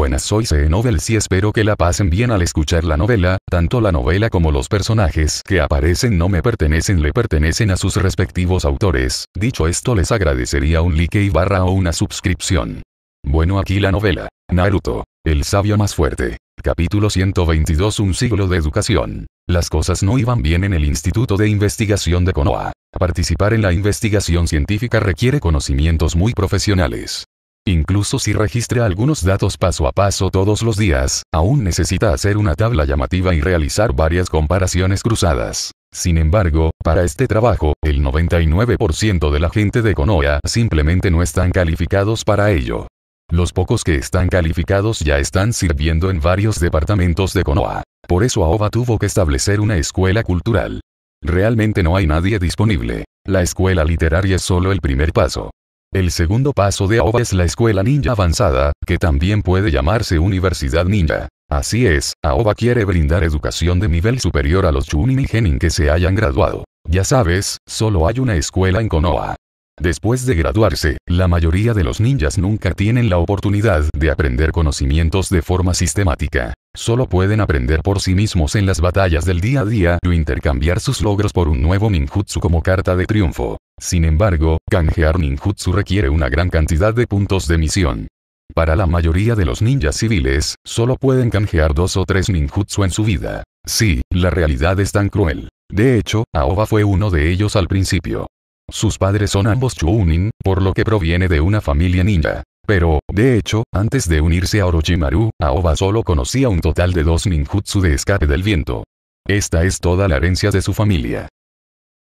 buenas soy C y e y espero que la pasen bien al escuchar la novela, tanto la novela como los personajes que aparecen no me pertenecen le pertenecen a sus respectivos autores, dicho esto les agradecería un like y barra o una suscripción. Bueno aquí la novela. Naruto. El sabio más fuerte. Capítulo 122 Un siglo de educación. Las cosas no iban bien en el Instituto de Investigación de Konoha. Participar en la investigación científica requiere conocimientos muy profesionales. Incluso si registra algunos datos paso a paso todos los días, aún necesita hacer una tabla llamativa y realizar varias comparaciones cruzadas. Sin embargo, para este trabajo, el 99% de la gente de Konoha simplemente no están calificados para ello. Los pocos que están calificados ya están sirviendo en varios departamentos de Konoha. Por eso Aoba tuvo que establecer una escuela cultural. Realmente no hay nadie disponible. La escuela literaria es solo el primer paso. El segundo paso de Aoba es la Escuela Ninja Avanzada, que también puede llamarse Universidad Ninja. Así es, Aoba quiere brindar educación de nivel superior a los Chunin y Genin que se hayan graduado. Ya sabes, solo hay una escuela en Konoha. Después de graduarse, la mayoría de los ninjas nunca tienen la oportunidad de aprender conocimientos de forma sistemática. Solo pueden aprender por sí mismos en las batallas del día a día o intercambiar sus logros por un nuevo ninjutsu como carta de triunfo. Sin embargo, canjear ninjutsu requiere una gran cantidad de puntos de misión. Para la mayoría de los ninjas civiles, solo pueden canjear dos o tres ninjutsu en su vida. Sí, la realidad es tan cruel. De hecho, Aoba fue uno de ellos al principio. Sus padres son ambos Chunin, por lo que proviene de una familia ninja. Pero, de hecho, antes de unirse a Orochimaru, Aoba solo conocía un total de dos ninjutsu de escape del viento. Esta es toda la herencia de su familia.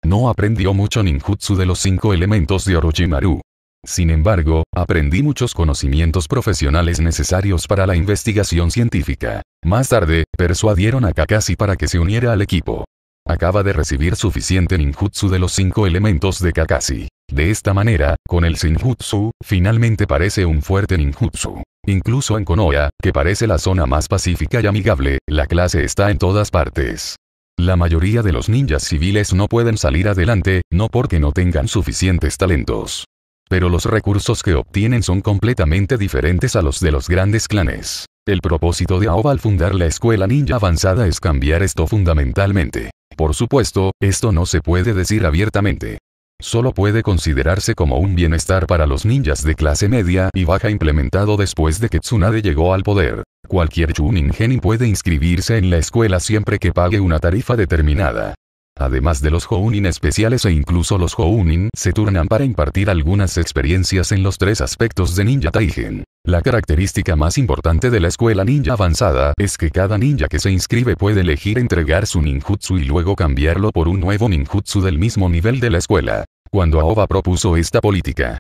No aprendió mucho ninjutsu de los cinco elementos de Orochimaru. Sin embargo, aprendí muchos conocimientos profesionales necesarios para la investigación científica. Más tarde, persuadieron a Kakashi para que se uniera al equipo acaba de recibir suficiente ninjutsu de los cinco elementos de Kakashi. De esta manera, con el Sinjutsu, finalmente parece un fuerte ninjutsu. Incluso en Konoha, que parece la zona más pacífica y amigable, la clase está en todas partes. La mayoría de los ninjas civiles no pueden salir adelante, no porque no tengan suficientes talentos. Pero los recursos que obtienen son completamente diferentes a los de los grandes clanes. El propósito de Aoba al fundar la escuela ninja avanzada es cambiar esto fundamentalmente. Por supuesto, esto no se puede decir abiertamente. Solo puede considerarse como un bienestar para los ninjas de clase media y baja implementado después de que Tsunade llegó al poder. Cualquier Chunin puede inscribirse en la escuela siempre que pague una tarifa determinada. Además de los Hounin especiales e incluso los Hounin se turnan para impartir algunas experiencias en los tres aspectos de Ninja Taigen. La característica más importante de la escuela ninja avanzada es que cada ninja que se inscribe puede elegir entregar su ninjutsu y luego cambiarlo por un nuevo ninjutsu del mismo nivel de la escuela. Cuando Aoba propuso esta política,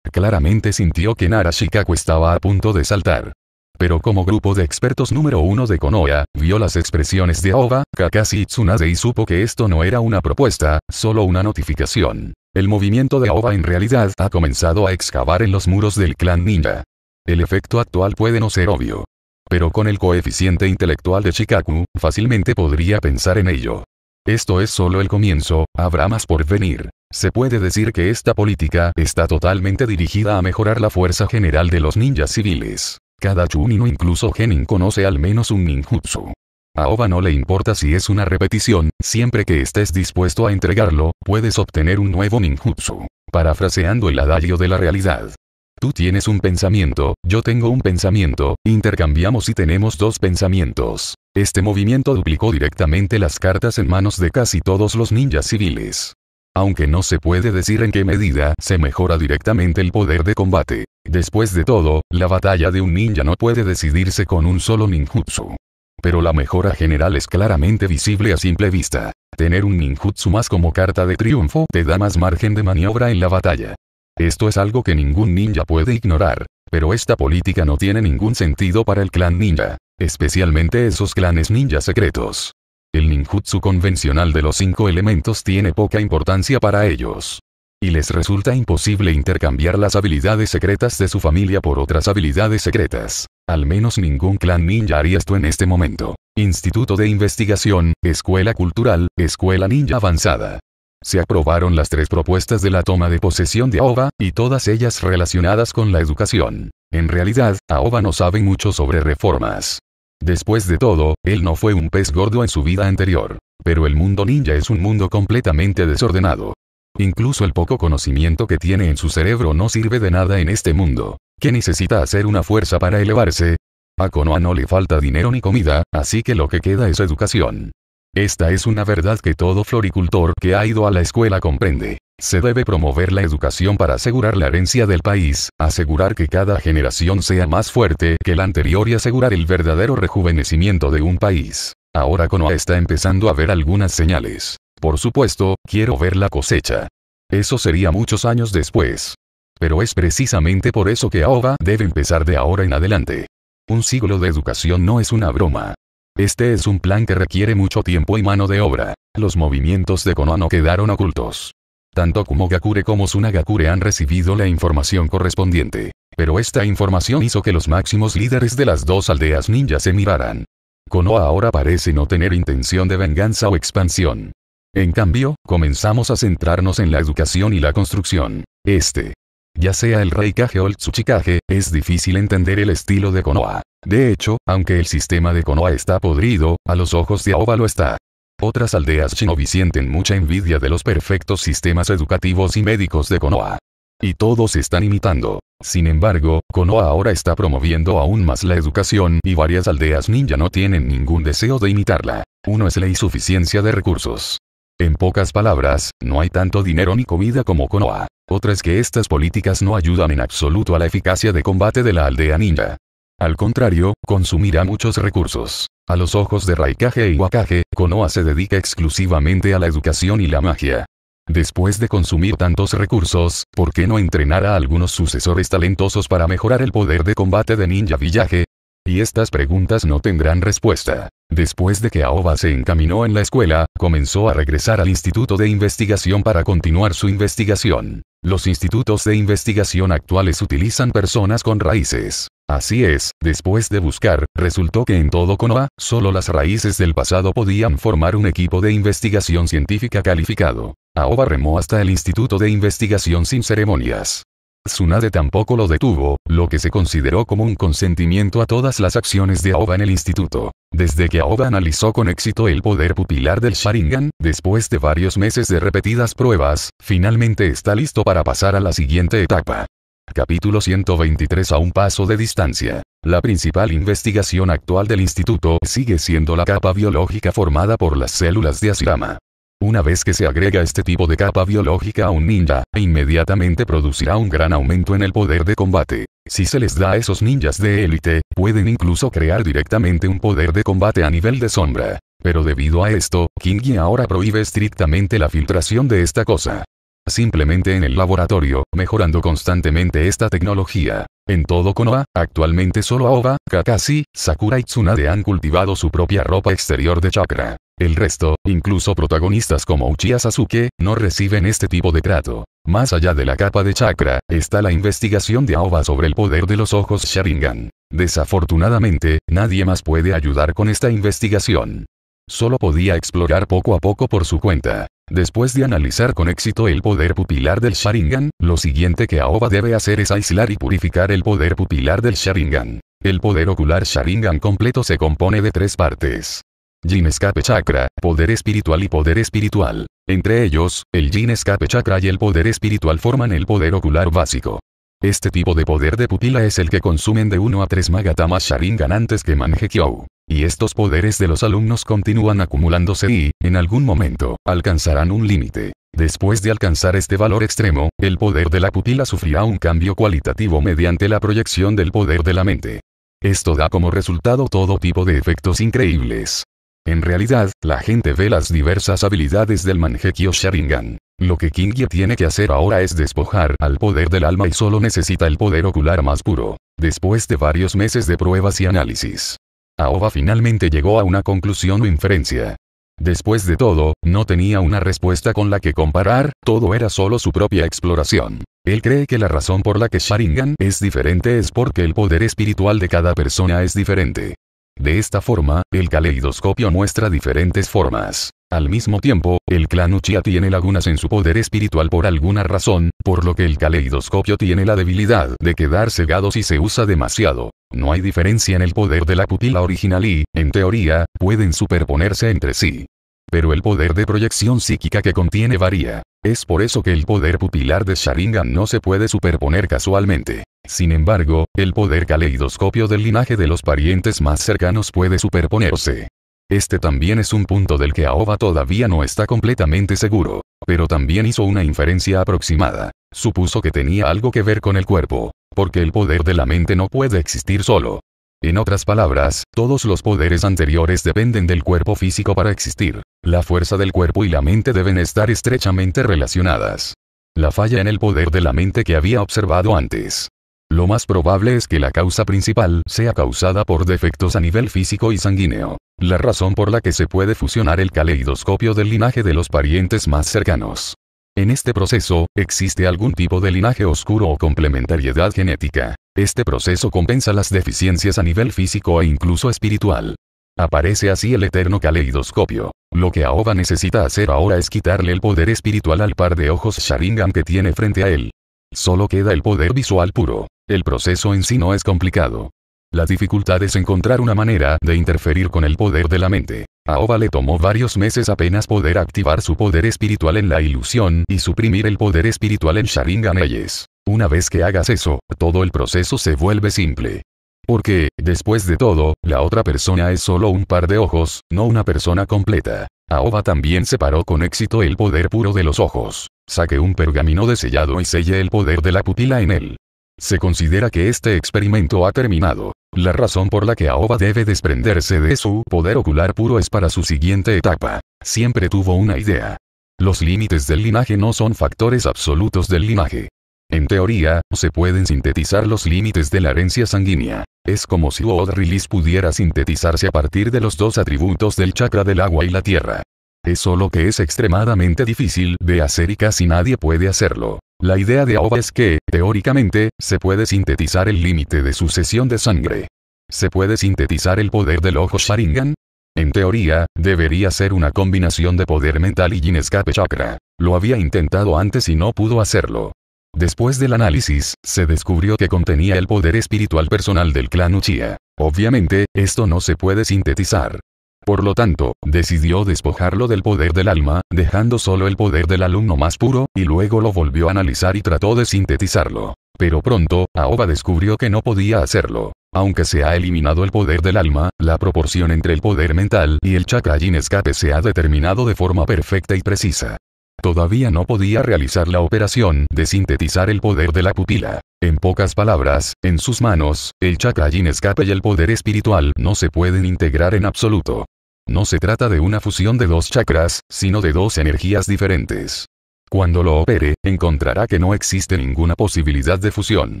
claramente sintió que Narashikaku estaba a punto de saltar. Pero como grupo de expertos número uno de Konoha, vio las expresiones de Aoba, Kakashi y Tsunade y supo que esto no era una propuesta, solo una notificación. El movimiento de Aoba en realidad ha comenzado a excavar en los muros del clan ninja. El efecto actual puede no ser obvio. Pero con el coeficiente intelectual de Shikaku, fácilmente podría pensar en ello. Esto es solo el comienzo, habrá más por venir. Se puede decir que esta política está totalmente dirigida a mejorar la fuerza general de los ninjas civiles. Cada Chunin incluso Genin conoce al menos un ninjutsu. A Oba no le importa si es una repetición, siempre que estés dispuesto a entregarlo, puedes obtener un nuevo ninjutsu. Parafraseando el adagio de la realidad. Tú tienes un pensamiento, yo tengo un pensamiento, intercambiamos y tenemos dos pensamientos. Este movimiento duplicó directamente las cartas en manos de casi todos los ninjas civiles. Aunque no se puede decir en qué medida se mejora directamente el poder de combate. Después de todo, la batalla de un ninja no puede decidirse con un solo ninjutsu. Pero la mejora general es claramente visible a simple vista. Tener un ninjutsu más como carta de triunfo te da más margen de maniobra en la batalla. Esto es algo que ningún ninja puede ignorar, pero esta política no tiene ningún sentido para el clan ninja, especialmente esos clanes ninja secretos. El ninjutsu convencional de los cinco elementos tiene poca importancia para ellos y les resulta imposible intercambiar las habilidades secretas de su familia por otras habilidades secretas. Al menos ningún clan ninja haría esto en este momento. Instituto de Investigación, Escuela Cultural, Escuela Ninja Avanzada. Se aprobaron las tres propuestas de la toma de posesión de AOBA, y todas ellas relacionadas con la educación. En realidad, AOBA no sabe mucho sobre reformas. Después de todo, él no fue un pez gordo en su vida anterior. Pero el mundo ninja es un mundo completamente desordenado. Incluso el poco conocimiento que tiene en su cerebro no sirve de nada en este mundo. ¿Qué necesita hacer una fuerza para elevarse? A Konoa no le falta dinero ni comida, así que lo que queda es educación. Esta es una verdad que todo floricultor que ha ido a la escuela comprende. Se debe promover la educación para asegurar la herencia del país, asegurar que cada generación sea más fuerte que la anterior y asegurar el verdadero rejuvenecimiento de un país. Ahora Konoa está empezando a ver algunas señales. Por supuesto, quiero ver la cosecha. Eso sería muchos años después. Pero es precisamente por eso que Aoba debe empezar de ahora en adelante. Un siglo de educación no es una broma. Este es un plan que requiere mucho tiempo y mano de obra. Los movimientos de no quedaron ocultos. Tanto Kumogakure como Sunagakure han recibido la información correspondiente. Pero esta información hizo que los máximos líderes de las dos aldeas ninja se miraran. Konoha ahora parece no tener intención de venganza o expansión. En cambio, comenzamos a centrarnos en la educación y la construcción. Este, ya sea el Reikage o el Tsuchikage, es difícil entender el estilo de Konoha. De hecho, aunque el sistema de Konoha está podrido, a los ojos de Aoba lo está. Otras aldeas shinobi sienten mucha envidia de los perfectos sistemas educativos y médicos de Konoha. Y todos están imitando. Sin embargo, Konoha ahora está promoviendo aún más la educación y varias aldeas ninja no tienen ningún deseo de imitarla. Uno es la insuficiencia de recursos. En pocas palabras, no hay tanto dinero ni comida como Konoha. Otra es que estas políticas no ayudan en absoluto a la eficacia de combate de la aldea ninja. Al contrario, consumirá muchos recursos. A los ojos de Raikage y Wakage, Konoha se dedica exclusivamente a la educación y la magia. Después de consumir tantos recursos, ¿por qué no entrenar a algunos sucesores talentosos para mejorar el poder de combate de Ninja villaje? Y estas preguntas no tendrán respuesta. Después de que Aoba se encaminó en la escuela, comenzó a regresar al Instituto de Investigación para continuar su investigación. Los institutos de investigación actuales utilizan personas con raíces. Así es, después de buscar, resultó que en todo Konoha, solo las raíces del pasado podían formar un equipo de investigación científica calificado. Aoba remó hasta el Instituto de Investigación sin ceremonias. Tsunade tampoco lo detuvo, lo que se consideró como un consentimiento a todas las acciones de Aoba en el instituto. Desde que Aoba analizó con éxito el poder pupilar del Sharingan, después de varios meses de repetidas pruebas, finalmente está listo para pasar a la siguiente etapa. Capítulo 123 A un paso de distancia. La principal investigación actual del instituto sigue siendo la capa biológica formada por las células de Asirama. Una vez que se agrega este tipo de capa biológica a un ninja, e inmediatamente producirá un gran aumento en el poder de combate. Si se les da a esos ninjas de élite, pueden incluso crear directamente un poder de combate a nivel de sombra. Pero debido a esto, Kingi ahora prohíbe estrictamente la filtración de esta cosa. Simplemente en el laboratorio, mejorando constantemente esta tecnología. En todo Konoha, actualmente solo Aoba, Kakashi, Sakura y Tsunade han cultivado su propia ropa exterior de chakra. El resto, incluso protagonistas como Uchiha Sasuke, no reciben este tipo de trato. Más allá de la capa de chakra, está la investigación de Aoba sobre el poder de los ojos Sharingan. Desafortunadamente, nadie más puede ayudar con esta investigación. Solo podía explorar poco a poco por su cuenta. Después de analizar con éxito el poder pupilar del Sharingan, lo siguiente que Aoba debe hacer es aislar y purificar el poder pupilar del Sharingan. El poder ocular Sharingan completo se compone de tres partes. Jin Escape Chakra, poder espiritual y poder espiritual. Entre ellos, el Jin Escape Chakra y el poder espiritual forman el poder ocular básico. Este tipo de poder de pupila es el que consumen de 1 a 3 Magatamas Sharingan antes que Mangekyou. Y estos poderes de los alumnos continúan acumulándose y, en algún momento, alcanzarán un límite. Después de alcanzar este valor extremo, el poder de la pupila sufrirá un cambio cualitativo mediante la proyección del poder de la mente. Esto da como resultado todo tipo de efectos increíbles. En realidad, la gente ve las diversas habilidades del Manjekio Sharingan. Lo que Kingye tiene que hacer ahora es despojar al poder del alma y solo necesita el poder ocular más puro. Después de varios meses de pruebas y análisis. Aoba finalmente llegó a una conclusión o inferencia. Después de todo, no tenía una respuesta con la que comparar, todo era solo su propia exploración. Él cree que la razón por la que Sharingan es diferente es porque el poder espiritual de cada persona es diferente. De esta forma, el caleidoscopio muestra diferentes formas. Al mismo tiempo, el clan Uchiha tiene lagunas en su poder espiritual por alguna razón, por lo que el caleidoscopio tiene la debilidad de quedar cegado si se usa demasiado. No hay diferencia en el poder de la pupila original y, en teoría, pueden superponerse entre sí. Pero el poder de proyección psíquica que contiene varía. Es por eso que el poder pupilar de Sharingan no se puede superponer casualmente. Sin embargo, el poder caleidoscopio del linaje de los parientes más cercanos puede superponerse. Este también es un punto del que Aoba todavía no está completamente seguro, pero también hizo una inferencia aproximada. Supuso que tenía algo que ver con el cuerpo, porque el poder de la mente no puede existir solo. En otras palabras, todos los poderes anteriores dependen del cuerpo físico para existir. La fuerza del cuerpo y la mente deben estar estrechamente relacionadas. La falla en el poder de la mente que había observado antes lo más probable es que la causa principal sea causada por defectos a nivel físico y sanguíneo. La razón por la que se puede fusionar el caleidoscopio del linaje de los parientes más cercanos. En este proceso, existe algún tipo de linaje oscuro o complementariedad genética. Este proceso compensa las deficiencias a nivel físico e incluso espiritual. Aparece así el eterno caleidoscopio. Lo que Aoba necesita hacer ahora es quitarle el poder espiritual al par de ojos Sharingan que tiene frente a él. Solo queda el poder visual puro. El proceso en sí no es complicado. La dificultad es encontrar una manera de interferir con el poder de la mente. A le tomó varios meses apenas poder activar su poder espiritual en la ilusión y suprimir el poder espiritual en Sharingan Eyes. Una vez que hagas eso, todo el proceso se vuelve simple. Porque, después de todo, la otra persona es solo un par de ojos, no una persona completa. Aoba también separó con éxito el poder puro de los ojos. Saque un pergamino de sellado y selle el poder de la pupila en él. Se considera que este experimento ha terminado. La razón por la que Aoba debe desprenderse de su poder ocular puro es para su siguiente etapa. Siempre tuvo una idea. Los límites del linaje no son factores absolutos del linaje. En teoría, se pueden sintetizar los límites de la herencia sanguínea. Es como si Release pudiera sintetizarse a partir de los dos atributos del chakra del agua y la tierra. Es solo que es extremadamente difícil de hacer y casi nadie puede hacerlo. La idea de Aoba es que, teóricamente, se puede sintetizar el límite de sucesión de sangre. ¿Se puede sintetizar el poder del ojo Sharingan? En teoría, debería ser una combinación de poder mental y Jin Escape Chakra. Lo había intentado antes y no pudo hacerlo. Después del análisis, se descubrió que contenía el poder espiritual personal del clan Uchiha. Obviamente, esto no se puede sintetizar. Por lo tanto, decidió despojarlo del poder del alma, dejando solo el poder del alumno más puro, y luego lo volvió a analizar y trató de sintetizarlo. Pero pronto, Aoba descubrió que no podía hacerlo. Aunque se ha eliminado el poder del alma, la proporción entre el poder mental y el chakra escape se ha determinado de forma perfecta y precisa. Todavía no podía realizar la operación de sintetizar el poder de la pupila. En pocas palabras, en sus manos, el chakra escape y el poder espiritual no se pueden integrar en absoluto. No se trata de una fusión de dos chakras, sino de dos energías diferentes. Cuando lo opere, encontrará que no existe ninguna posibilidad de fusión.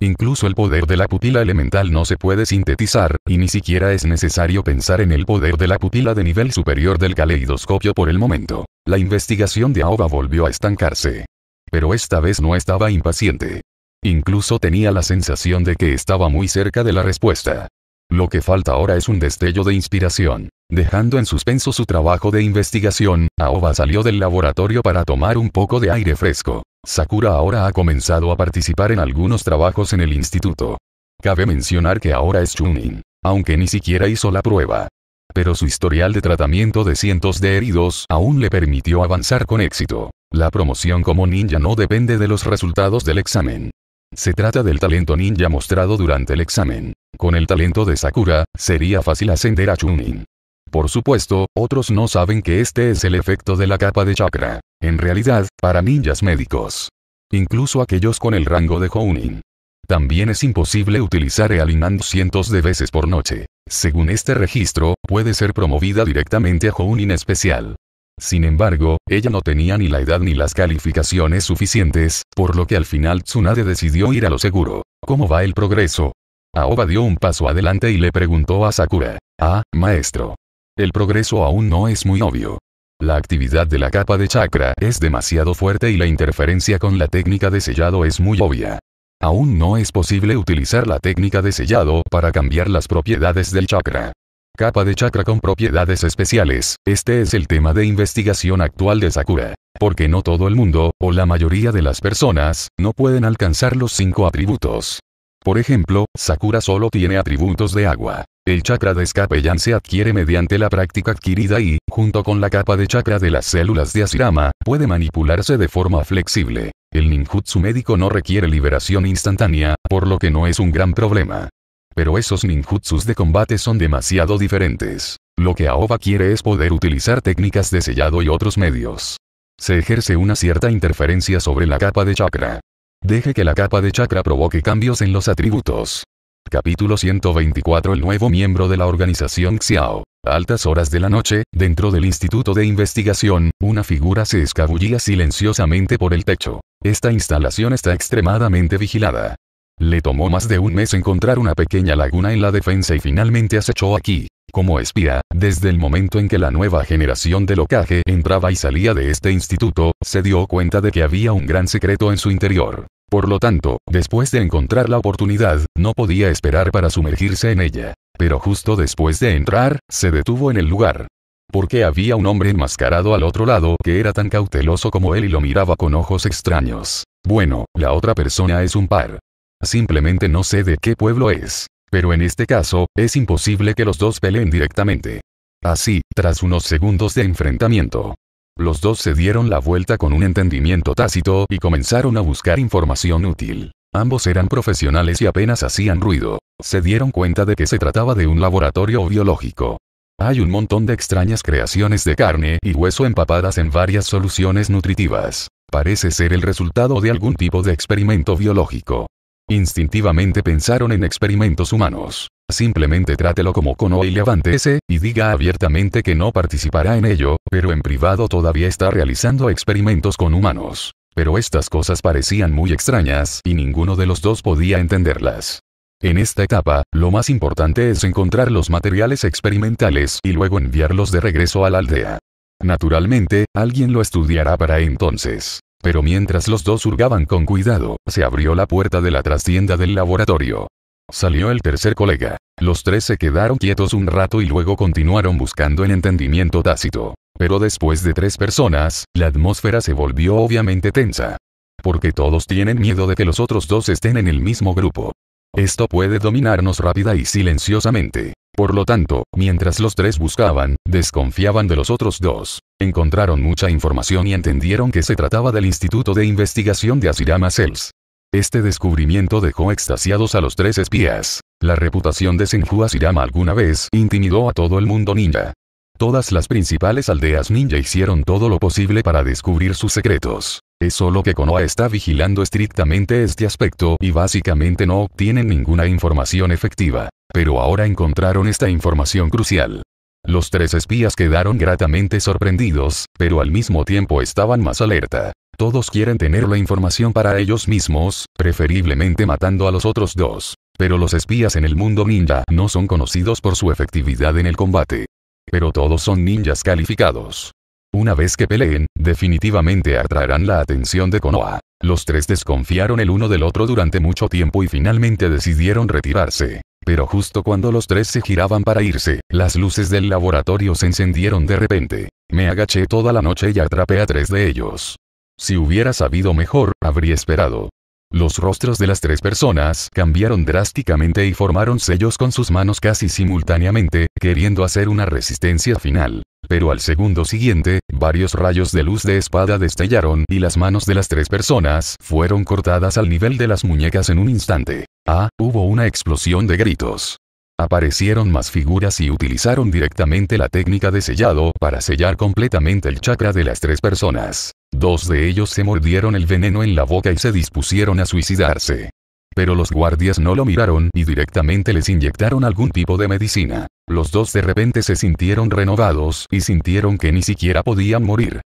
Incluso el poder de la pupila elemental no se puede sintetizar, y ni siquiera es necesario pensar en el poder de la pupila de nivel superior del caleidoscopio por el momento. La investigación de Aoba volvió a estancarse. Pero esta vez no estaba impaciente. Incluso tenía la sensación de que estaba muy cerca de la respuesta. Lo que falta ahora es un destello de inspiración. Dejando en suspenso su trabajo de investigación, Aoba salió del laboratorio para tomar un poco de aire fresco. Sakura ahora ha comenzado a participar en algunos trabajos en el instituto. Cabe mencionar que ahora es Chunin, aunque ni siquiera hizo la prueba. Pero su historial de tratamiento de cientos de heridos aún le permitió avanzar con éxito. La promoción como ninja no depende de los resultados del examen, se trata del talento ninja mostrado durante el examen. Con el talento de Sakura, sería fácil ascender a Chunin. Por supuesto, otros no saben que este es el efecto de la capa de chakra. En realidad, para ninjas médicos. Incluso aquellos con el rango de Hounin. También es imposible utilizar Ealinand cientos de veces por noche. Según este registro, puede ser promovida directamente a Hounin especial. Sin embargo, ella no tenía ni la edad ni las calificaciones suficientes, por lo que al final Tsunade decidió ir a lo seguro. ¿Cómo va el progreso? Aoba dio un paso adelante y le preguntó a Sakura. Ah, maestro. El progreso aún no es muy obvio. La actividad de la capa de chakra es demasiado fuerte y la interferencia con la técnica de sellado es muy obvia. Aún no es posible utilizar la técnica de sellado para cambiar las propiedades del chakra. Capa de chakra con propiedades especiales. Este es el tema de investigación actual de Sakura. Porque no todo el mundo, o la mayoría de las personas, no pueden alcanzar los cinco atributos. Por ejemplo, Sakura solo tiene atributos de agua. El chakra de escape se adquiere mediante la práctica adquirida y, junto con la capa de chakra de las células de Asirama, puede manipularse de forma flexible. El ninjutsu médico no requiere liberación instantánea, por lo que no es un gran problema. Pero esos ninjutsus de combate son demasiado diferentes. Lo que Aoba quiere es poder utilizar técnicas de sellado y otros medios. Se ejerce una cierta interferencia sobre la capa de chakra. Deje que la capa de chakra provoque cambios en los atributos. Capítulo 124 El nuevo miembro de la organización Xiao. altas horas de la noche, dentro del Instituto de Investigación, una figura se escabullía silenciosamente por el techo. Esta instalación está extremadamente vigilada. Le tomó más de un mes encontrar una pequeña laguna en la defensa y finalmente acechó aquí, como espía, desde el momento en que la nueva generación de locaje entraba y salía de este instituto, se dio cuenta de que había un gran secreto en su interior. Por lo tanto, después de encontrar la oportunidad, no podía esperar para sumergirse en ella. Pero justo después de entrar, se detuvo en el lugar. Porque había un hombre enmascarado al otro lado que era tan cauteloso como él y lo miraba con ojos extraños. Bueno, la otra persona es un par. Simplemente no sé de qué pueblo es. Pero en este caso, es imposible que los dos peleen directamente. Así, tras unos segundos de enfrentamiento, los dos se dieron la vuelta con un entendimiento tácito y comenzaron a buscar información útil. Ambos eran profesionales y apenas hacían ruido. Se dieron cuenta de que se trataba de un laboratorio biológico. Hay un montón de extrañas creaciones de carne y hueso empapadas en varias soluciones nutritivas. Parece ser el resultado de algún tipo de experimento biológico. Instintivamente pensaron en experimentos humanos. Simplemente trátelo como cono y levántese, y diga abiertamente que no participará en ello, pero en privado todavía está realizando experimentos con humanos. Pero estas cosas parecían muy extrañas y ninguno de los dos podía entenderlas. En esta etapa, lo más importante es encontrar los materiales experimentales y luego enviarlos de regreso a la aldea. Naturalmente, alguien lo estudiará para entonces. Pero mientras los dos hurgaban con cuidado, se abrió la puerta de la trastienda del laboratorio. Salió el tercer colega. Los tres se quedaron quietos un rato y luego continuaron buscando en entendimiento tácito. Pero después de tres personas, la atmósfera se volvió obviamente tensa. Porque todos tienen miedo de que los otros dos estén en el mismo grupo. Esto puede dominarnos rápida y silenciosamente. Por lo tanto, mientras los tres buscaban, desconfiaban de los otros dos. Encontraron mucha información y entendieron que se trataba del Instituto de Investigación de Asirama Cells. Este descubrimiento dejó extasiados a los tres espías. La reputación de Senju Asirama alguna vez intimidó a todo el mundo ninja. Todas las principales aldeas ninja hicieron todo lo posible para descubrir sus secretos. Es solo que Konoha está vigilando estrictamente este aspecto y básicamente no obtienen ninguna información efectiva pero ahora encontraron esta información crucial. Los tres espías quedaron gratamente sorprendidos, pero al mismo tiempo estaban más alerta. Todos quieren tener la información para ellos mismos, preferiblemente matando a los otros dos. Pero los espías en el mundo ninja no son conocidos por su efectividad en el combate. Pero todos son ninjas calificados. Una vez que peleen, definitivamente atraerán la atención de Konoha. Los tres desconfiaron el uno del otro durante mucho tiempo y finalmente decidieron retirarse. Pero justo cuando los tres se giraban para irse, las luces del laboratorio se encendieron de repente. Me agaché toda la noche y atrapé a tres de ellos. Si hubiera sabido mejor, habría esperado. Los rostros de las tres personas cambiaron drásticamente y formaron sellos con sus manos casi simultáneamente, queriendo hacer una resistencia final. Pero al segundo siguiente, varios rayos de luz de espada destellaron y las manos de las tres personas fueron cortadas al nivel de las muñecas en un instante. Ah, hubo una explosión de gritos. Aparecieron más figuras y utilizaron directamente la técnica de sellado para sellar completamente el chakra de las tres personas. Dos de ellos se mordieron el veneno en la boca y se dispusieron a suicidarse. Pero los guardias no lo miraron y directamente les inyectaron algún tipo de medicina. Los dos de repente se sintieron renovados y sintieron que ni siquiera podían morir.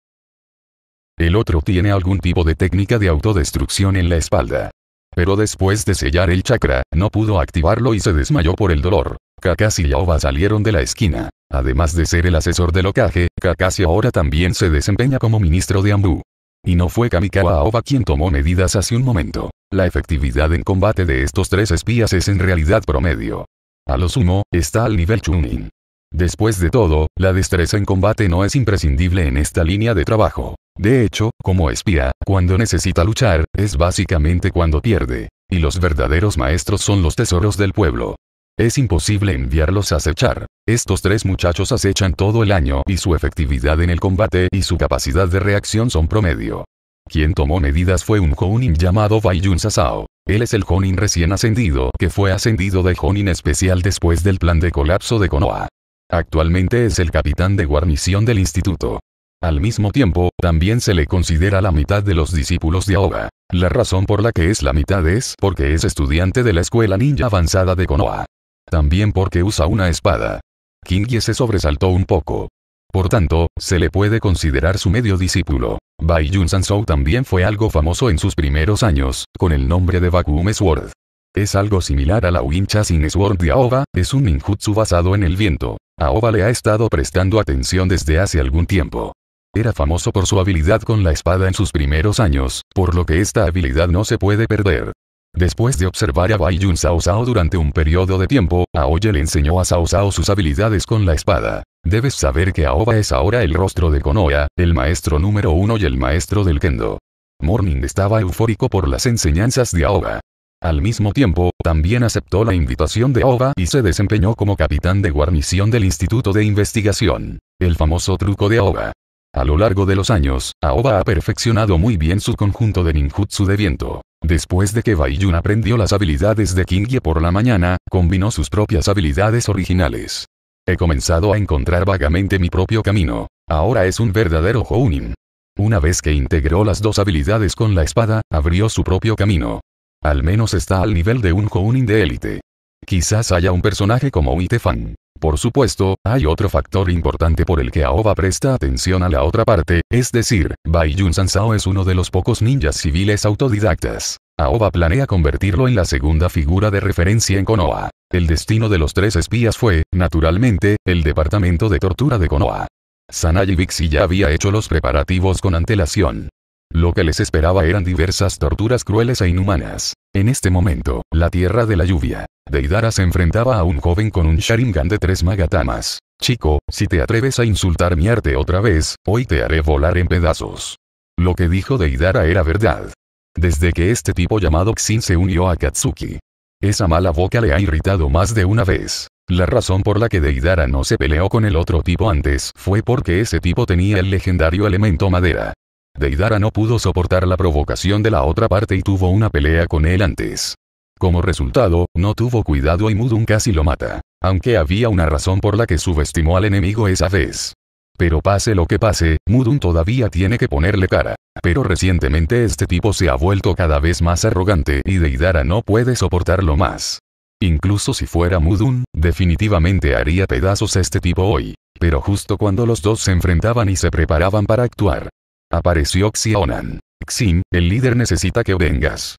El otro tiene algún tipo de técnica de autodestrucción en la espalda pero después de sellar el chakra, no pudo activarlo y se desmayó por el dolor. Kakashi y Aoba salieron de la esquina. Además de ser el asesor de locaje Kakashi ahora también se desempeña como ministro de Ambu. Y no fue Kamikawa Aoba quien tomó medidas hace un momento. La efectividad en combate de estos tres espías es en realidad promedio. A lo sumo, está al nivel Chunin. Después de todo, la destreza en combate no es imprescindible en esta línea de trabajo. De hecho, como espía, cuando necesita luchar, es básicamente cuando pierde. Y los verdaderos maestros son los tesoros del pueblo. Es imposible enviarlos a acechar. Estos tres muchachos acechan todo el año y su efectividad en el combate y su capacidad de reacción son promedio. Quien tomó medidas fue un Honin llamado Baiyun Sasao. Él es el Honin recién ascendido que fue ascendido de Honin especial después del plan de colapso de Konoha. Actualmente es el capitán de guarnición del instituto. Al mismo tiempo, también se le considera la mitad de los discípulos de Aoba. La razón por la que es la mitad es porque es estudiante de la escuela ninja avanzada de Konoha. También porque usa una espada. Kingye se sobresaltó un poco. Por tanto, se le puede considerar su medio discípulo. Bai Jun Sansou también fue algo famoso en sus primeros años, con el nombre de Vacuum Sword. Es algo similar a la Wincha Sin Sword de Aoba, es un ninjutsu basado en el viento. Aoba le ha estado prestando atención desde hace algún tiempo. Era famoso por su habilidad con la espada en sus primeros años, por lo que esta habilidad no se puede perder. Después de observar a Baiyun Sao Sao durante un periodo de tiempo, Aoye le enseñó a Sao Sao sus habilidades con la espada. Debes saber que Aoba es ahora el rostro de Konoha, el maestro número uno y el maestro del kendo. Morning estaba eufórico por las enseñanzas de Aoba. Al mismo tiempo, también aceptó la invitación de Aoba y se desempeñó como capitán de guarnición del Instituto de Investigación. El famoso truco de Aoba. A lo largo de los años, Aoba ha perfeccionado muy bien su conjunto de ninjutsu de viento. Después de que Baiyun aprendió las habilidades de Kingye por la mañana, combinó sus propias habilidades originales. He comenzado a encontrar vagamente mi propio camino. Ahora es un verdadero Hounin. Una vez que integró las dos habilidades con la espada, abrió su propio camino. Al menos está al nivel de un Jounin de élite. Quizás haya un personaje como Uitefan. Por supuesto, hay otro factor importante por el que Aoba presta atención a la otra parte, es decir, Bai Jun Sansao es uno de los pocos ninjas civiles autodidactas. Aoba planea convertirlo en la segunda figura de referencia en Konoha. El destino de los tres espías fue, naturalmente, el departamento de tortura de Konoha. Sanai Vixi ya había hecho los preparativos con antelación. Lo que les esperaba eran diversas torturas crueles e inhumanas. En este momento, la tierra de la lluvia. Deidara se enfrentaba a un joven con un Sharingan de tres magatamas. Chico, si te atreves a insultar mi arte otra vez, hoy te haré volar en pedazos. Lo que dijo Deidara era verdad. Desde que este tipo llamado Xin se unió a Katsuki. Esa mala boca le ha irritado más de una vez. La razón por la que Deidara no se peleó con el otro tipo antes fue porque ese tipo tenía el legendario elemento madera. Deidara no pudo soportar la provocación de la otra parte y tuvo una pelea con él antes. Como resultado, no tuvo cuidado y Mudun casi lo mata. Aunque había una razón por la que subestimó al enemigo esa vez. Pero pase lo que pase, Mudun todavía tiene que ponerle cara. Pero recientemente este tipo se ha vuelto cada vez más arrogante y Deidara no puede soportarlo más. Incluso si fuera Mudun, definitivamente haría pedazos a este tipo hoy. Pero justo cuando los dos se enfrentaban y se preparaban para actuar, Apareció Xionan. Xin, el líder necesita que vengas.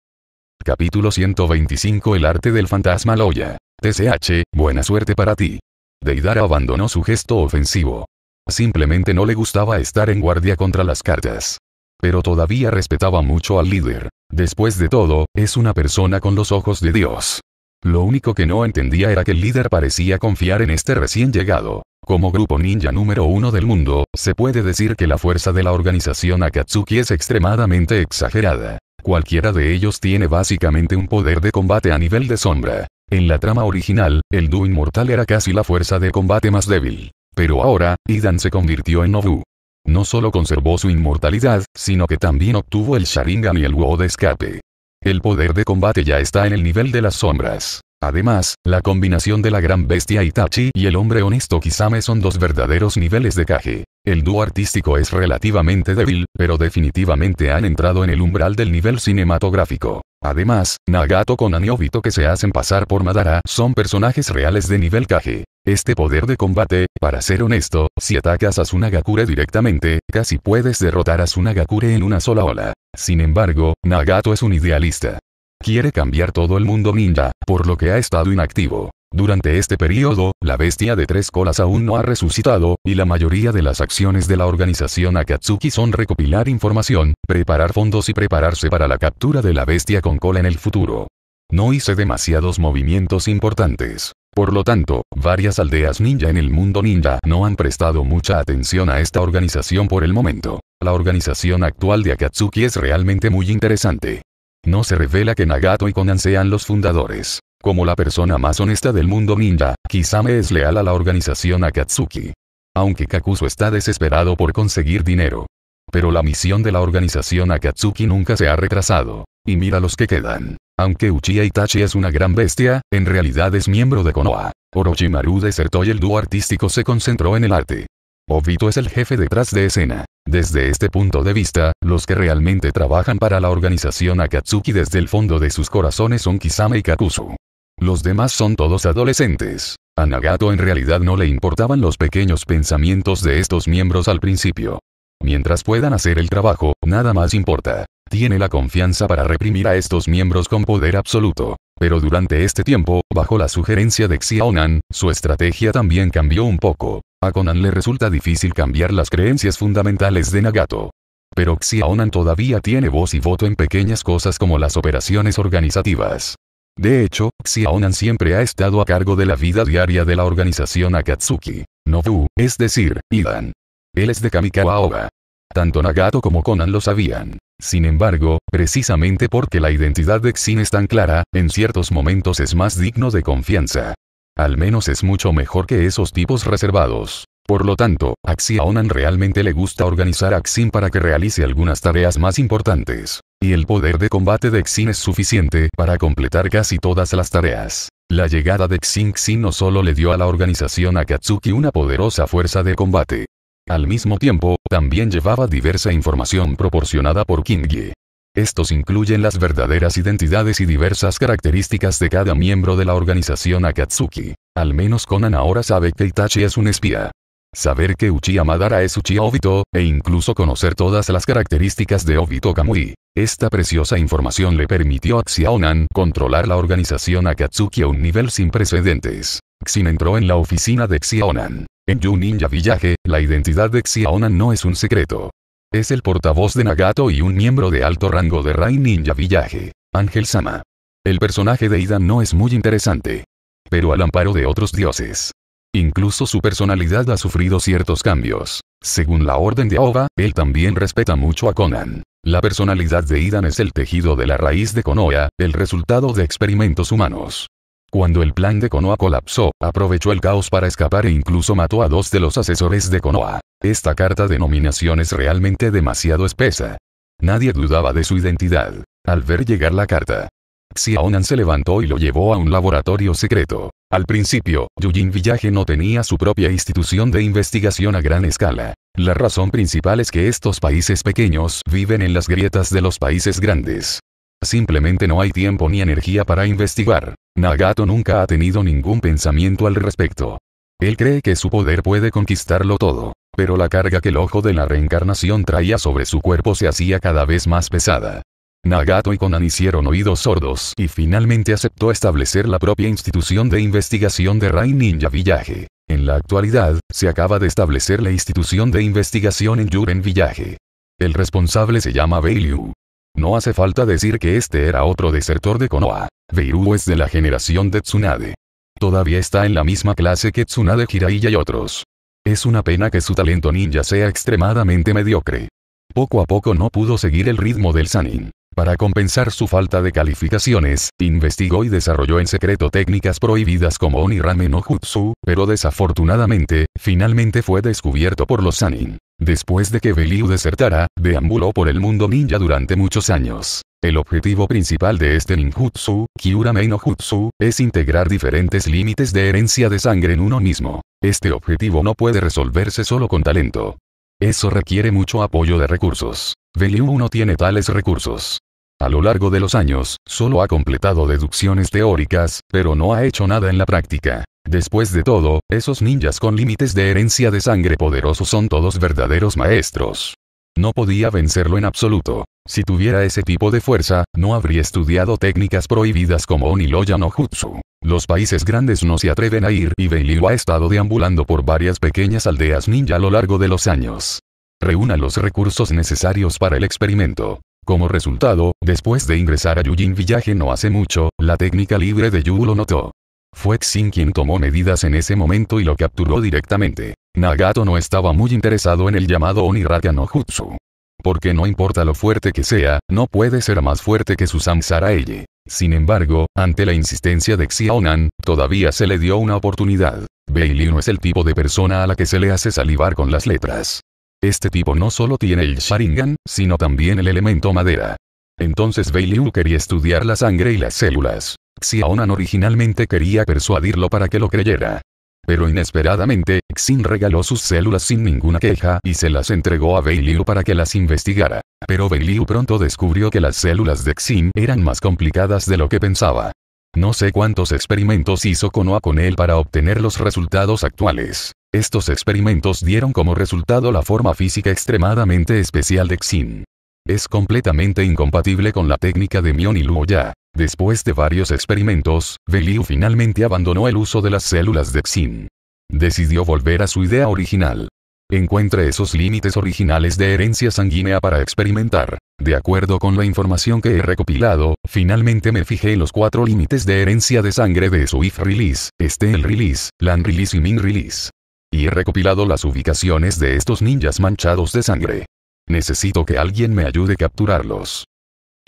Capítulo 125 El arte del fantasma Loya. TCH, buena suerte para ti. Deidara abandonó su gesto ofensivo. Simplemente no le gustaba estar en guardia contra las cartas. Pero todavía respetaba mucho al líder. Después de todo, es una persona con los ojos de Dios. Lo único que no entendía era que el líder parecía confiar en este recién llegado. Como grupo ninja número uno del mundo, se puede decir que la fuerza de la organización Akatsuki es extremadamente exagerada. Cualquiera de ellos tiene básicamente un poder de combate a nivel de sombra. En la trama original, el dúo inmortal era casi la fuerza de combate más débil. Pero ahora, Idan se convirtió en Nobu. No solo conservó su inmortalidad, sino que también obtuvo el Sharingan y el Wo de escape. El poder de combate ya está en el nivel de las sombras. Además, la combinación de la gran bestia Itachi y el hombre honesto Kisame son dos verdaderos niveles de Kage. El dúo artístico es relativamente débil, pero definitivamente han entrado en el umbral del nivel cinematográfico. Además, Nagato con Aniobito que se hacen pasar por Madara son personajes reales de nivel Kage. Este poder de combate, para ser honesto, si atacas a Sunagakure directamente, casi puedes derrotar a Sunagakure en una sola ola. Sin embargo, Nagato es un idealista. Quiere cambiar todo el mundo ninja, por lo que ha estado inactivo. Durante este periodo, la bestia de tres colas aún no ha resucitado, y la mayoría de las acciones de la organización Akatsuki son recopilar información, preparar fondos y prepararse para la captura de la bestia con cola en el futuro. No hice demasiados movimientos importantes. Por lo tanto, varias aldeas ninja en el mundo ninja no han prestado mucha atención a esta organización por el momento. La organización actual de Akatsuki es realmente muy interesante. No se revela que Nagato y Konan sean los fundadores. Como la persona más honesta del mundo ninja, Kisame es leal a la organización Akatsuki. Aunque Kakuzu está desesperado por conseguir dinero. Pero la misión de la organización Akatsuki nunca se ha retrasado. Y mira los que quedan. Aunque Uchiha Itachi es una gran bestia, en realidad es miembro de Konoha. Orochimaru desertó y el dúo artístico se concentró en el arte. Obito es el jefe detrás de escena. Desde este punto de vista, los que realmente trabajan para la organización Akatsuki desde el fondo de sus corazones son Kisame y Kakuzu. Los demás son todos adolescentes. A Nagato en realidad no le importaban los pequeños pensamientos de estos miembros al principio. Mientras puedan hacer el trabajo, nada más importa. Tiene la confianza para reprimir a estos miembros con poder absoluto. Pero durante este tiempo, bajo la sugerencia de Xiaonan, su estrategia también cambió un poco. A Conan le resulta difícil cambiar las creencias fundamentales de Nagato. Pero Xiaonan todavía tiene voz y voto en pequeñas cosas como las operaciones organizativas. De hecho, Xiaonan siempre ha estado a cargo de la vida diaria de la organización Akatsuki. Nobu, es decir, Idan. Él es de Kamikawa Tanto Nagato como Conan lo sabían. Sin embargo, precisamente porque la identidad de Xin es tan clara, en ciertos momentos es más digno de confianza. Al menos es mucho mejor que esos tipos reservados. Por lo tanto, a Xiaonan realmente le gusta organizar a Xin para que realice algunas tareas más importantes. Y el poder de combate de Xin es suficiente para completar casi todas las tareas. La llegada de Xin Xin no solo le dio a la organización Akatsuki una poderosa fuerza de combate, al mismo tiempo, también llevaba diversa información proporcionada por Kingi. Estos incluyen las verdaderas identidades y diversas características de cada miembro de la organización Akatsuki. Al menos Conan ahora sabe que Itachi es un espía. Saber que Uchiha Madara es Uchiha Obito, e incluso conocer todas las características de Obito Kamui. Esta preciosa información le permitió a Xiaonan controlar la organización Akatsuki a un nivel sin precedentes. Xin entró en la oficina de Xiaonan. En Yu Ninja Village, la identidad de Xiaonan no es un secreto. Es el portavoz de Nagato y un miembro de alto rango de Rai Ninja Village, Ángel Sama. El personaje de Ida no es muy interesante. Pero al amparo de otros dioses, Incluso su personalidad ha sufrido ciertos cambios. Según la orden de Aoba, él también respeta mucho a Conan. La personalidad de Idan es el tejido de la raíz de Konoha, el resultado de experimentos humanos. Cuando el plan de Konoha colapsó, aprovechó el caos para escapar e incluso mató a dos de los asesores de Konoha. Esta carta de nominación es realmente demasiado espesa. Nadie dudaba de su identidad. Al ver llegar la carta, Xiaonan se levantó y lo llevó a un laboratorio secreto. Al principio, Yujin Village no tenía su propia institución de investigación a gran escala. La razón principal es que estos países pequeños viven en las grietas de los países grandes. Simplemente no hay tiempo ni energía para investigar. Nagato nunca ha tenido ningún pensamiento al respecto. Él cree que su poder puede conquistarlo todo, pero la carga que el ojo de la reencarnación traía sobre su cuerpo se hacía cada vez más pesada. Nagato y Konan hicieron oídos sordos y finalmente aceptó establecer la propia institución de investigación de Rain Ninja Village. En la actualidad, se acaba de establecer la institución de investigación en Yuren Village. El responsable se llama Beiryu. No hace falta decir que este era otro desertor de Konoha. Beiru es de la generación de Tsunade. Todavía está en la misma clase que Tsunade Jiraiya y otros. Es una pena que su talento ninja sea extremadamente mediocre. Poco a poco no pudo seguir el ritmo del Sanin. Para compensar su falta de calificaciones, investigó y desarrolló en secreto técnicas prohibidas como Onirame no Jutsu, pero desafortunadamente, finalmente fue descubierto por los Sanin. Después de que Beliu desertara, deambuló por el mundo ninja durante muchos años. El objetivo principal de este ninjutsu, Kyurame no Jutsu, es integrar diferentes límites de herencia de sangre en uno mismo. Este objetivo no puede resolverse solo con talento. Eso requiere mucho apoyo de recursos. Beliu no tiene tales recursos. A lo largo de los años, solo ha completado deducciones teóricas, pero no ha hecho nada en la práctica. Después de todo, esos ninjas con límites de herencia de sangre poderoso son todos verdaderos maestros. No podía vencerlo en absoluto. Si tuviera ese tipo de fuerza, no habría estudiado técnicas prohibidas como Oniloya no Jutsu. Los países grandes no se atreven a ir y Beiliu ha estado deambulando por varias pequeñas aldeas ninja a lo largo de los años. Reúna los recursos necesarios para el experimento. Como resultado, después de ingresar a Yujin Village no hace mucho, la técnica libre de Yu lo notó. Fue Xin quien tomó medidas en ese momento y lo capturó directamente. Nagato no estaba muy interesado en el llamado Oniraka no Jutsu. Porque no importa lo fuerte que sea, no puede ser más fuerte que su Samsara Sin embargo, ante la insistencia de Xiaonan, todavía se le dio una oportunidad. Bailey no es el tipo de persona a la que se le hace salivar con las letras. Este tipo no solo tiene el Sharingan, sino también el elemento madera. Entonces Bei quería estudiar la sangre y las células. Xiaonan originalmente quería persuadirlo para que lo creyera. Pero inesperadamente, Xin regaló sus células sin ninguna queja y se las entregó a Beiliu para que las investigara. Pero Beiliu pronto descubrió que las células de Xin eran más complicadas de lo que pensaba. No sé cuántos experimentos hizo Konoa con él para obtener los resultados actuales. Estos experimentos dieron como resultado la forma física extremadamente especial de Xin. Es completamente incompatible con la técnica de Mion y Luoya. Después de varios experimentos, Veliu finalmente abandonó el uso de las células de Xin. Decidió volver a su idea original. Encuentre esos límites originales de herencia sanguínea para experimentar. De acuerdo con la información que he recopilado, finalmente me fijé en los cuatro límites de herencia de sangre de Swift Release, este el Release, Land Release y Min Release y he recopilado las ubicaciones de estos ninjas manchados de sangre. Necesito que alguien me ayude a capturarlos.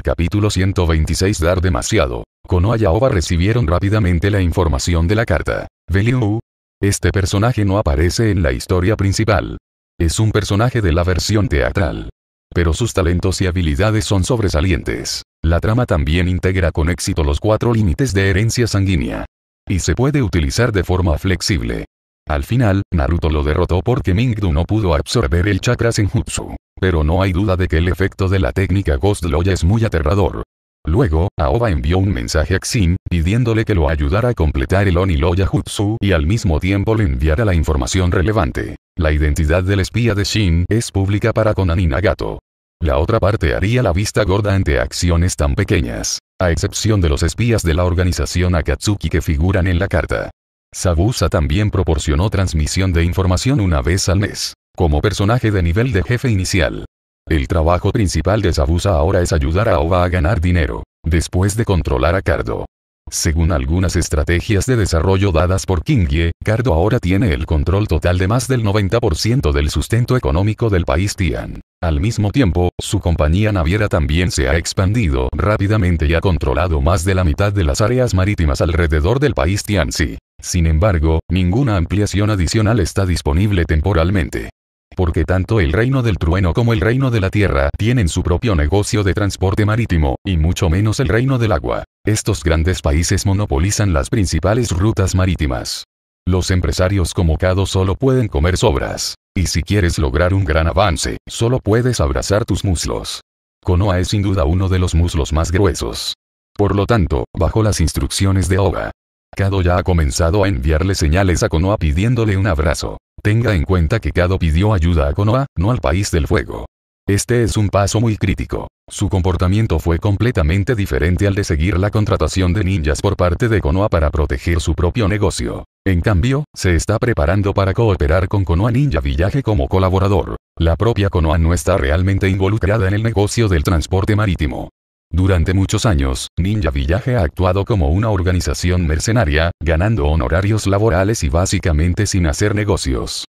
Capítulo 126 Dar demasiado. Konoha y Aoba recibieron rápidamente la información de la carta. ¿Veliu? Este personaje no aparece en la historia principal. Es un personaje de la versión teatral. Pero sus talentos y habilidades son sobresalientes. La trama también integra con éxito los cuatro límites de herencia sanguínea. Y se puede utilizar de forma flexible. Al final, Naruto lo derrotó porque Mingdu no pudo absorber el chakra senjutsu. Pero no hay duda de que el efecto de la técnica Ghost Loya es muy aterrador. Luego, Aoba envió un mensaje a Xin, pidiéndole que lo ayudara a completar el Oni Loya Jutsu y al mismo tiempo le enviara la información relevante. La identidad del espía de Shin es pública para Konan y Nagato. La otra parte haría la vista gorda ante acciones tan pequeñas, a excepción de los espías de la organización Akatsuki que figuran en la carta. Sabusa también proporcionó transmisión de información una vez al mes, como personaje de nivel de jefe inicial. El trabajo principal de Sabusa ahora es ayudar a Oba a ganar dinero, después de controlar a Cardo. Según algunas estrategias de desarrollo dadas por Kingye, Cardo ahora tiene el control total de más del 90% del sustento económico del país Tian. Al mismo tiempo, su compañía naviera también se ha expandido rápidamente y ha controlado más de la mitad de las áreas marítimas alrededor del país Tianzi. Sin embargo, ninguna ampliación adicional está disponible temporalmente. Porque tanto el reino del trueno como el reino de la tierra tienen su propio negocio de transporte marítimo, y mucho menos el reino del agua. Estos grandes países monopolizan las principales rutas marítimas. Los empresarios como Kado solo pueden comer sobras. Y si quieres lograr un gran avance, solo puedes abrazar tus muslos. Konoa es sin duda uno de los muslos más gruesos. Por lo tanto, bajo las instrucciones de Oga, Kado ya ha comenzado a enviarle señales a Konoha pidiéndole un abrazo. Tenga en cuenta que Kado pidió ayuda a Konoha, no al país del fuego. Este es un paso muy crítico. Su comportamiento fue completamente diferente al de seguir la contratación de ninjas por parte de Konoha para proteger su propio negocio. En cambio, se está preparando para cooperar con Konoha Ninja Villaje como colaborador. La propia Konoha no está realmente involucrada en el negocio del transporte marítimo. Durante muchos años, Ninja Village ha actuado como una organización mercenaria, ganando honorarios laborales y básicamente sin hacer negocios.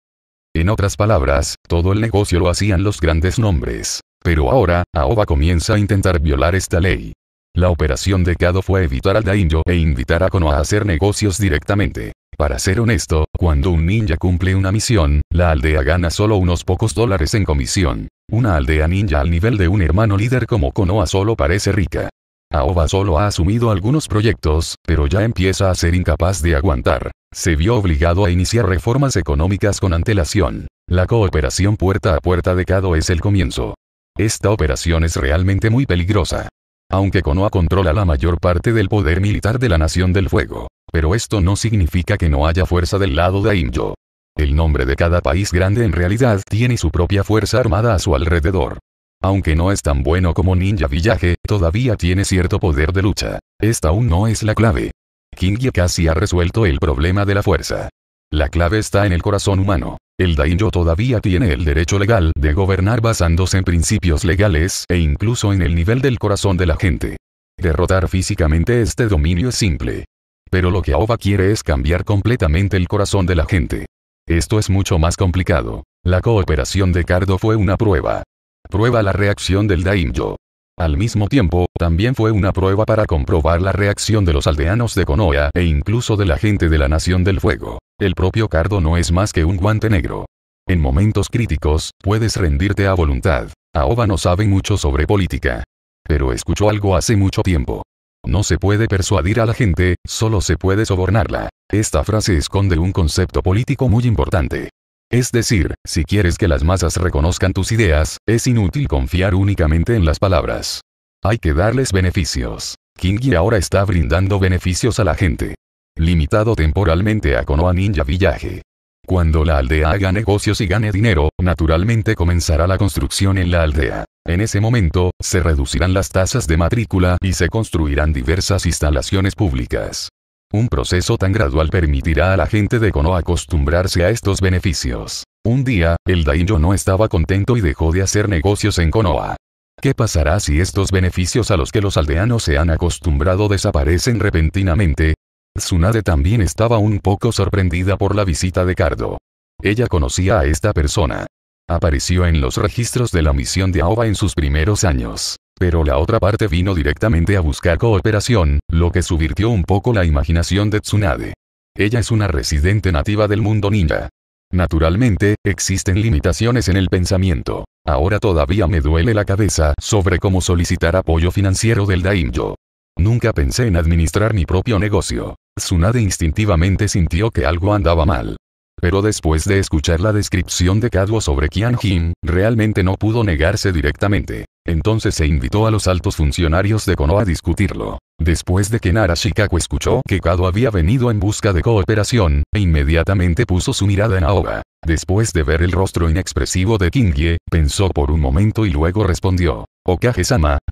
En otras palabras, todo el negocio lo hacían los grandes nombres. Pero ahora, AOBA comienza a intentar violar esta ley. La operación de Kado fue evitar al Daimyo e invitar a Konoha a hacer negocios directamente. Para ser honesto, cuando un ninja cumple una misión, la aldea gana solo unos pocos dólares en comisión. Una aldea ninja al nivel de un hermano líder como Konoha solo parece rica. Aoba solo ha asumido algunos proyectos, pero ya empieza a ser incapaz de aguantar. Se vio obligado a iniciar reformas económicas con antelación. La cooperación puerta a puerta de Kado es el comienzo. Esta operación es realmente muy peligrosa aunque Konoha controla la mayor parte del poder militar de la Nación del Fuego. Pero esto no significa que no haya fuerza del lado de Injo. El nombre de cada país grande en realidad tiene su propia fuerza armada a su alrededor. Aunque no es tan bueno como Ninja Villaje, todavía tiene cierto poder de lucha. Esta aún no es la clave. Kingye casi ha resuelto el problema de la fuerza. La clave está en el corazón humano. El daimyo todavía tiene el derecho legal de gobernar basándose en principios legales e incluso en el nivel del corazón de la gente. Derrotar físicamente este dominio es simple. Pero lo que Aoba quiere es cambiar completamente el corazón de la gente. Esto es mucho más complicado. La cooperación de Cardo fue una prueba. Prueba la reacción del daimyo. Al mismo tiempo, también fue una prueba para comprobar la reacción de los aldeanos de Konoha e incluso de la gente de la Nación del Fuego. El propio cardo no es más que un guante negro. En momentos críticos, puedes rendirte a voluntad. Aoba no sabe mucho sobre política. Pero escuchó algo hace mucho tiempo. No se puede persuadir a la gente, solo se puede sobornarla. Esta frase esconde un concepto político muy importante. Es decir, si quieres que las masas reconozcan tus ideas, es inútil confiar únicamente en las palabras. Hay que darles beneficios. Kingi ahora está brindando beneficios a la gente limitado temporalmente a Konoha Ninja Village. Cuando la aldea haga negocios y gane dinero, naturalmente comenzará la construcción en la aldea. En ese momento, se reducirán las tasas de matrícula y se construirán diversas instalaciones públicas. Un proceso tan gradual permitirá a la gente de Konoha acostumbrarse a estos beneficios. Un día, el Daimyo no estaba contento y dejó de hacer negocios en Konoha. ¿Qué pasará si estos beneficios a los que los aldeanos se han acostumbrado desaparecen repentinamente? Tsunade también estaba un poco sorprendida por la visita de Cardo. Ella conocía a esta persona. Apareció en los registros de la misión de Aoba en sus primeros años. Pero la otra parte vino directamente a buscar cooperación, lo que subvirtió un poco la imaginación de Tsunade. Ella es una residente nativa del mundo ninja. Naturalmente, existen limitaciones en el pensamiento. Ahora todavía me duele la cabeza sobre cómo solicitar apoyo financiero del Daimyo. Nunca pensé en administrar mi propio negocio. Tsunade instintivamente sintió que algo andaba mal. Pero después de escuchar la descripción de Kaduo sobre Qian Jin, realmente no pudo negarse directamente. Entonces se invitó a los altos funcionarios de Konoha a discutirlo. Después de que Nara escuchó que Kado había venido en busca de cooperación, e inmediatamente puso su mirada en Aoba. Después de ver el rostro inexpresivo de Kingye, pensó por un momento y luego respondió. okage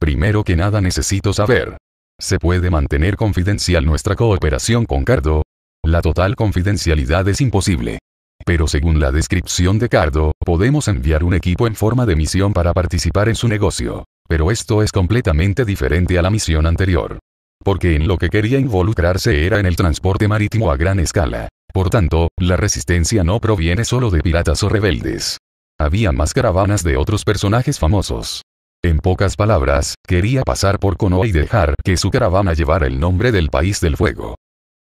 primero que nada necesito saber, ¿Se puede mantener confidencial nuestra cooperación con Cardo? La total confidencialidad es imposible. Pero según la descripción de Cardo, podemos enviar un equipo en forma de misión para participar en su negocio. Pero esto es completamente diferente a la misión anterior. Porque en lo que quería involucrarse era en el transporte marítimo a gran escala. Por tanto, la resistencia no proviene solo de piratas o rebeldes. Había más caravanas de otros personajes famosos. En pocas palabras, quería pasar por Konoha y dejar que su caravana llevara el nombre del país del fuego.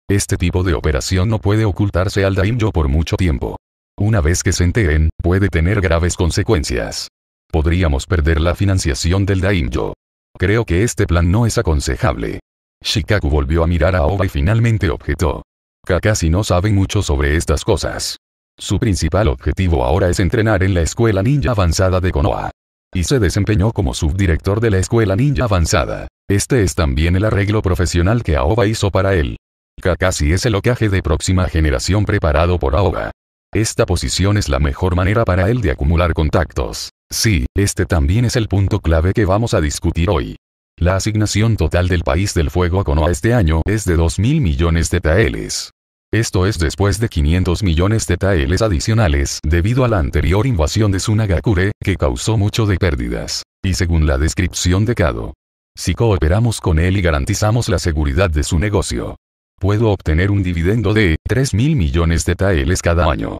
Este tipo de operación no puede ocultarse al Daimyo por mucho tiempo. Una vez que se enteren, puede tener graves consecuencias. Podríamos perder la financiación del Daimyo. Creo que este plan no es aconsejable. Shikaku volvió a mirar a Oba y finalmente objetó. Kakashi no sabe mucho sobre estas cosas. Su principal objetivo ahora es entrenar en la escuela ninja avanzada de Konoha y se desempeñó como subdirector de la Escuela Ninja Avanzada. Este es también el arreglo profesional que Aoba hizo para él. Kakashi es el ocaje de próxima generación preparado por Aoba. Esta posición es la mejor manera para él de acumular contactos. Sí, este también es el punto clave que vamos a discutir hoy. La asignación total del país del fuego a Konoha este año es de 2.000 millones de taeles. Esto es después de 500 millones de taeles adicionales debido a la anterior invasión de Sunagakure, que causó mucho de pérdidas. Y según la descripción de Kado, si cooperamos con él y garantizamos la seguridad de su negocio, puedo obtener un dividendo de 3 mil millones de taeles cada año.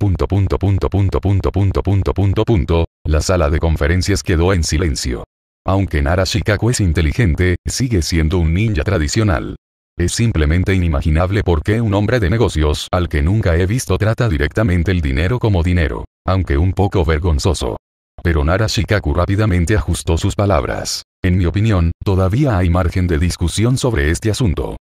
punto punto punto punto punto punto punto La sala de conferencias quedó en silencio. Aunque Nara es inteligente, sigue siendo un ninja tradicional. Es simplemente inimaginable por qué un hombre de negocios al que nunca he visto trata directamente el dinero como dinero, aunque un poco vergonzoso. Pero Nara Shikaku rápidamente ajustó sus palabras. En mi opinión, todavía hay margen de discusión sobre este asunto.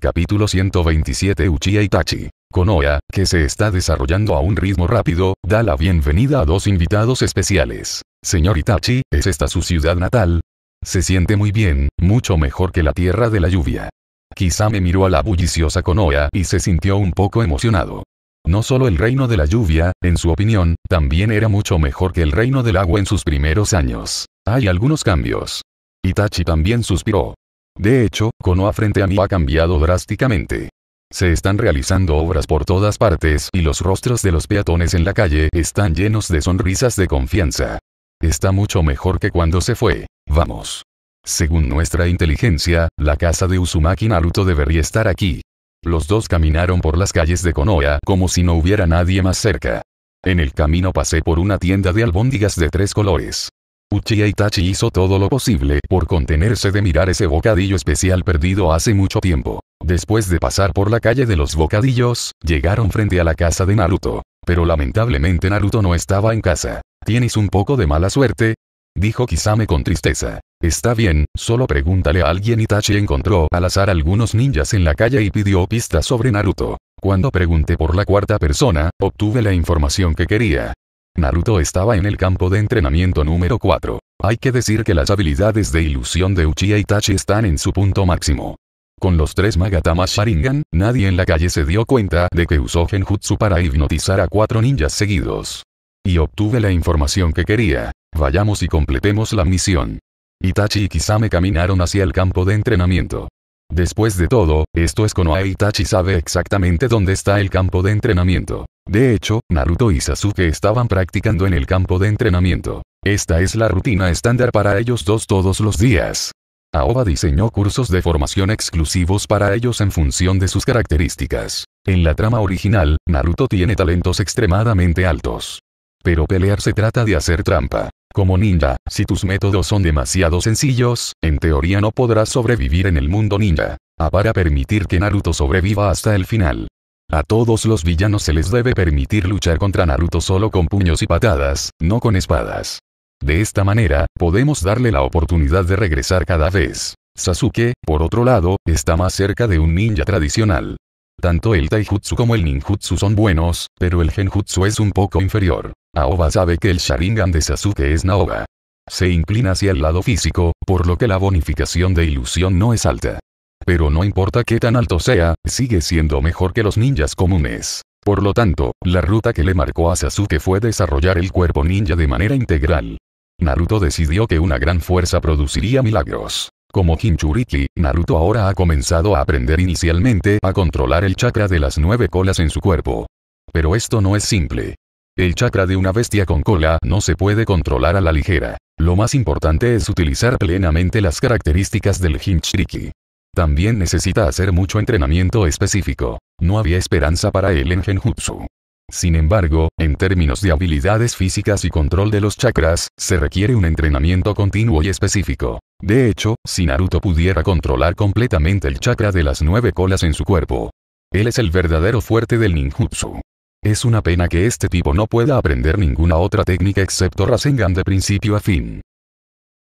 Capítulo 127 Uchiha Itachi. Konoha, que se está desarrollando a un ritmo rápido, da la bienvenida a dos invitados especiales. Señor Itachi, ¿es esta su ciudad natal? Se siente muy bien, mucho mejor que la tierra de la lluvia. Quizá me miró a la bulliciosa Konoha y se sintió un poco emocionado. No solo el reino de la lluvia, en su opinión, también era mucho mejor que el reino del agua en sus primeros años. Hay algunos cambios. Itachi también suspiró. De hecho, Konoha frente a mí ha cambiado drásticamente. Se están realizando obras por todas partes y los rostros de los peatones en la calle están llenos de sonrisas de confianza. Está mucho mejor que cuando se fue. Vamos. Según nuestra inteligencia, la casa de Uzumaki Naruto debería estar aquí. Los dos caminaron por las calles de Konoha como si no hubiera nadie más cerca. En el camino pasé por una tienda de albóndigas de tres colores. Uchiha Itachi hizo todo lo posible por contenerse de mirar ese bocadillo especial perdido hace mucho tiempo. Después de pasar por la calle de los bocadillos, llegaron frente a la casa de Naruto. Pero lamentablemente Naruto no estaba en casa. ¿Tienes un poco de mala suerte? dijo Kisame con tristeza. Está bien, solo pregúntale a alguien Itachi encontró al azar algunos ninjas en la calle y pidió pistas sobre Naruto. Cuando pregunté por la cuarta persona, obtuve la información que quería. Naruto estaba en el campo de entrenamiento número 4. Hay que decir que las habilidades de ilusión de Uchiha Itachi están en su punto máximo. Con los tres Magatamas Sharingan, nadie en la calle se dio cuenta de que usó Genjutsu para hipnotizar a cuatro ninjas seguidos. Y obtuve la información que quería. Vayamos y completemos la misión. Itachi y Kisame caminaron hacia el campo de entrenamiento. Después de todo, esto es Konoha Itachi sabe exactamente dónde está el campo de entrenamiento. De hecho, Naruto y Sasuke estaban practicando en el campo de entrenamiento. Esta es la rutina estándar para ellos dos todos los días. Aoba diseñó cursos de formación exclusivos para ellos en función de sus características. En la trama original, Naruto tiene talentos extremadamente altos. Pero pelear se trata de hacer trampa. Como ninja, si tus métodos son demasiado sencillos, en teoría no podrás sobrevivir en el mundo ninja. A ah, para permitir que Naruto sobreviva hasta el final. A todos los villanos se les debe permitir luchar contra Naruto solo con puños y patadas, no con espadas. De esta manera, podemos darle la oportunidad de regresar cada vez. Sasuke, por otro lado, está más cerca de un ninja tradicional. Tanto el taijutsu como el ninjutsu son buenos, pero el genjutsu es un poco inferior. Aoba sabe que el Sharingan de Sasuke es Naoba. Se inclina hacia el lado físico, por lo que la bonificación de ilusión no es alta. Pero no importa qué tan alto sea, sigue siendo mejor que los ninjas comunes. Por lo tanto, la ruta que le marcó a Sasuke fue desarrollar el cuerpo ninja de manera integral. Naruto decidió que una gran fuerza produciría milagros. Como Hinchuriki, Naruto ahora ha comenzado a aprender inicialmente a controlar el chakra de las nueve colas en su cuerpo. Pero esto no es simple. El chakra de una bestia con cola no se puede controlar a la ligera. Lo más importante es utilizar plenamente las características del Hinchuriki. También necesita hacer mucho entrenamiento específico. No había esperanza para él en Genjutsu. Sin embargo, en términos de habilidades físicas y control de los chakras, se requiere un entrenamiento continuo y específico. De hecho, si Naruto pudiera controlar completamente el chakra de las nueve colas en su cuerpo. Él es el verdadero fuerte del ninjutsu. Es una pena que este tipo no pueda aprender ninguna otra técnica excepto Rasengan de principio a fin.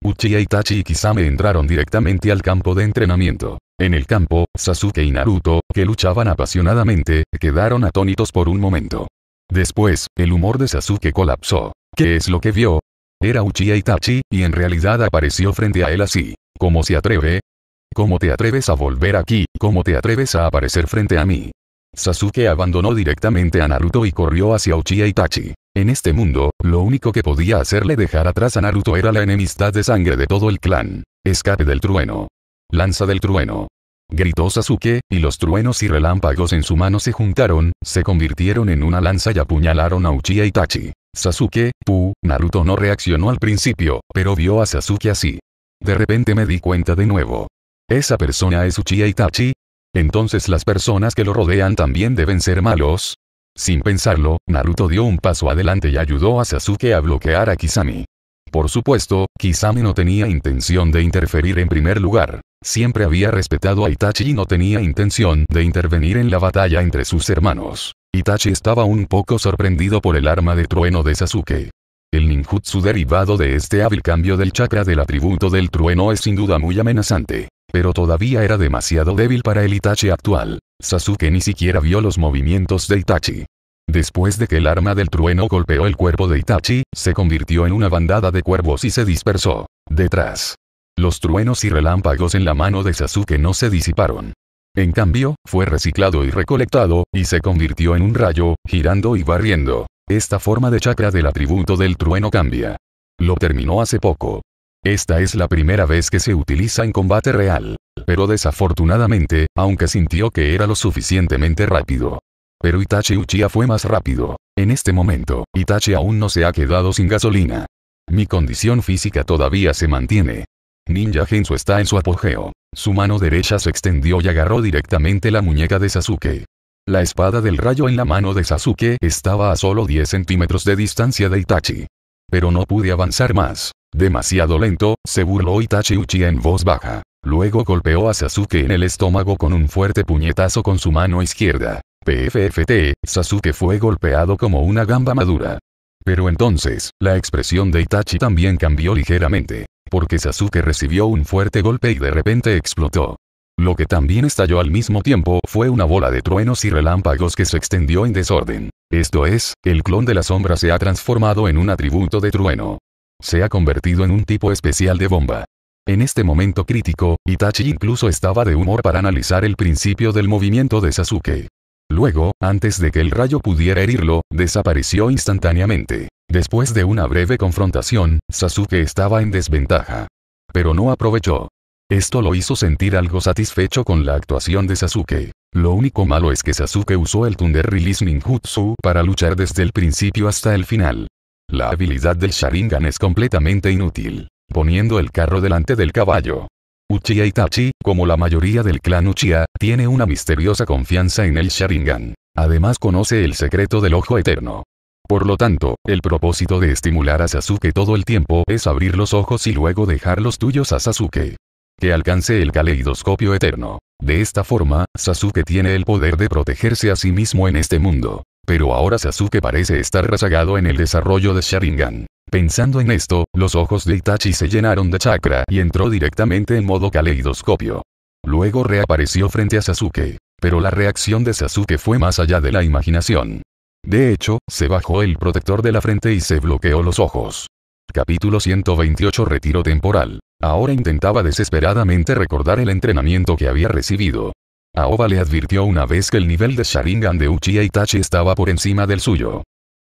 Uchiha Itachi y Kisame entraron directamente al campo de entrenamiento. En el campo, Sasuke y Naruto, que luchaban apasionadamente, quedaron atónitos por un momento. Después, el humor de Sasuke colapsó. ¿Qué es lo que vio? Era Uchiha Itachi, y en realidad apareció frente a él así. ¿Cómo se atreve? ¿Cómo te atreves a volver aquí? ¿Cómo te atreves a aparecer frente a mí? Sasuke abandonó directamente a Naruto y corrió hacia Uchiha Itachi. En este mundo, lo único que podía hacerle dejar atrás a Naruto era la enemistad de sangre de todo el clan. Escape del trueno. Lanza del trueno gritó Sasuke, y los truenos y relámpagos en su mano se juntaron, se convirtieron en una lanza y apuñalaron a Uchiha Itachi. Sasuke, Pu, Naruto no reaccionó al principio, pero vio a Sasuke así. De repente me di cuenta de nuevo. ¿Esa persona es Uchiha Itachi? Entonces las personas que lo rodean también deben ser malos. Sin pensarlo, Naruto dio un paso adelante y ayudó a Sasuke a bloquear a Kisame. Por supuesto, Kisame no tenía intención de interferir en primer lugar. Siempre había respetado a Itachi y no tenía intención de intervenir en la batalla entre sus hermanos. Itachi estaba un poco sorprendido por el arma de trueno de Sasuke. El ninjutsu derivado de este hábil cambio del chakra del atributo del trueno es sin duda muy amenazante. Pero todavía era demasiado débil para el Itachi actual. Sasuke ni siquiera vio los movimientos de Itachi. Después de que el arma del trueno golpeó el cuerpo de Itachi, se convirtió en una bandada de cuervos y se dispersó. Detrás, los truenos y relámpagos en la mano de Sasuke no se disiparon. En cambio, fue reciclado y recolectado, y se convirtió en un rayo, girando y barriendo. Esta forma de chakra del atributo del trueno cambia. Lo terminó hace poco. Esta es la primera vez que se utiliza en combate real. Pero desafortunadamente, aunque sintió que era lo suficientemente rápido. Pero Itachi Uchiha fue más rápido. En este momento, Itachi aún no se ha quedado sin gasolina. Mi condición física todavía se mantiene. Ninja Genso está en su apogeo. Su mano derecha se extendió y agarró directamente la muñeca de Sasuke. La espada del rayo en la mano de Sasuke estaba a solo 10 centímetros de distancia de Itachi. Pero no pude avanzar más. Demasiado lento, se burló Itachi Uchiha en voz baja. Luego golpeó a Sasuke en el estómago con un fuerte puñetazo con su mano izquierda. PFFT, Sasuke fue golpeado como una gamba madura. Pero entonces, la expresión de Itachi también cambió ligeramente porque Sasuke recibió un fuerte golpe y de repente explotó. Lo que también estalló al mismo tiempo fue una bola de truenos y relámpagos que se extendió en desorden. Esto es, el clon de la sombra se ha transformado en un atributo de trueno. Se ha convertido en un tipo especial de bomba. En este momento crítico, Itachi incluso estaba de humor para analizar el principio del movimiento de Sasuke. Luego, antes de que el rayo pudiera herirlo, desapareció instantáneamente. Después de una breve confrontación, Sasuke estaba en desventaja. Pero no aprovechó. Esto lo hizo sentir algo satisfecho con la actuación de Sasuke. Lo único malo es que Sasuke usó el Thunder Release Ninjutsu para luchar desde el principio hasta el final. La habilidad del Sharingan es completamente inútil, poniendo el carro delante del caballo. Uchiha Itachi, como la mayoría del clan Uchiha, tiene una misteriosa confianza en el Sharingan. Además conoce el secreto del ojo eterno. Por lo tanto, el propósito de estimular a Sasuke todo el tiempo es abrir los ojos y luego dejar los tuyos a Sasuke. Que alcance el caleidoscopio eterno. De esta forma, Sasuke tiene el poder de protegerse a sí mismo en este mundo. Pero ahora Sasuke parece estar rezagado en el desarrollo de Sharingan. Pensando en esto, los ojos de Itachi se llenaron de chakra y entró directamente en modo caleidoscopio. Luego reapareció frente a Sasuke. Pero la reacción de Sasuke fue más allá de la imaginación. De hecho, se bajó el protector de la frente y se bloqueó los ojos. Capítulo 128 Retiro temporal. Ahora intentaba desesperadamente recordar el entrenamiento que había recibido. Aoba le advirtió una vez que el nivel de Sharingan de Uchiha Itachi estaba por encima del suyo.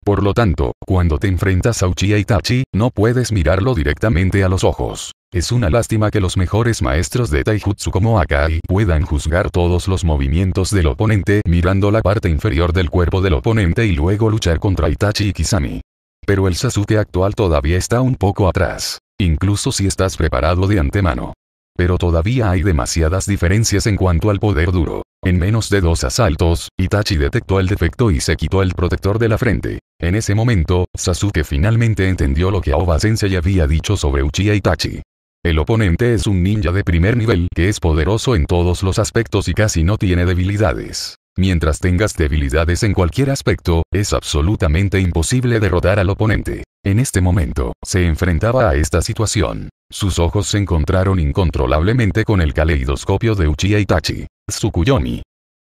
Por lo tanto, cuando te enfrentas a Uchiha Itachi, no puedes mirarlo directamente a los ojos. Es una lástima que los mejores maestros de Taijutsu como Akai puedan juzgar todos los movimientos del oponente mirando la parte inferior del cuerpo del oponente y luego luchar contra Itachi y Kisami. Pero el Sasuke actual todavía está un poco atrás, incluso si estás preparado de antemano. Pero todavía hay demasiadas diferencias en cuanto al poder duro. En menos de dos asaltos, Itachi detectó el defecto y se quitó el protector de la frente. En ese momento, Sasuke finalmente entendió lo que Aoba Sensei había dicho sobre Uchiha Itachi. El oponente es un ninja de primer nivel que es poderoso en todos los aspectos y casi no tiene debilidades. Mientras tengas debilidades en cualquier aspecto, es absolutamente imposible derrotar al oponente. En este momento, se enfrentaba a esta situación. Sus ojos se encontraron incontrolablemente con el caleidoscopio de Uchiha Itachi. Tsukuyomi.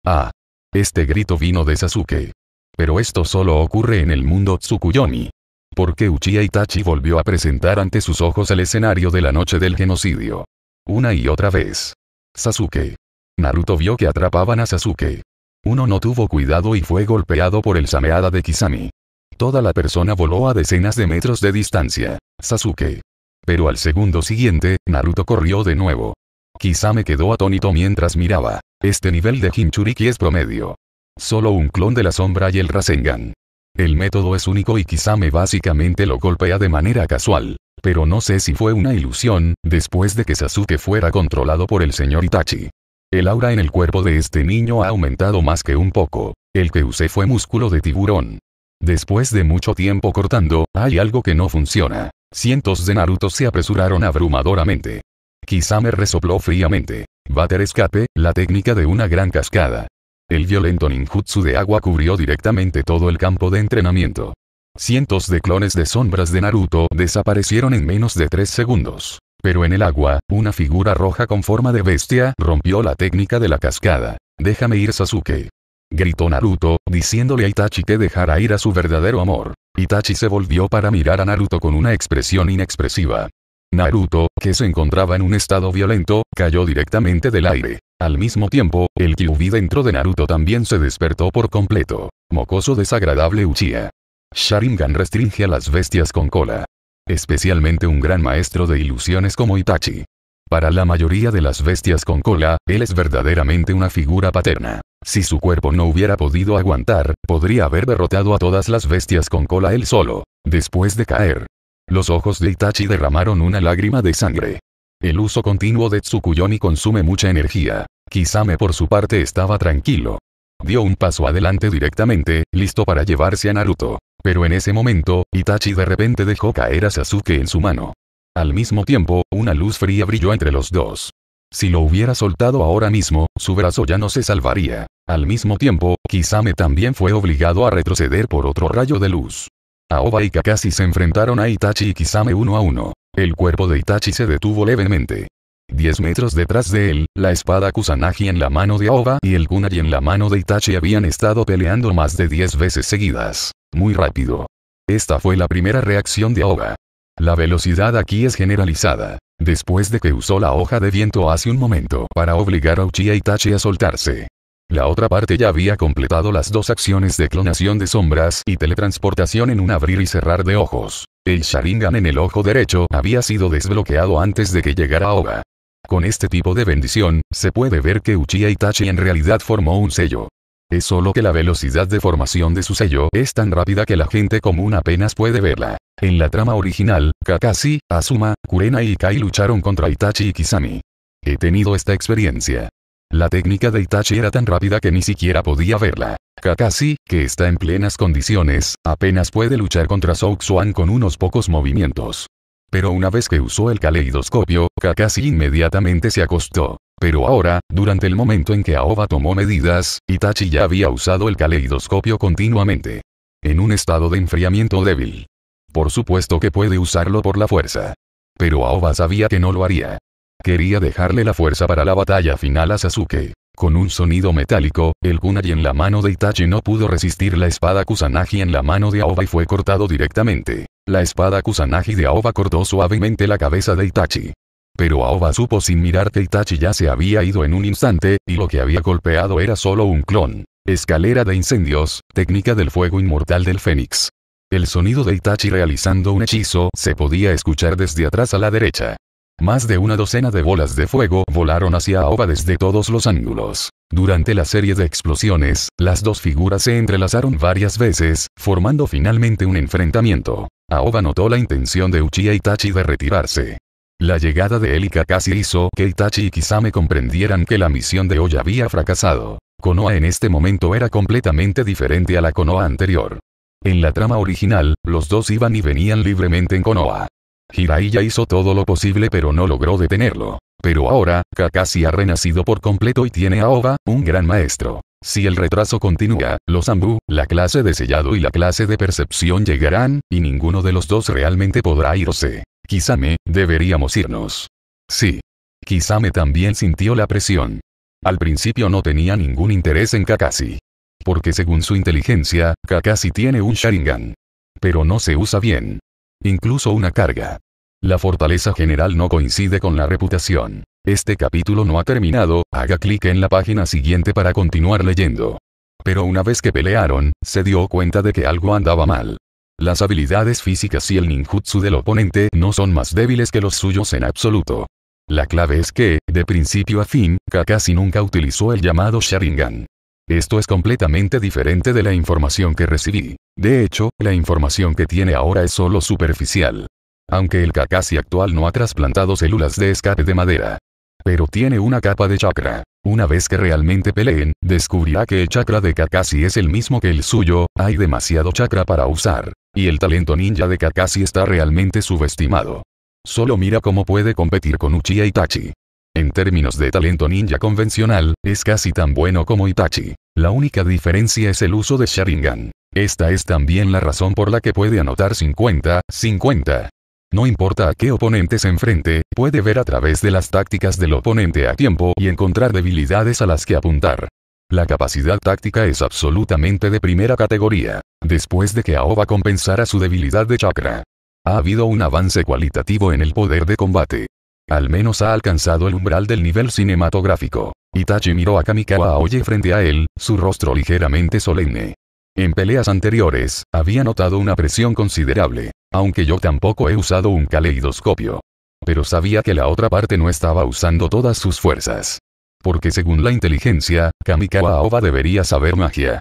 Ah. Este grito vino de Sasuke. Pero esto solo ocurre en el mundo Tsukuyomi. Porque Uchiha Itachi volvió a presentar ante sus ojos el escenario de la noche del genocidio. Una y otra vez. Sasuke. Naruto vio que atrapaban a Sasuke. Uno no tuvo cuidado y fue golpeado por el Sameada de Kisame. Toda la persona voló a decenas de metros de distancia. Sasuke. Pero al segundo siguiente, Naruto corrió de nuevo. Kisame quedó atónito mientras miraba. Este nivel de Hinchuriki es promedio. Solo un clon de la sombra y el Rasengan. El método es único y Kisame básicamente lo golpea de manera casual. Pero no sé si fue una ilusión, después de que Sasuke fuera controlado por el señor Itachi. El aura en el cuerpo de este niño ha aumentado más que un poco. El que usé fue músculo de tiburón. Después de mucho tiempo cortando, hay algo que no funciona. Cientos de Naruto se apresuraron abrumadoramente. Kisame resopló fríamente. Bater escape, la técnica de una gran cascada. El violento ninjutsu de agua cubrió directamente todo el campo de entrenamiento. Cientos de clones de sombras de Naruto desaparecieron en menos de tres segundos. Pero en el agua, una figura roja con forma de bestia rompió la técnica de la cascada. Déjame ir Sasuke. Gritó Naruto, diciéndole a Itachi que dejara ir a su verdadero amor. Itachi se volvió para mirar a Naruto con una expresión inexpresiva. Naruto, que se encontraba en un estado violento, cayó directamente del aire. Al mismo tiempo, el Kyuubi dentro de Naruto también se despertó por completo. Mocoso desagradable Uchiha. Sharingan restringe a las bestias con cola. Especialmente un gran maestro de ilusiones como Itachi. Para la mayoría de las bestias con cola, él es verdaderamente una figura paterna. Si su cuerpo no hubiera podido aguantar, podría haber derrotado a todas las bestias con cola él solo. Después de caer, los ojos de Itachi derramaron una lágrima de sangre. El uso continuo de Tsukuyomi consume mucha energía. Kisame por su parte estaba tranquilo. Dio un paso adelante directamente, listo para llevarse a Naruto. Pero en ese momento, Itachi de repente dejó caer a Sasuke en su mano. Al mismo tiempo, una luz fría brilló entre los dos. Si lo hubiera soltado ahora mismo, su brazo ya no se salvaría. Al mismo tiempo, Kisame también fue obligado a retroceder por otro rayo de luz. Aoba y Kakashi se enfrentaron a Itachi y Kisame uno a uno. El cuerpo de Itachi se detuvo levemente. Diez metros detrás de él, la espada Kusanagi en la mano de Aoba y el kunai en la mano de Itachi habían estado peleando más de diez veces seguidas. Muy rápido. Esta fue la primera reacción de Aoba. La velocidad aquí es generalizada. Después de que usó la hoja de viento hace un momento para obligar a Uchiha Itachi a soltarse, la otra parte ya había completado las dos acciones de clonación de sombras y teletransportación en un abrir y cerrar de ojos. El Sharingan en el ojo derecho había sido desbloqueado antes de que llegara Oga. Con este tipo de bendición, se puede ver que Uchiha Itachi en realidad formó un sello. Es solo que la velocidad de formación de su sello es tan rápida que la gente común apenas puede verla. En la trama original, Kakashi, Asuma, Kurena y Kai lucharon contra Itachi y Kisami. He tenido esta experiencia. La técnica de Itachi era tan rápida que ni siquiera podía verla. Kakashi, que está en plenas condiciones, apenas puede luchar contra Soxuan con unos pocos movimientos. Pero una vez que usó el caleidoscopio, Kakashi inmediatamente se acostó. Pero ahora, durante el momento en que Aoba tomó medidas, Itachi ya había usado el caleidoscopio continuamente. En un estado de enfriamiento débil. Por supuesto que puede usarlo por la fuerza. Pero Aoba sabía que no lo haría. Quería dejarle la fuerza para la batalla final a Sasuke. Con un sonido metálico, el kunai en la mano de Itachi no pudo resistir la espada Kusanagi en la mano de Aoba y fue cortado directamente. La espada Kusanagi de Aoba cortó suavemente la cabeza de Itachi. Pero Aoba supo sin mirar que Itachi ya se había ido en un instante, y lo que había golpeado era solo un clon. Escalera de incendios, técnica del fuego inmortal del Fénix. El sonido de Itachi realizando un hechizo se podía escuchar desde atrás a la derecha. Más de una docena de bolas de fuego volaron hacia Aoba desde todos los ángulos. Durante la serie de explosiones, las dos figuras se entrelazaron varias veces, formando finalmente un enfrentamiento. Aoba notó la intención de Uchiha Itachi de retirarse. La llegada de Elika casi hizo que Itachi y Kisame comprendieran que la misión de hoy había fracasado. Konoha en este momento era completamente diferente a la Konoha anterior. En la trama original, los dos iban y venían libremente en Konoha. Hiraiya hizo todo lo posible pero no logró detenerlo. Pero ahora, Kakashi ha renacido por completo y tiene a Oba, un gran maestro. Si el retraso continúa, los Ambu, la clase de sellado y la clase de percepción llegarán, y ninguno de los dos realmente podrá irse. Kisame, deberíamos irnos. Sí. Kisame también sintió la presión. Al principio no tenía ningún interés en Kakashi. Porque según su inteligencia, Kakashi tiene un Sharingan. Pero no se usa bien incluso una carga. La fortaleza general no coincide con la reputación. Este capítulo no ha terminado, haga clic en la página siguiente para continuar leyendo. Pero una vez que pelearon, se dio cuenta de que algo andaba mal. Las habilidades físicas y el ninjutsu del oponente no son más débiles que los suyos en absoluto. La clave es que, de principio a fin, Kakashi nunca utilizó el llamado Sharingan. Esto es completamente diferente de la información que recibí. De hecho, la información que tiene ahora es solo superficial. Aunque el Kakashi actual no ha trasplantado células de escape de madera. Pero tiene una capa de chakra. Una vez que realmente peleen, descubrirá que el chakra de Kakashi es el mismo que el suyo, hay demasiado chakra para usar. Y el talento ninja de Kakashi está realmente subestimado. Solo mira cómo puede competir con Uchiha Itachi. En términos de talento ninja convencional, es casi tan bueno como Itachi. La única diferencia es el uso de Sharingan. Esta es también la razón por la que puede anotar 50, 50. No importa a qué oponente se enfrente, puede ver a través de las tácticas del oponente a tiempo y encontrar debilidades a las que apuntar. La capacidad táctica es absolutamente de primera categoría. Después de que Aoba compensara su debilidad de chakra, ha habido un avance cualitativo en el poder de combate. Al menos ha alcanzado el umbral del nivel cinematográfico. Itachi miró a Kamikawa Oye frente a él, su rostro ligeramente solemne. En peleas anteriores, había notado una presión considerable, aunque yo tampoco he usado un caleidoscopio. Pero sabía que la otra parte no estaba usando todas sus fuerzas. Porque según la inteligencia, Kamikawa Oba debería saber magia.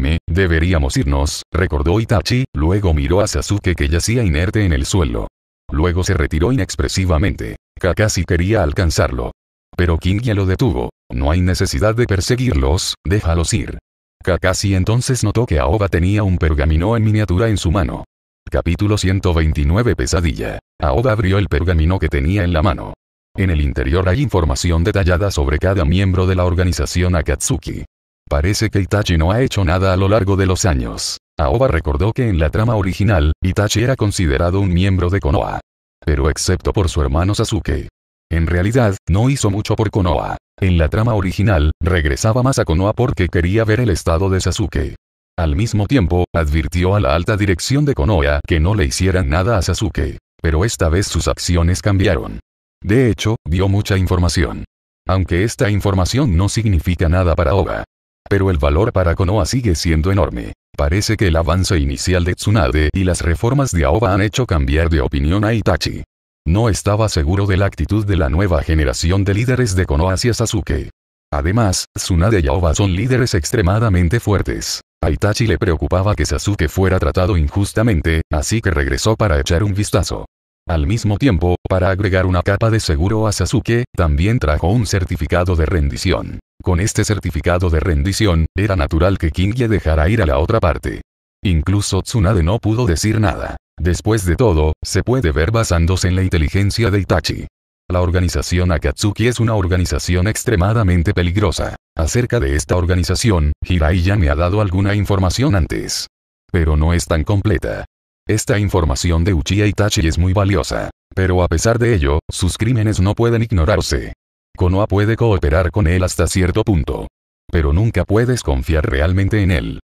me, deberíamos irnos, recordó Itachi, luego miró a Sasuke que yacía inerte en el suelo. Luego se retiró inexpresivamente. Kakashi quería alcanzarlo. Pero ya lo detuvo. No hay necesidad de perseguirlos, déjalos ir. Kakashi entonces notó que Aoba tenía un pergamino en miniatura en su mano. Capítulo 129 Pesadilla. Aoba abrió el pergamino que tenía en la mano. En el interior hay información detallada sobre cada miembro de la organización Akatsuki. Parece que Itachi no ha hecho nada a lo largo de los años. Aoba recordó que en la trama original, Itachi era considerado un miembro de Konoha. Pero excepto por su hermano Sasuke. En realidad, no hizo mucho por Konoha. En la trama original, regresaba más a Konoha porque quería ver el estado de Sasuke. Al mismo tiempo, advirtió a la alta dirección de Konoha que no le hicieran nada a Sasuke. Pero esta vez sus acciones cambiaron. De hecho, dio mucha información. Aunque esta información no significa nada para Aoba. Pero el valor para Konoha sigue siendo enorme. Parece que el avance inicial de Tsunade y las reformas de Aoba han hecho cambiar de opinión a Itachi. No estaba seguro de la actitud de la nueva generación de líderes de Konoha hacia Sasuke. Además, Tsunade y Aoba son líderes extremadamente fuertes. A Itachi le preocupaba que Sasuke fuera tratado injustamente, así que regresó para echar un vistazo. Al mismo tiempo, para agregar una capa de seguro a Sasuke, también trajo un certificado de rendición. Con este certificado de rendición, era natural que Kingye dejara ir a la otra parte. Incluso Tsunade no pudo decir nada. Después de todo, se puede ver basándose en la inteligencia de Itachi. La organización Akatsuki es una organización extremadamente peligrosa. Acerca de esta organización, Hiraiya me ha dado alguna información antes. Pero no es tan completa. Esta información de Uchiha Itachi es muy valiosa. Pero a pesar de ello, sus crímenes no pueden ignorarse. Konoha puede cooperar con él hasta cierto punto. Pero nunca puedes confiar realmente en él.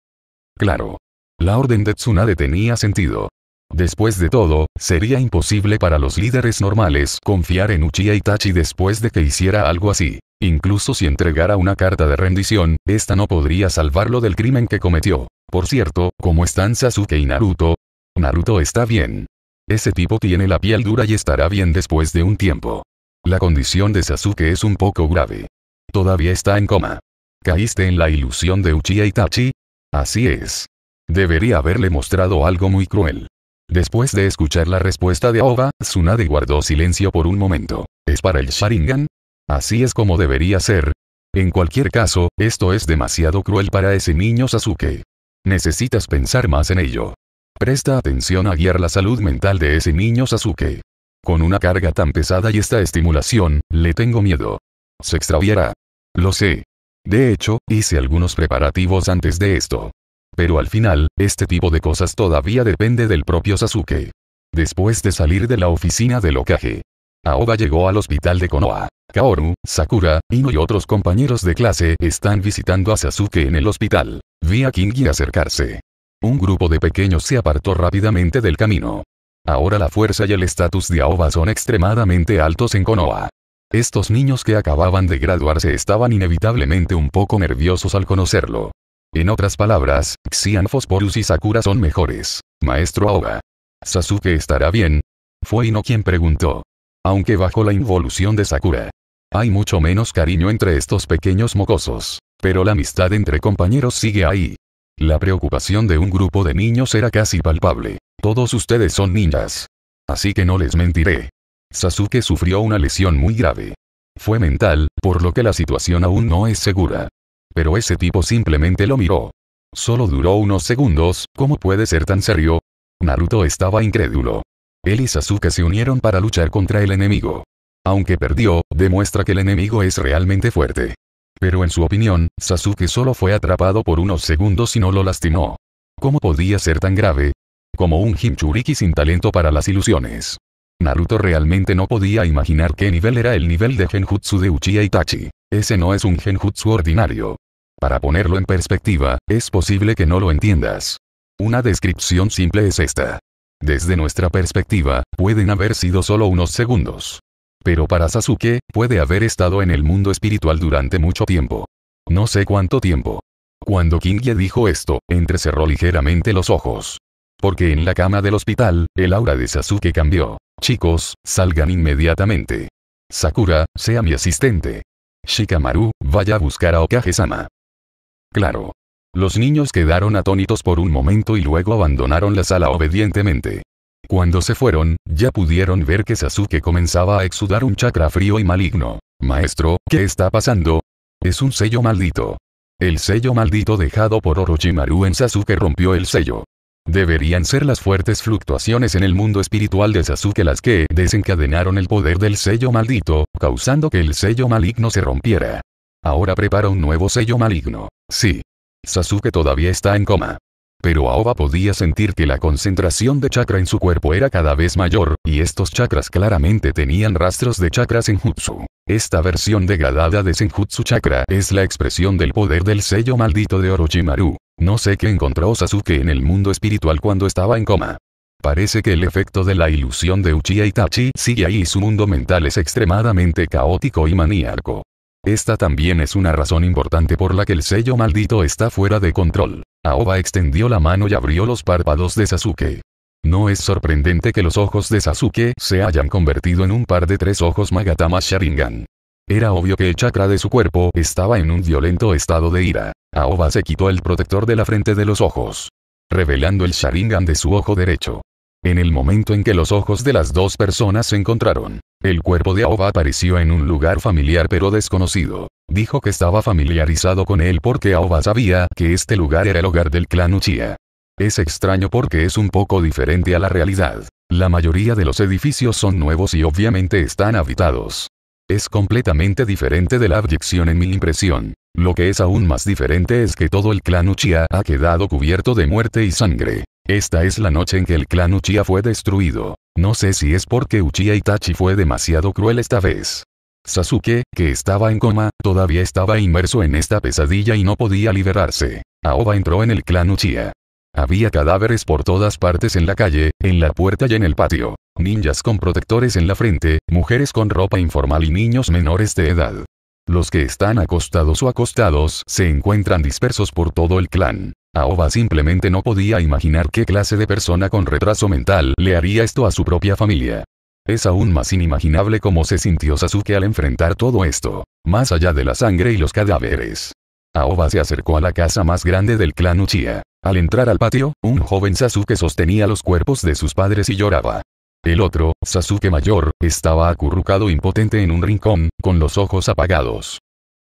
Claro. La orden de Tsunade tenía sentido. Después de todo, sería imposible para los líderes normales confiar en Uchiha Itachi después de que hiciera algo así. Incluso si entregara una carta de rendición, esta no podría salvarlo del crimen que cometió. Por cierto, como están Sasuke y Naruto? Naruto está bien. Ese tipo tiene la piel dura y estará bien después de un tiempo. La condición de Sasuke es un poco grave. Todavía está en coma. ¿Caíste en la ilusión de Uchiha Itachi? Así es. Debería haberle mostrado algo muy cruel. Después de escuchar la respuesta de Aoba, Tsunade guardó silencio por un momento. ¿Es para el Sharingan? Así es como debería ser. En cualquier caso, esto es demasiado cruel para ese niño Sasuke. Necesitas pensar más en ello. Presta atención a guiar la salud mental de ese niño Sasuke. Con una carga tan pesada y esta estimulación, le tengo miedo. Se extraviará. Lo sé. De hecho, hice algunos preparativos antes de esto. Pero al final, este tipo de cosas todavía depende del propio Sasuke. Después de salir de la oficina del ocaje. Aoba llegó al hospital de Konoha. Kaoru, Sakura, Ino y otros compañeros de clase están visitando a Sasuke en el hospital. Vi a Kingi acercarse. Un grupo de pequeños se apartó rápidamente del camino. Ahora la fuerza y el estatus de Aoba son extremadamente altos en Konoha. Estos niños que acababan de graduarse estaban inevitablemente un poco nerviosos al conocerlo. En otras palabras, Xian y Sakura son mejores. Maestro Aoba. Sasuke estará bien. Fue Ino quien preguntó. Aunque bajo la involución de Sakura. Hay mucho menos cariño entre estos pequeños mocosos. Pero la amistad entre compañeros sigue ahí. La preocupación de un grupo de niños era casi palpable. Todos ustedes son niñas, Así que no les mentiré. Sasuke sufrió una lesión muy grave. Fue mental, por lo que la situación aún no es segura. Pero ese tipo simplemente lo miró. Solo duró unos segundos, ¿cómo puede ser tan serio? Naruto estaba incrédulo. Él y Sasuke se unieron para luchar contra el enemigo. Aunque perdió, demuestra que el enemigo es realmente fuerte. Pero en su opinión, Sasuke solo fue atrapado por unos segundos y no lo lastimó. ¿Cómo podía ser tan grave? Como un Hinchuriki sin talento para las ilusiones. Naruto realmente no podía imaginar qué nivel era el nivel de genjutsu de Uchiha Itachi. Ese no es un genjutsu ordinario. Para ponerlo en perspectiva, es posible que no lo entiendas. Una descripción simple es esta. Desde nuestra perspectiva, pueden haber sido solo unos segundos. Pero para Sasuke, puede haber estado en el mundo espiritual durante mucho tiempo. No sé cuánto tiempo. Cuando Kingye dijo esto, entrecerró ligeramente los ojos. Porque en la cama del hospital, el aura de Sasuke cambió. Chicos, salgan inmediatamente. Sakura, sea mi asistente. Shikamaru, vaya a buscar a Okage-sama. Claro. Los niños quedaron atónitos por un momento y luego abandonaron la sala obedientemente. Cuando se fueron, ya pudieron ver que Sasuke comenzaba a exudar un chakra frío y maligno. Maestro, ¿qué está pasando? Es un sello maldito. El sello maldito dejado por Orochimaru en Sasuke rompió el sello. Deberían ser las fuertes fluctuaciones en el mundo espiritual de Sasuke las que desencadenaron el poder del sello maldito, causando que el sello maligno se rompiera. Ahora prepara un nuevo sello maligno. Sí. Sasuke todavía está en coma. Pero Aoba podía sentir que la concentración de chakra en su cuerpo era cada vez mayor, y estos chakras claramente tenían rastros de chakras en Esta versión degradada de Senjutsu Chakra es la expresión del poder del sello maldito de Orochimaru. No sé qué encontró Sasuke en el mundo espiritual cuando estaba en coma. Parece que el efecto de la ilusión de Uchiha Itachi sigue ahí y su mundo mental es extremadamente caótico y maníaco. Esta también es una razón importante por la que el sello maldito está fuera de control. Aoba extendió la mano y abrió los párpados de Sasuke. No es sorprendente que los ojos de Sasuke se hayan convertido en un par de tres ojos Magatama Sharingan. Era obvio que el chakra de su cuerpo estaba en un violento estado de ira. Aoba se quitó el protector de la frente de los ojos, revelando el Sharingan de su ojo derecho. En el momento en que los ojos de las dos personas se encontraron, el cuerpo de Aoba apareció en un lugar familiar pero desconocido. Dijo que estaba familiarizado con él porque Aoba sabía que este lugar era el hogar del clan Uchiha. Es extraño porque es un poco diferente a la realidad. La mayoría de los edificios son nuevos y obviamente están habitados. Es completamente diferente de la abyección en mi impresión. Lo que es aún más diferente es que todo el clan Uchiha ha quedado cubierto de muerte y sangre. Esta es la noche en que el clan Uchiha fue destruido. No sé si es porque Uchiha Itachi fue demasiado cruel esta vez, Sasuke, que estaba en coma, todavía estaba inmerso en esta pesadilla y no podía liberarse. Aoba entró en el clan Uchiha. Había cadáveres por todas partes en la calle, en la puerta y en el patio. Ninjas con protectores en la frente, mujeres con ropa informal y niños menores de edad. Los que están acostados o acostados se encuentran dispersos por todo el clan. Aoba simplemente no podía imaginar qué clase de persona con retraso mental le haría esto a su propia familia. Es aún más inimaginable cómo se sintió Sasuke al enfrentar todo esto, más allá de la sangre y los cadáveres. Aoba se acercó a la casa más grande del clan Uchiha. Al entrar al patio, un joven Sasuke sostenía los cuerpos de sus padres y lloraba. El otro, Sasuke mayor, estaba acurrucado impotente en un rincón, con los ojos apagados.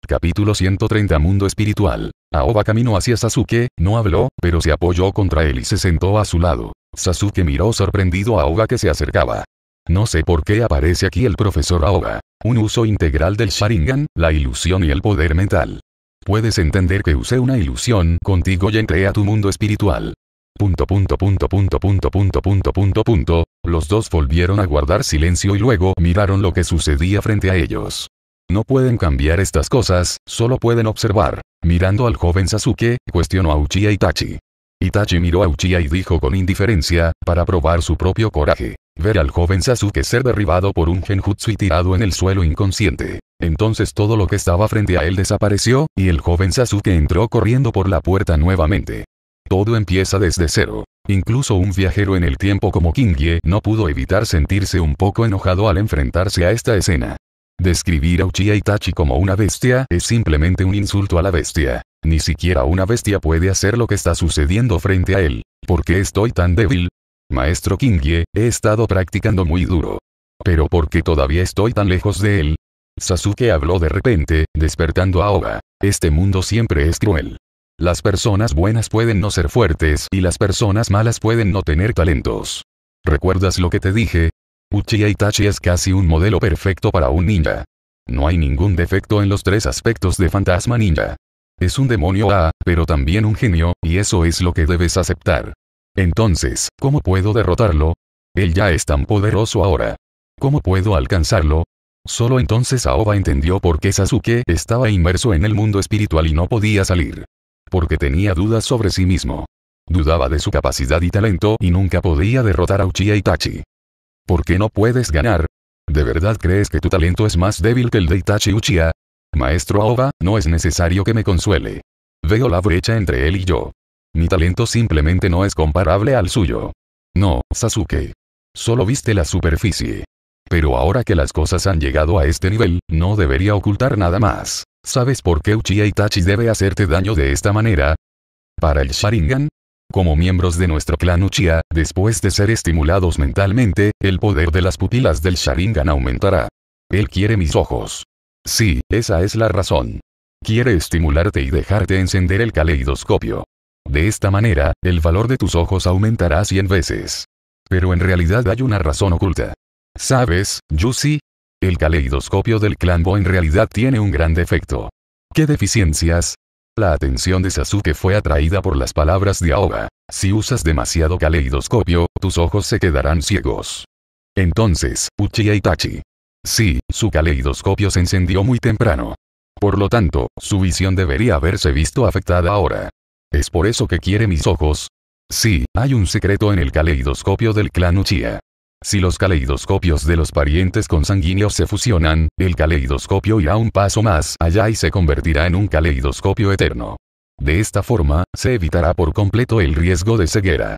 Capítulo 130 Mundo Espiritual. Aoba caminó hacia Sasuke, no habló, pero se apoyó contra él y se sentó a su lado. Sasuke miró sorprendido a Aoba que se acercaba. No sé por qué aparece aquí el profesor Aoba. Un uso integral del Sharingan, la ilusión y el poder mental. Puedes entender que usé una ilusión contigo y entré a tu mundo espiritual. Punto punto punto punto punto punto punto punto punto. Los dos volvieron a guardar silencio y luego miraron lo que sucedía frente a ellos. No pueden cambiar estas cosas, solo pueden observar. Mirando al joven Sasuke, cuestionó a Uchiha Itachi. Itachi miró a Uchiha y dijo con indiferencia, para probar su propio coraje. Ver al joven Sasuke ser derribado por un genjutsu y tirado en el suelo inconsciente. Entonces todo lo que estaba frente a él desapareció, y el joven Sasuke entró corriendo por la puerta nuevamente. Todo empieza desde cero. Incluso un viajero en el tiempo como Kingye no pudo evitar sentirse un poco enojado al enfrentarse a esta escena. Describir a Uchiha Itachi como una bestia es simplemente un insulto a la bestia. Ni siquiera una bestia puede hacer lo que está sucediendo frente a él. ¿Por qué estoy tan débil? Maestro Kingye, he estado practicando muy duro. Pero ¿por qué todavía estoy tan lejos de él? Sasuke habló de repente, despertando a Oga. Este mundo siempre es cruel. Las personas buenas pueden no ser fuertes y las personas malas pueden no tener talentos. ¿Recuerdas lo que te dije? Uchiha Itachi es casi un modelo perfecto para un ninja. No hay ningún defecto en los tres aspectos de Fantasma Ninja. Es un demonio A, ah, pero también un genio, y eso es lo que debes aceptar. Entonces, ¿cómo puedo derrotarlo? Él ya es tan poderoso ahora. ¿Cómo puedo alcanzarlo? Solo entonces Aoba entendió por qué Sasuke estaba inmerso en el mundo espiritual y no podía salir. Porque tenía dudas sobre sí mismo. Dudaba de su capacidad y talento y nunca podía derrotar a Uchiha Itachi. ¿Por qué no puedes ganar? ¿De verdad crees que tu talento es más débil que el de Itachi Uchiha? Maestro Aoba, no es necesario que me consuele. Veo la brecha entre él y yo. Mi talento simplemente no es comparable al suyo. No, Sasuke. Solo viste la superficie. Pero ahora que las cosas han llegado a este nivel, no debería ocultar nada más. ¿Sabes por qué Uchiha Itachi debe hacerte daño de esta manera? Para el Sharingan, como miembros de nuestro clan Uchiha, después de ser estimulados mentalmente, el poder de las pupilas del Sharingan aumentará. Él quiere mis ojos. Sí, esa es la razón. Quiere estimularte y dejarte encender el caleidoscopio. De esta manera, el valor de tus ojos aumentará 100 veces. Pero en realidad hay una razón oculta. ¿Sabes, Yusi? El caleidoscopio del clan Bo en realidad tiene un gran defecto. ¿Qué deficiencias? La atención de Sasuke fue atraída por las palabras de Aoba. Si usas demasiado caleidoscopio, tus ojos se quedarán ciegos. Entonces, Uchiha Itachi, Sí, su caleidoscopio se encendió muy temprano. Por lo tanto, su visión debería haberse visto afectada ahora. ¿Es por eso que quiere mis ojos? Sí, hay un secreto en el caleidoscopio del clan Uchiha. Si los caleidoscopios de los parientes consanguíneos se fusionan, el caleidoscopio irá un paso más allá y se convertirá en un caleidoscopio eterno. De esta forma, se evitará por completo el riesgo de ceguera.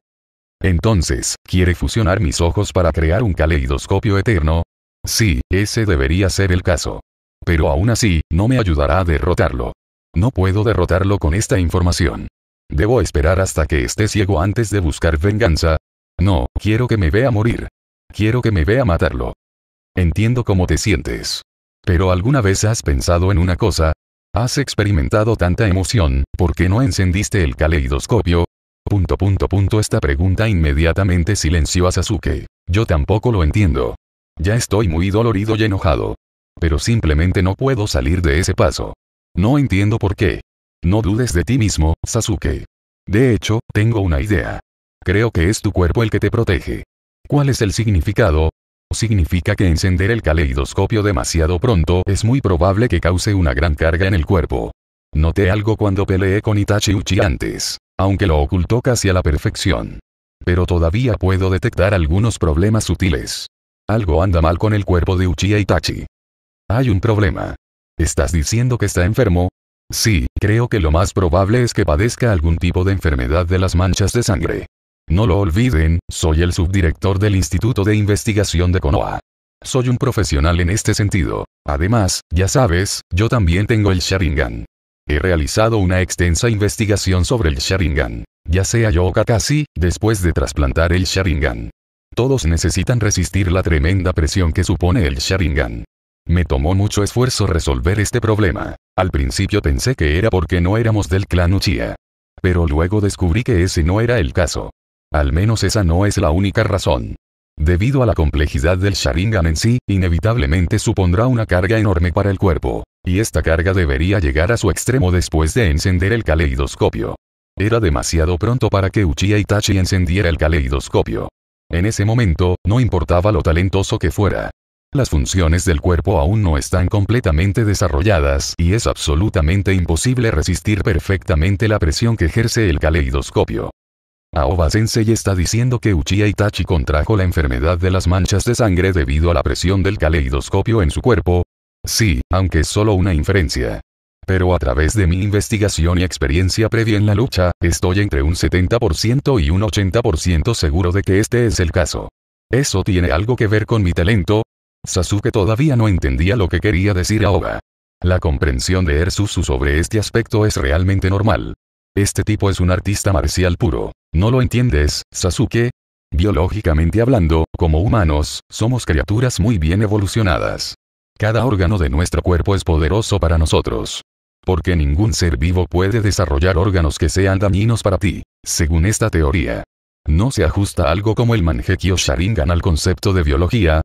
Entonces, ¿quiere fusionar mis ojos para crear un caleidoscopio eterno? Sí, ese debería ser el caso. Pero aún así, no me ayudará a derrotarlo. No puedo derrotarlo con esta información. ¿Debo esperar hasta que esté ciego antes de buscar venganza? No, quiero que me vea morir. Quiero que me vea matarlo. Entiendo cómo te sientes. Pero ¿alguna vez has pensado en una cosa? ¿Has experimentado tanta emoción, por qué no encendiste el caleidoscopio? Punto punto esta pregunta inmediatamente silenció a Sasuke. Yo tampoco lo entiendo. Ya estoy muy dolorido y enojado. Pero simplemente no puedo salir de ese paso. No entiendo por qué. No dudes de ti mismo, Sasuke. De hecho, tengo una idea. Creo que es tu cuerpo el que te protege. ¿Cuál es el significado? Significa que encender el caleidoscopio demasiado pronto es muy probable que cause una gran carga en el cuerpo. Noté algo cuando peleé con Itachi Uchi antes, aunque lo ocultó casi a la perfección. Pero todavía puedo detectar algunos problemas sutiles. Algo anda mal con el cuerpo de Uchiha Itachi. Hay un problema. ¿Estás diciendo que está enfermo? Sí, creo que lo más probable es que padezca algún tipo de enfermedad de las manchas de sangre. No lo olviden, soy el subdirector del Instituto de Investigación de Konoha. Soy un profesional en este sentido. Además, ya sabes, yo también tengo el Sharingan. He realizado una extensa investigación sobre el Sharingan. Ya sea yo o Kakashi, después de trasplantar el Sharingan. Todos necesitan resistir la tremenda presión que supone el Sharingan. Me tomó mucho esfuerzo resolver este problema. Al principio pensé que era porque no éramos del clan Uchiha. Pero luego descubrí que ese no era el caso. Al menos esa no es la única razón. Debido a la complejidad del Sharingan en sí, inevitablemente supondrá una carga enorme para el cuerpo. Y esta carga debería llegar a su extremo después de encender el caleidoscopio. Era demasiado pronto para que Uchiha Itachi encendiera el caleidoscopio. En ese momento, no importaba lo talentoso que fuera. Las funciones del cuerpo aún no están completamente desarrolladas y es absolutamente imposible resistir perfectamente la presión que ejerce el caleidoscopio. Aoba Sensei está diciendo que Uchiha Itachi contrajo la enfermedad de las manchas de sangre debido a la presión del caleidoscopio en su cuerpo. Sí, aunque es solo una inferencia. Pero a través de mi investigación y experiencia previa en la lucha, estoy entre un 70% y un 80% seguro de que este es el caso. ¿Eso tiene algo que ver con mi talento? Sasuke todavía no entendía lo que quería decir Aoba. La comprensión de Ersusu sobre este aspecto es realmente normal. Este tipo es un artista marcial puro. ¿No lo entiendes, Sasuke? Biológicamente hablando, como humanos, somos criaturas muy bien evolucionadas. Cada órgano de nuestro cuerpo es poderoso para nosotros porque ningún ser vivo puede desarrollar órganos que sean dañinos para ti, según esta teoría. ¿No se ajusta algo como el manjequio Sharingan al concepto de biología?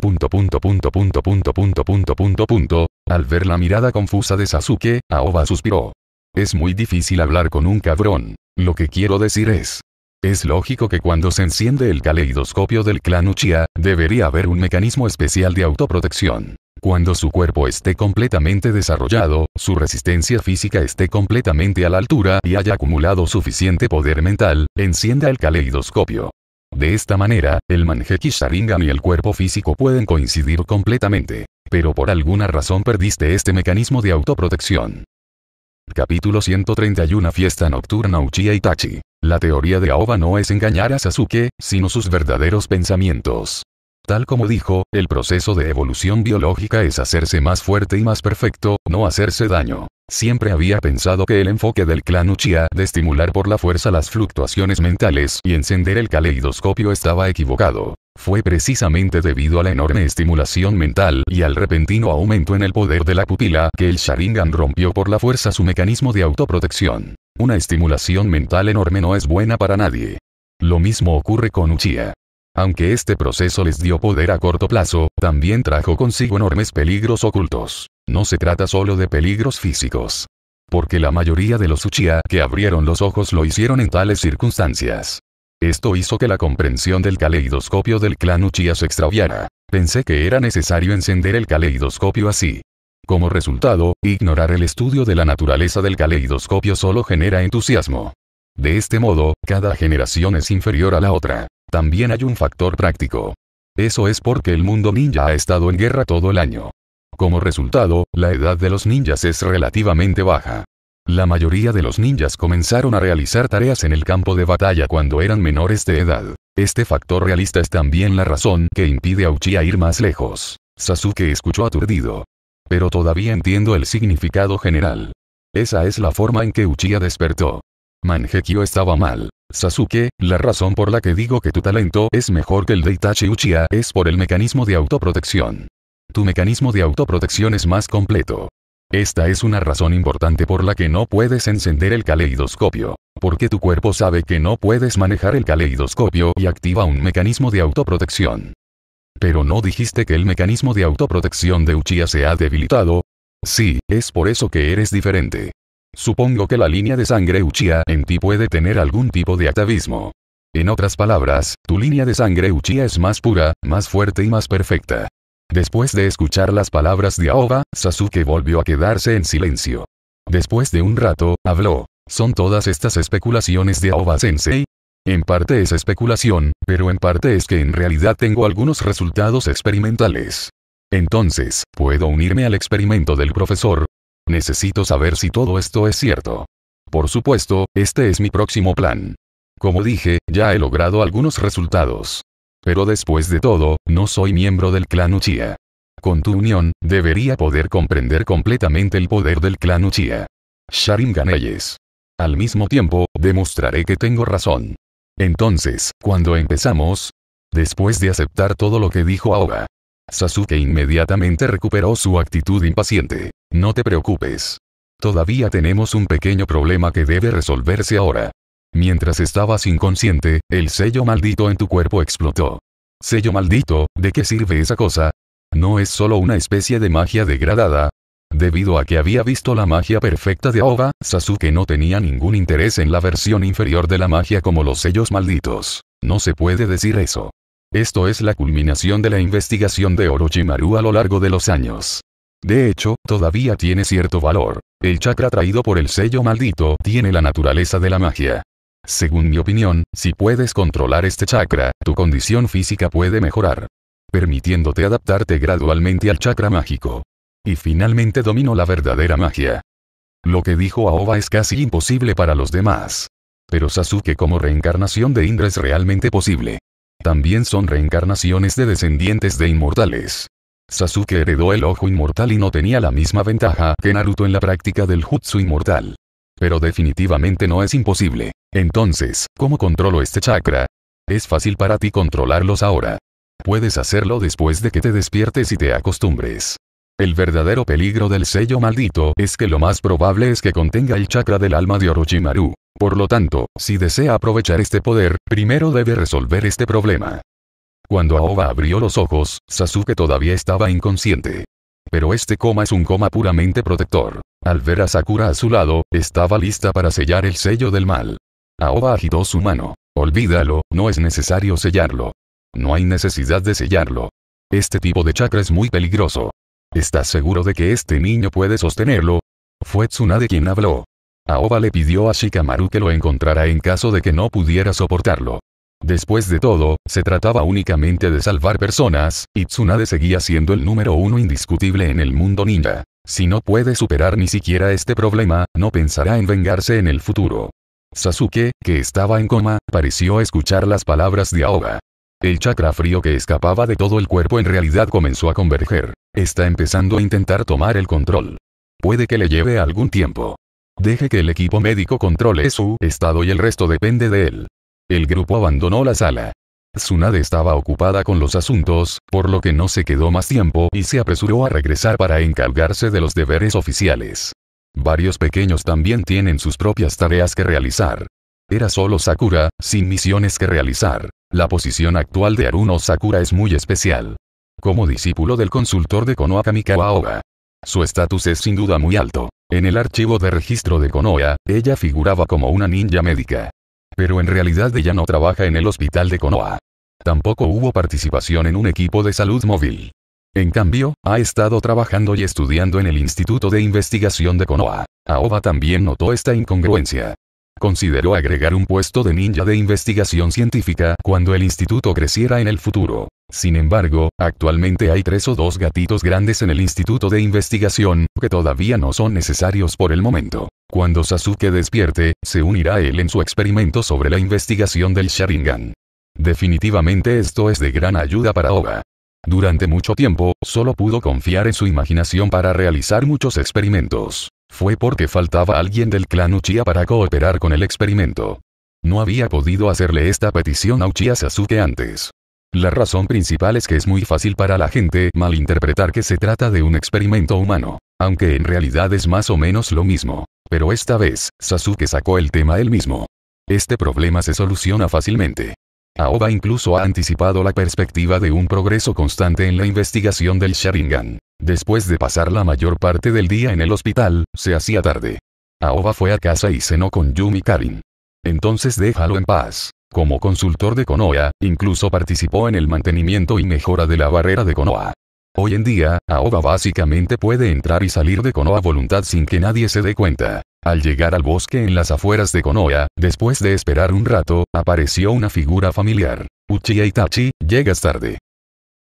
Punto punto punto punto punto punto punto punto punto. Al ver la mirada confusa de Sasuke, Aoba suspiró. Es muy difícil hablar con un cabrón. Lo que quiero decir es, es lógico que cuando se enciende el caleidoscopio del clan Uchiha, debería haber un mecanismo especial de autoprotección cuando su cuerpo esté completamente desarrollado, su resistencia física esté completamente a la altura y haya acumulado suficiente poder mental, encienda el caleidoscopio. De esta manera, el Manjeki Sharingan y el cuerpo físico pueden coincidir completamente. Pero por alguna razón perdiste este mecanismo de autoprotección. Capítulo 131 Fiesta Nocturna Uchiha Itachi. La teoría de Aoba no es engañar a Sasuke, sino sus verdaderos pensamientos. Tal como dijo, el proceso de evolución biológica es hacerse más fuerte y más perfecto, no hacerse daño. Siempre había pensado que el enfoque del clan Uchiha de estimular por la fuerza las fluctuaciones mentales y encender el caleidoscopio estaba equivocado. Fue precisamente debido a la enorme estimulación mental y al repentino aumento en el poder de la pupila que el Sharingan rompió por la fuerza su mecanismo de autoprotección. Una estimulación mental enorme no es buena para nadie. Lo mismo ocurre con Uchiha. Aunque este proceso les dio poder a corto plazo, también trajo consigo enormes peligros ocultos. No se trata solo de peligros físicos. Porque la mayoría de los Uchiha que abrieron los ojos lo hicieron en tales circunstancias. Esto hizo que la comprensión del caleidoscopio del clan Uchiha se extraviara. Pensé que era necesario encender el caleidoscopio así. Como resultado, ignorar el estudio de la naturaleza del caleidoscopio solo genera entusiasmo. De este modo, cada generación es inferior a la otra. También hay un factor práctico. Eso es porque el mundo ninja ha estado en guerra todo el año. Como resultado, la edad de los ninjas es relativamente baja. La mayoría de los ninjas comenzaron a realizar tareas en el campo de batalla cuando eran menores de edad. Este factor realista es también la razón que impide a Uchiha ir más lejos. Sasuke escuchó aturdido. Pero todavía entiendo el significado general. Esa es la forma en que Uchiha despertó. Mangekyo estaba mal. Sasuke, la razón por la que digo que tu talento es mejor que el de Itachi Uchiha es por el mecanismo de autoprotección. Tu mecanismo de autoprotección es más completo. Esta es una razón importante por la que no puedes encender el caleidoscopio. Porque tu cuerpo sabe que no puedes manejar el caleidoscopio y activa un mecanismo de autoprotección. Pero no dijiste que el mecanismo de autoprotección de Uchiha se ha debilitado. Sí, es por eso que eres diferente. Supongo que la línea de sangre Uchiha en ti puede tener algún tipo de atavismo. En otras palabras, tu línea de sangre Uchiha es más pura, más fuerte y más perfecta. Después de escuchar las palabras de Aoba, Sasuke volvió a quedarse en silencio. Después de un rato, habló. ¿Son todas estas especulaciones de Aoba Sensei? En parte es especulación, pero en parte es que en realidad tengo algunos resultados experimentales. Entonces, ¿puedo unirme al experimento del profesor? Necesito saber si todo esto es cierto. Por supuesto, este es mi próximo plan. Como dije, ya he logrado algunos resultados. Pero después de todo, no soy miembro del clan Uchiha. Con tu unión, debería poder comprender completamente el poder del clan Uchiha. Eyes. Al mismo tiempo, demostraré que tengo razón. Entonces, cuando empezamos, después de aceptar todo lo que dijo Aoba, Sasuke inmediatamente recuperó su actitud impaciente. No te preocupes. Todavía tenemos un pequeño problema que debe resolverse ahora. Mientras estabas inconsciente, el sello maldito en tu cuerpo explotó. Sello maldito, ¿de qué sirve esa cosa? No es solo una especie de magia degradada. Debido a que había visto la magia perfecta de Aoba, Sasuke no tenía ningún interés en la versión inferior de la magia como los sellos malditos. No se puede decir eso. Esto es la culminación de la investigación de Orochimaru a lo largo de los años. De hecho, todavía tiene cierto valor. El chakra traído por el sello maldito tiene la naturaleza de la magia. Según mi opinión, si puedes controlar este chakra, tu condición física puede mejorar, permitiéndote adaptarte gradualmente al chakra mágico. Y finalmente dominó la verdadera magia. Lo que dijo Aoba es casi imposible para los demás. Pero Sasuke como reencarnación de Indra es realmente posible. También son reencarnaciones de descendientes de inmortales. Sasuke heredó el ojo inmortal y no tenía la misma ventaja que Naruto en la práctica del jutsu inmortal. Pero definitivamente no es imposible. Entonces, ¿cómo controlo este chakra? Es fácil para ti controlarlos ahora. Puedes hacerlo después de que te despiertes y te acostumbres. El verdadero peligro del sello maldito es que lo más probable es que contenga el chakra del alma de Orochimaru. Por lo tanto, si desea aprovechar este poder, primero debe resolver este problema. Cuando Aoba abrió los ojos, Sasuke todavía estaba inconsciente. Pero este coma es un coma puramente protector. Al ver a Sakura a su lado, estaba lista para sellar el sello del mal. Aoba agitó su mano. Olvídalo, no es necesario sellarlo. No hay necesidad de sellarlo. Este tipo de chakra es muy peligroso. ¿Estás seguro de que este niño puede sostenerlo? Fue Tsunade quien habló. Aoba le pidió a Shikamaru que lo encontrara en caso de que no pudiera soportarlo. Después de todo, se trataba únicamente de salvar personas, y Tsunade seguía siendo el número uno indiscutible en el mundo ninja. Si no puede superar ni siquiera este problema, no pensará en vengarse en el futuro. Sasuke, que estaba en coma, pareció escuchar las palabras de Aoga. El chakra frío que escapaba de todo el cuerpo en realidad comenzó a converger. Está empezando a intentar tomar el control. Puede que le lleve algún tiempo. Deje que el equipo médico controle su estado y el resto depende de él. El grupo abandonó la sala. Tsunade estaba ocupada con los asuntos, por lo que no se quedó más tiempo y se apresuró a regresar para encargarse de los deberes oficiales. Varios pequeños también tienen sus propias tareas que realizar. Era solo Sakura, sin misiones que realizar. La posición actual de Aruno Sakura es muy especial. Como discípulo del consultor de Konoha Kamikawa Su estatus es sin duda muy alto. En el archivo de registro de Konoha, ella figuraba como una ninja médica. Pero en realidad ella no trabaja en el hospital de Konoha. Tampoco hubo participación en un equipo de salud móvil. En cambio, ha estado trabajando y estudiando en el Instituto de Investigación de Konoha. Aoba también notó esta incongruencia. Consideró agregar un puesto de ninja de investigación científica cuando el instituto creciera en el futuro. Sin embargo, actualmente hay tres o dos gatitos grandes en el instituto de investigación, que todavía no son necesarios por el momento. Cuando Sasuke despierte, se unirá a él en su experimento sobre la investigación del Sharingan. Definitivamente esto es de gran ayuda para Oga. Durante mucho tiempo, solo pudo confiar en su imaginación para realizar muchos experimentos. Fue porque faltaba alguien del clan Uchiha para cooperar con el experimento. No había podido hacerle esta petición a Uchiha Sasuke antes. La razón principal es que es muy fácil para la gente malinterpretar que se trata de un experimento humano, aunque en realidad es más o menos lo mismo. Pero esta vez, Sasuke sacó el tema él mismo. Este problema se soluciona fácilmente. Aoba incluso ha anticipado la perspectiva de un progreso constante en la investigación del Sharingan. Después de pasar la mayor parte del día en el hospital, se hacía tarde. Aoba fue a casa y cenó con Yumi Karin. Entonces déjalo en paz. Como consultor de Konoha, incluso participó en el mantenimiento y mejora de la barrera de Konoha. Hoy en día, Aoba básicamente puede entrar y salir de Konoha a voluntad sin que nadie se dé cuenta. Al llegar al bosque en las afueras de Konoha, después de esperar un rato, apareció una figura familiar. Uchiha Itachi, llegas tarde.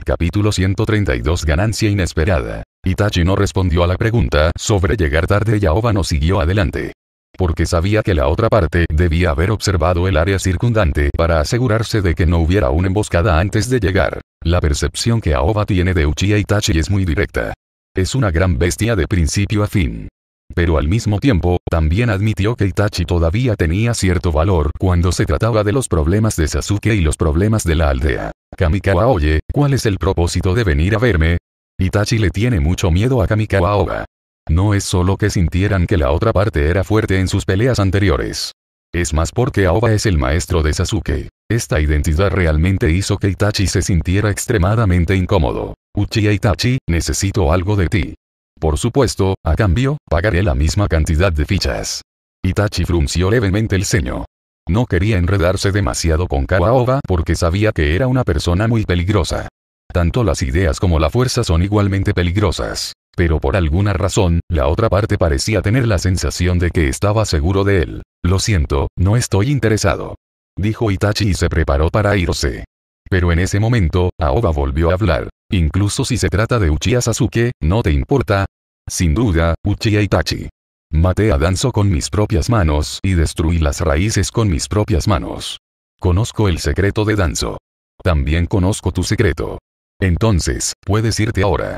Capítulo 132 Ganancia inesperada. Itachi no respondió a la pregunta sobre llegar tarde y Aoba no siguió adelante porque sabía que la otra parte debía haber observado el área circundante para asegurarse de que no hubiera una emboscada antes de llegar. La percepción que Aoba tiene de Uchiha Itachi es muy directa. Es una gran bestia de principio a fin. Pero al mismo tiempo, también admitió que Itachi todavía tenía cierto valor cuando se trataba de los problemas de Sasuke y los problemas de la aldea. Kamikawa oye, ¿cuál es el propósito de venir a verme? Itachi le tiene mucho miedo a Kamikawa Aoba. No es solo que sintieran que la otra parte era fuerte en sus peleas anteriores. Es más porque Aoba es el maestro de Sasuke. Esta identidad realmente hizo que Itachi se sintiera extremadamente incómodo. Uchiha Itachi, necesito algo de ti. Por supuesto, a cambio, pagaré la misma cantidad de fichas. Itachi frunció levemente el ceño. No quería enredarse demasiado con Kawaoba porque sabía que era una persona muy peligrosa. Tanto las ideas como la fuerza son igualmente peligrosas. Pero por alguna razón, la otra parte parecía tener la sensación de que estaba seguro de él. Lo siento, no estoy interesado. Dijo Itachi y se preparó para irse. Pero en ese momento, Aoba volvió a hablar. Incluso si se trata de Uchiha Sasuke, ¿no te importa? Sin duda, Uchiha Itachi. Maté a Danzo con mis propias manos y destruí las raíces con mis propias manos. Conozco el secreto de Danzo. También conozco tu secreto. Entonces, puedes irte ahora.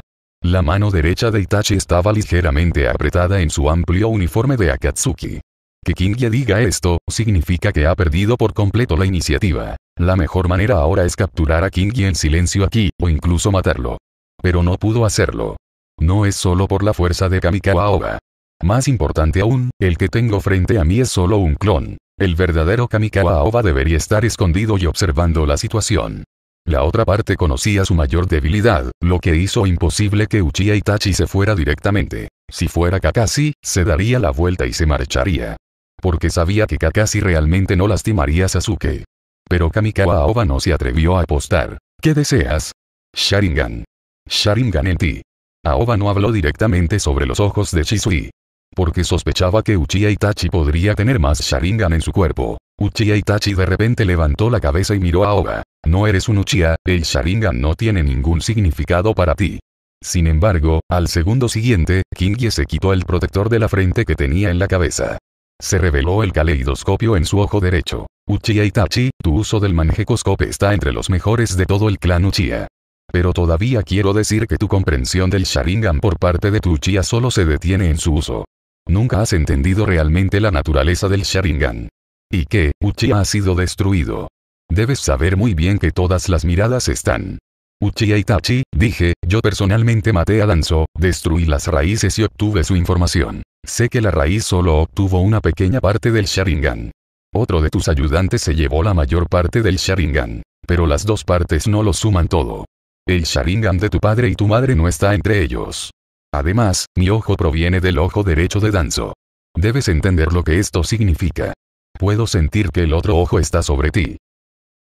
La mano derecha de Itachi estaba ligeramente apretada en su amplio uniforme de Akatsuki. Que Kingie diga esto, significa que ha perdido por completo la iniciativa. La mejor manera ahora es capturar a Kingie en silencio aquí, o incluso matarlo. Pero no pudo hacerlo. No es solo por la fuerza de Kamikawa Más importante aún, el que tengo frente a mí es solo un clon. El verdadero Kamikawa Oba debería estar escondido y observando la situación. La otra parte conocía su mayor debilidad, lo que hizo imposible que Uchiha Itachi se fuera directamente. Si fuera Kakashi, se daría la vuelta y se marcharía. Porque sabía que Kakashi realmente no lastimaría a Sasuke. Pero Kamikawa Aoba no se atrevió a apostar. ¿Qué deseas? Sharingan. Sharingan en ti. Aoba no habló directamente sobre los ojos de Shisui. Porque sospechaba que Uchiha Itachi podría tener más Sharingan en su cuerpo. Uchiha Itachi de repente levantó la cabeza y miró a Oga. No eres un Uchiha, el Sharingan no tiene ningún significado para ti. Sin embargo, al segundo siguiente, Kingie se quitó el protector de la frente que tenía en la cabeza. Se reveló el caleidoscopio en su ojo derecho. Uchiha Itachi, tu uso del manjecoscope está entre los mejores de todo el clan Uchiha. Pero todavía quiero decir que tu comprensión del Sharingan por parte de tu Uchiha solo se detiene en su uso. Nunca has entendido realmente la naturaleza del Sharingan. Y que, Uchiha ha sido destruido. Debes saber muy bien que todas las miradas están. Uchiha Itachi, dije, yo personalmente maté a Danzo, destruí las raíces y obtuve su información. Sé que la raíz solo obtuvo una pequeña parte del Sharingan. Otro de tus ayudantes se llevó la mayor parte del Sharingan. Pero las dos partes no lo suman todo. El Sharingan de tu padre y tu madre no está entre ellos. Además, mi ojo proviene del ojo derecho de Danzo. Debes entender lo que esto significa. Puedo sentir que el otro ojo está sobre ti.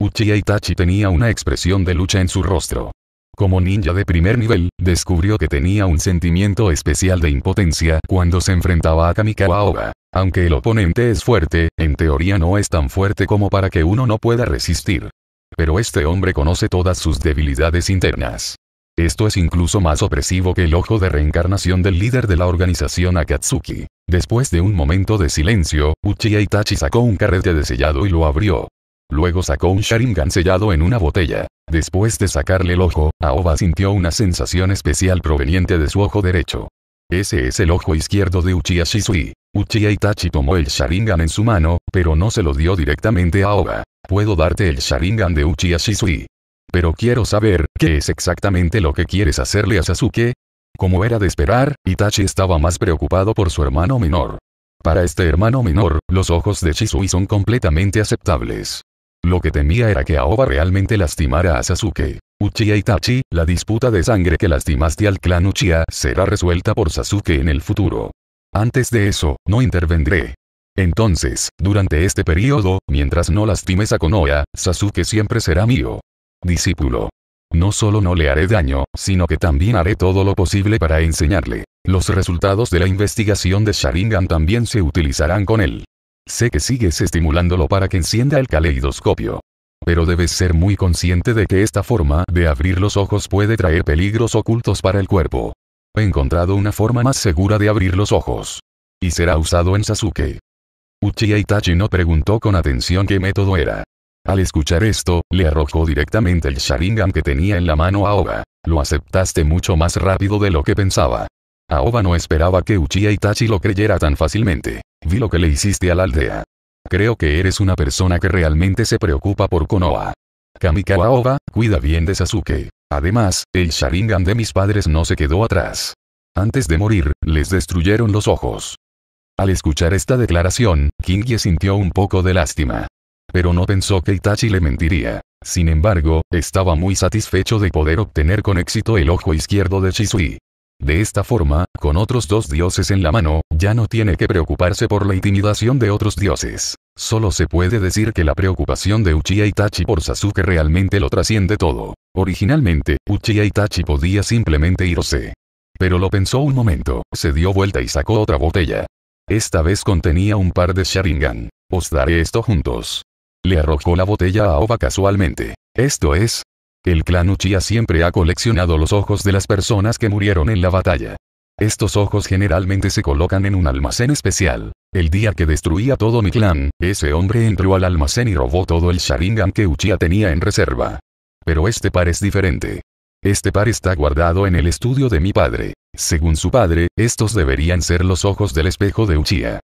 Uchiha Itachi tenía una expresión de lucha en su rostro. Como ninja de primer nivel, descubrió que tenía un sentimiento especial de impotencia cuando se enfrentaba a Kamikawa Oga. Aunque el oponente es fuerte, en teoría no es tan fuerte como para que uno no pueda resistir. Pero este hombre conoce todas sus debilidades internas. Esto es incluso más opresivo que el ojo de reencarnación del líder de la organización Akatsuki. Después de un momento de silencio, Uchiha Itachi sacó un carrete de sellado y lo abrió. Luego sacó un Sharingan sellado en una botella. Después de sacarle el ojo, Aoba sintió una sensación especial proveniente de su ojo derecho. Ese es el ojo izquierdo de Uchiha Shisui. Uchiha Itachi tomó el Sharingan en su mano, pero no se lo dio directamente a Aoba. Puedo darte el Sharingan de Uchiha Shisui pero quiero saber, ¿qué es exactamente lo que quieres hacerle a Sasuke? Como era de esperar, Itachi estaba más preocupado por su hermano menor. Para este hermano menor, los ojos de Shisui son completamente aceptables. Lo que temía era que Aoba realmente lastimara a Sasuke. Uchiha Itachi, la disputa de sangre que lastimaste al clan Uchiha será resuelta por Sasuke en el futuro. Antes de eso, no intervendré. Entonces, durante este periodo, mientras no lastimes a Konoha, Sasuke siempre será mío discípulo. No solo no le haré daño, sino que también haré todo lo posible para enseñarle. Los resultados de la investigación de Sharingan también se utilizarán con él. Sé que sigues estimulándolo para que encienda el caleidoscopio. Pero debes ser muy consciente de que esta forma de abrir los ojos puede traer peligros ocultos para el cuerpo. He encontrado una forma más segura de abrir los ojos. Y será usado en Sasuke. Uchiha Itachi no preguntó con atención qué método era. Al escuchar esto, le arrojó directamente el Sharingan que tenía en la mano a Oba. Lo aceptaste mucho más rápido de lo que pensaba. Aoba no esperaba que Uchiha Itachi lo creyera tan fácilmente. Vi lo que le hiciste a la aldea. Creo que eres una persona que realmente se preocupa por Konoha. Kamikawa Oba, cuida bien de Sasuke. Además, el Sharingan de mis padres no se quedó atrás. Antes de morir, les destruyeron los ojos. Al escuchar esta declaración, Kingie sintió un poco de lástima pero no pensó que Itachi le mentiría. Sin embargo, estaba muy satisfecho de poder obtener con éxito el ojo izquierdo de Shisui. De esta forma, con otros dos dioses en la mano, ya no tiene que preocuparse por la intimidación de otros dioses. Solo se puede decir que la preocupación de Uchiha Itachi por Sasuke realmente lo trasciende todo. Originalmente, Uchiha Itachi podía simplemente irse. Pero lo pensó un momento, se dio vuelta y sacó otra botella. Esta vez contenía un par de Sharingan. Os daré esto juntos. Le arrojó la botella a Oba casualmente. Esto es. El clan Uchiha siempre ha coleccionado los ojos de las personas que murieron en la batalla. Estos ojos generalmente se colocan en un almacén especial. El día que destruía todo mi clan, ese hombre entró al almacén y robó todo el Sharingan que Uchiha tenía en reserva. Pero este par es diferente. Este par está guardado en el estudio de mi padre. Según su padre, estos deberían ser los ojos del espejo de Uchiha.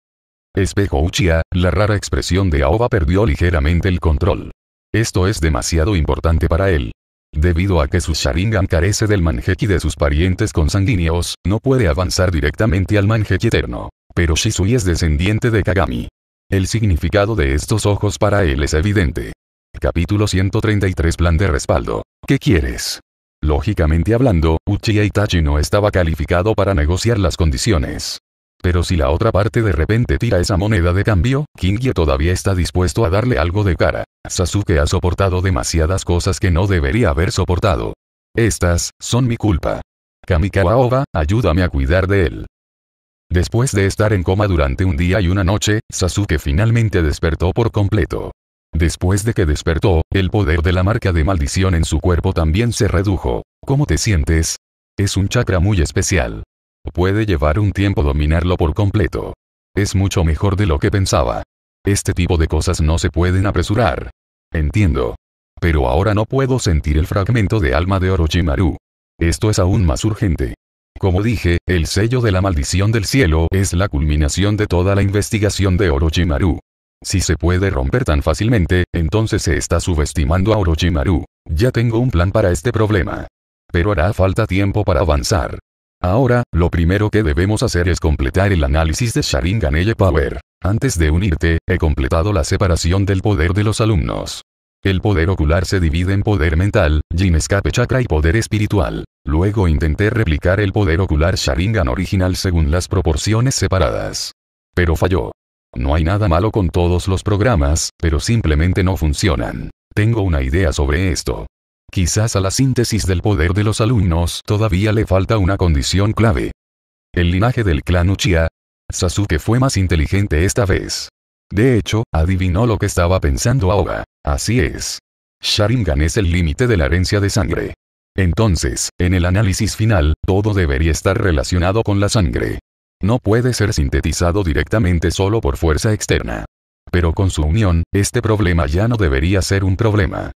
Espejo Uchiha, la rara expresión de Aoba perdió ligeramente el control. Esto es demasiado importante para él. Debido a que su Sharingan carece del Manjeki de sus parientes consanguíneos, no puede avanzar directamente al Manjeki eterno. Pero Shisui es descendiente de Kagami. El significado de estos ojos para él es evidente. Capítulo 133 Plan de respaldo. ¿Qué quieres? Lógicamente hablando, Uchiha Itachi no estaba calificado para negociar las condiciones. Pero si la otra parte de repente tira esa moneda de cambio, Kingye todavía está dispuesto a darle algo de cara. Sasuke ha soportado demasiadas cosas que no debería haber soportado. Estas, son mi culpa. Kamikawa Oba, ayúdame a cuidar de él. Después de estar en coma durante un día y una noche, Sasuke finalmente despertó por completo. Después de que despertó, el poder de la marca de maldición en su cuerpo también se redujo. ¿Cómo te sientes? Es un chakra muy especial. Puede llevar un tiempo dominarlo por completo. Es mucho mejor de lo que pensaba. Este tipo de cosas no se pueden apresurar. Entiendo. Pero ahora no puedo sentir el fragmento de alma de Orochimaru. Esto es aún más urgente. Como dije, el sello de la maldición del cielo es la culminación de toda la investigación de Orochimaru. Si se puede romper tan fácilmente, entonces se está subestimando a Orochimaru. Ya tengo un plan para este problema. Pero hará falta tiempo para avanzar. Ahora, lo primero que debemos hacer es completar el análisis de Sharingan Eye Power. Antes de unirte, he completado la separación del poder de los alumnos. El poder ocular se divide en poder mental, Jin Escape Chakra y poder espiritual. Luego intenté replicar el poder ocular Sharingan original según las proporciones separadas. Pero falló. No hay nada malo con todos los programas, pero simplemente no funcionan. Tengo una idea sobre esto. Quizás a la síntesis del poder de los alumnos todavía le falta una condición clave. El linaje del clan Uchiha. Sasuke fue más inteligente esta vez. De hecho, adivinó lo que estaba pensando ahora. Así es. Sharingan es el límite de la herencia de sangre. Entonces, en el análisis final, todo debería estar relacionado con la sangre. No puede ser sintetizado directamente solo por fuerza externa. Pero con su unión, este problema ya no debería ser un problema.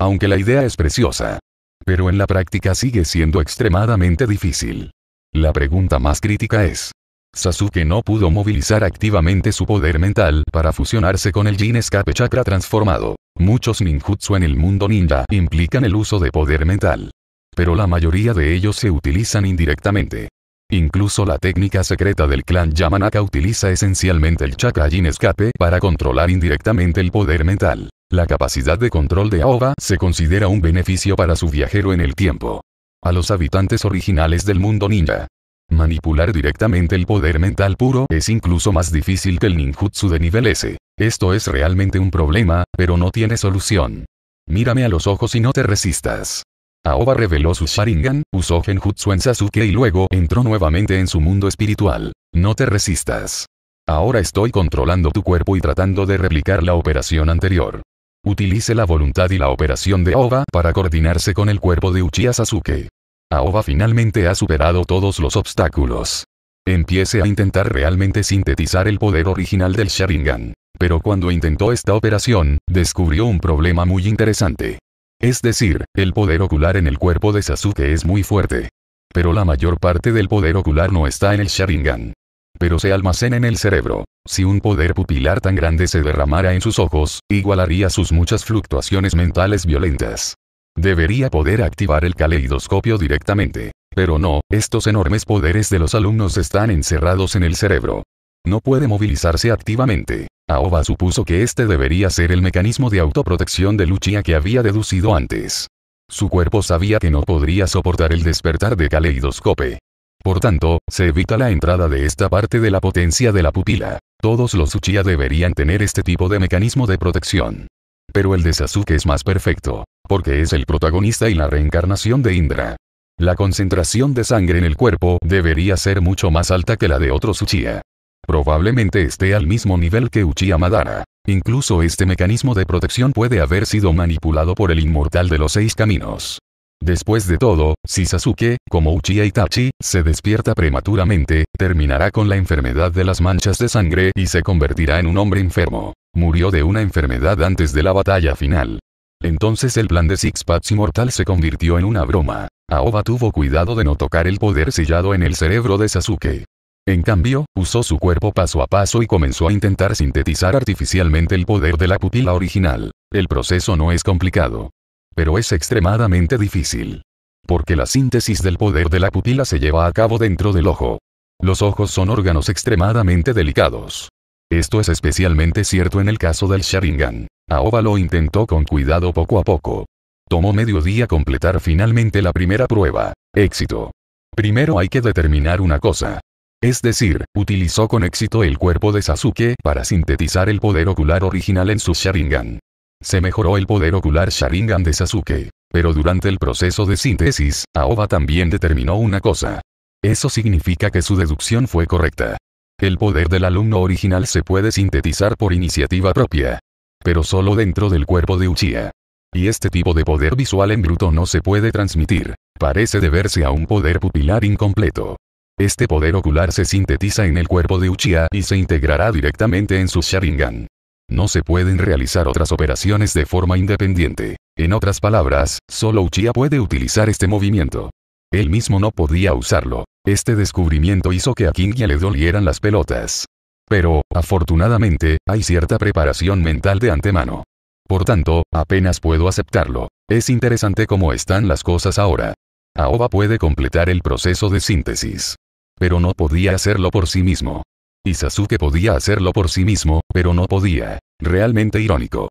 Aunque la idea es preciosa. Pero en la práctica sigue siendo extremadamente difícil. La pregunta más crítica es. Sasuke no pudo movilizar activamente su poder mental para fusionarse con el Jin Escape Chakra transformado. Muchos ninjutsu en el mundo ninja implican el uso de poder mental. Pero la mayoría de ellos se utilizan indirectamente. Incluso la técnica secreta del clan Yamanaka utiliza esencialmente el chakra Jin Escape para controlar indirectamente el poder mental. La capacidad de control de Aoba se considera un beneficio para su viajero en el tiempo. A los habitantes originales del mundo ninja. Manipular directamente el poder mental puro es incluso más difícil que el ninjutsu de nivel S. Esto es realmente un problema, pero no tiene solución. Mírame a los ojos y no te resistas. Aoba reveló su Sharingan, usó Genjutsu en Sasuke y luego entró nuevamente en su mundo espiritual. No te resistas. Ahora estoy controlando tu cuerpo y tratando de replicar la operación anterior. Utilice la voluntad y la operación de Aoba para coordinarse con el cuerpo de Uchiha Sasuke. Aoba finalmente ha superado todos los obstáculos. Empiece a intentar realmente sintetizar el poder original del Sharingan. Pero cuando intentó esta operación, descubrió un problema muy interesante. Es decir, el poder ocular en el cuerpo de Sasuke es muy fuerte. Pero la mayor parte del poder ocular no está en el Sharingan. Pero se almacena en el cerebro. Si un poder pupilar tan grande se derramara en sus ojos, igualaría sus muchas fluctuaciones mentales violentas. Debería poder activar el caleidoscopio directamente. Pero no, estos enormes poderes de los alumnos están encerrados en el cerebro. No puede movilizarse activamente. Aoba supuso que este debería ser el mecanismo de autoprotección de Luchia que había deducido antes. Su cuerpo sabía que no podría soportar el despertar de caleidoscope. Por tanto, se evita la entrada de esta parte de la potencia de la pupila. Todos los Uchiha deberían tener este tipo de mecanismo de protección. Pero el de Sasuke es más perfecto, porque es el protagonista y la reencarnación de Indra. La concentración de sangre en el cuerpo debería ser mucho más alta que la de otros Uchiha. Probablemente esté al mismo nivel que Uchiha Madara. Incluso este mecanismo de protección puede haber sido manipulado por el inmortal de los seis caminos. Después de todo, si Sasuke, como Uchiha Itachi, se despierta prematuramente, terminará con la enfermedad de las manchas de sangre y se convertirá en un hombre enfermo. Murió de una enfermedad antes de la batalla final. Entonces el plan de Six Paths Inmortal se convirtió en una broma. Aoba tuvo cuidado de no tocar el poder sellado en el cerebro de Sasuke. En cambio, usó su cuerpo paso a paso y comenzó a intentar sintetizar artificialmente el poder de la pupila original. El proceso no es complicado. Pero es extremadamente difícil. Porque la síntesis del poder de la pupila se lleva a cabo dentro del ojo. Los ojos son órganos extremadamente delicados. Esto es especialmente cierto en el caso del Sharingan. Aoba lo intentó con cuidado poco a poco. Tomó medio día completar finalmente la primera prueba. Éxito. Primero hay que determinar una cosa. Es decir, utilizó con éxito el cuerpo de Sasuke para sintetizar el poder ocular original en su Sharingan. Se mejoró el poder ocular Sharingan de Sasuke. Pero durante el proceso de síntesis, Aoba también determinó una cosa. Eso significa que su deducción fue correcta. El poder del alumno original se puede sintetizar por iniciativa propia. Pero solo dentro del cuerpo de Uchiha. Y este tipo de poder visual en bruto no se puede transmitir. Parece deberse a un poder pupilar incompleto. Este poder ocular se sintetiza en el cuerpo de Uchiha y se integrará directamente en su Sharingan. No se pueden realizar otras operaciones de forma independiente. En otras palabras, solo Uchiha puede utilizar este movimiento. Él mismo no podía usarlo. Este descubrimiento hizo que a Kingia le dolieran las pelotas. Pero, afortunadamente, hay cierta preparación mental de antemano. Por tanto, apenas puedo aceptarlo. Es interesante cómo están las cosas ahora. Aoba puede completar el proceso de síntesis. Pero no podía hacerlo por sí mismo. Y Sasuke podía hacerlo por sí mismo, pero no podía. Realmente irónico.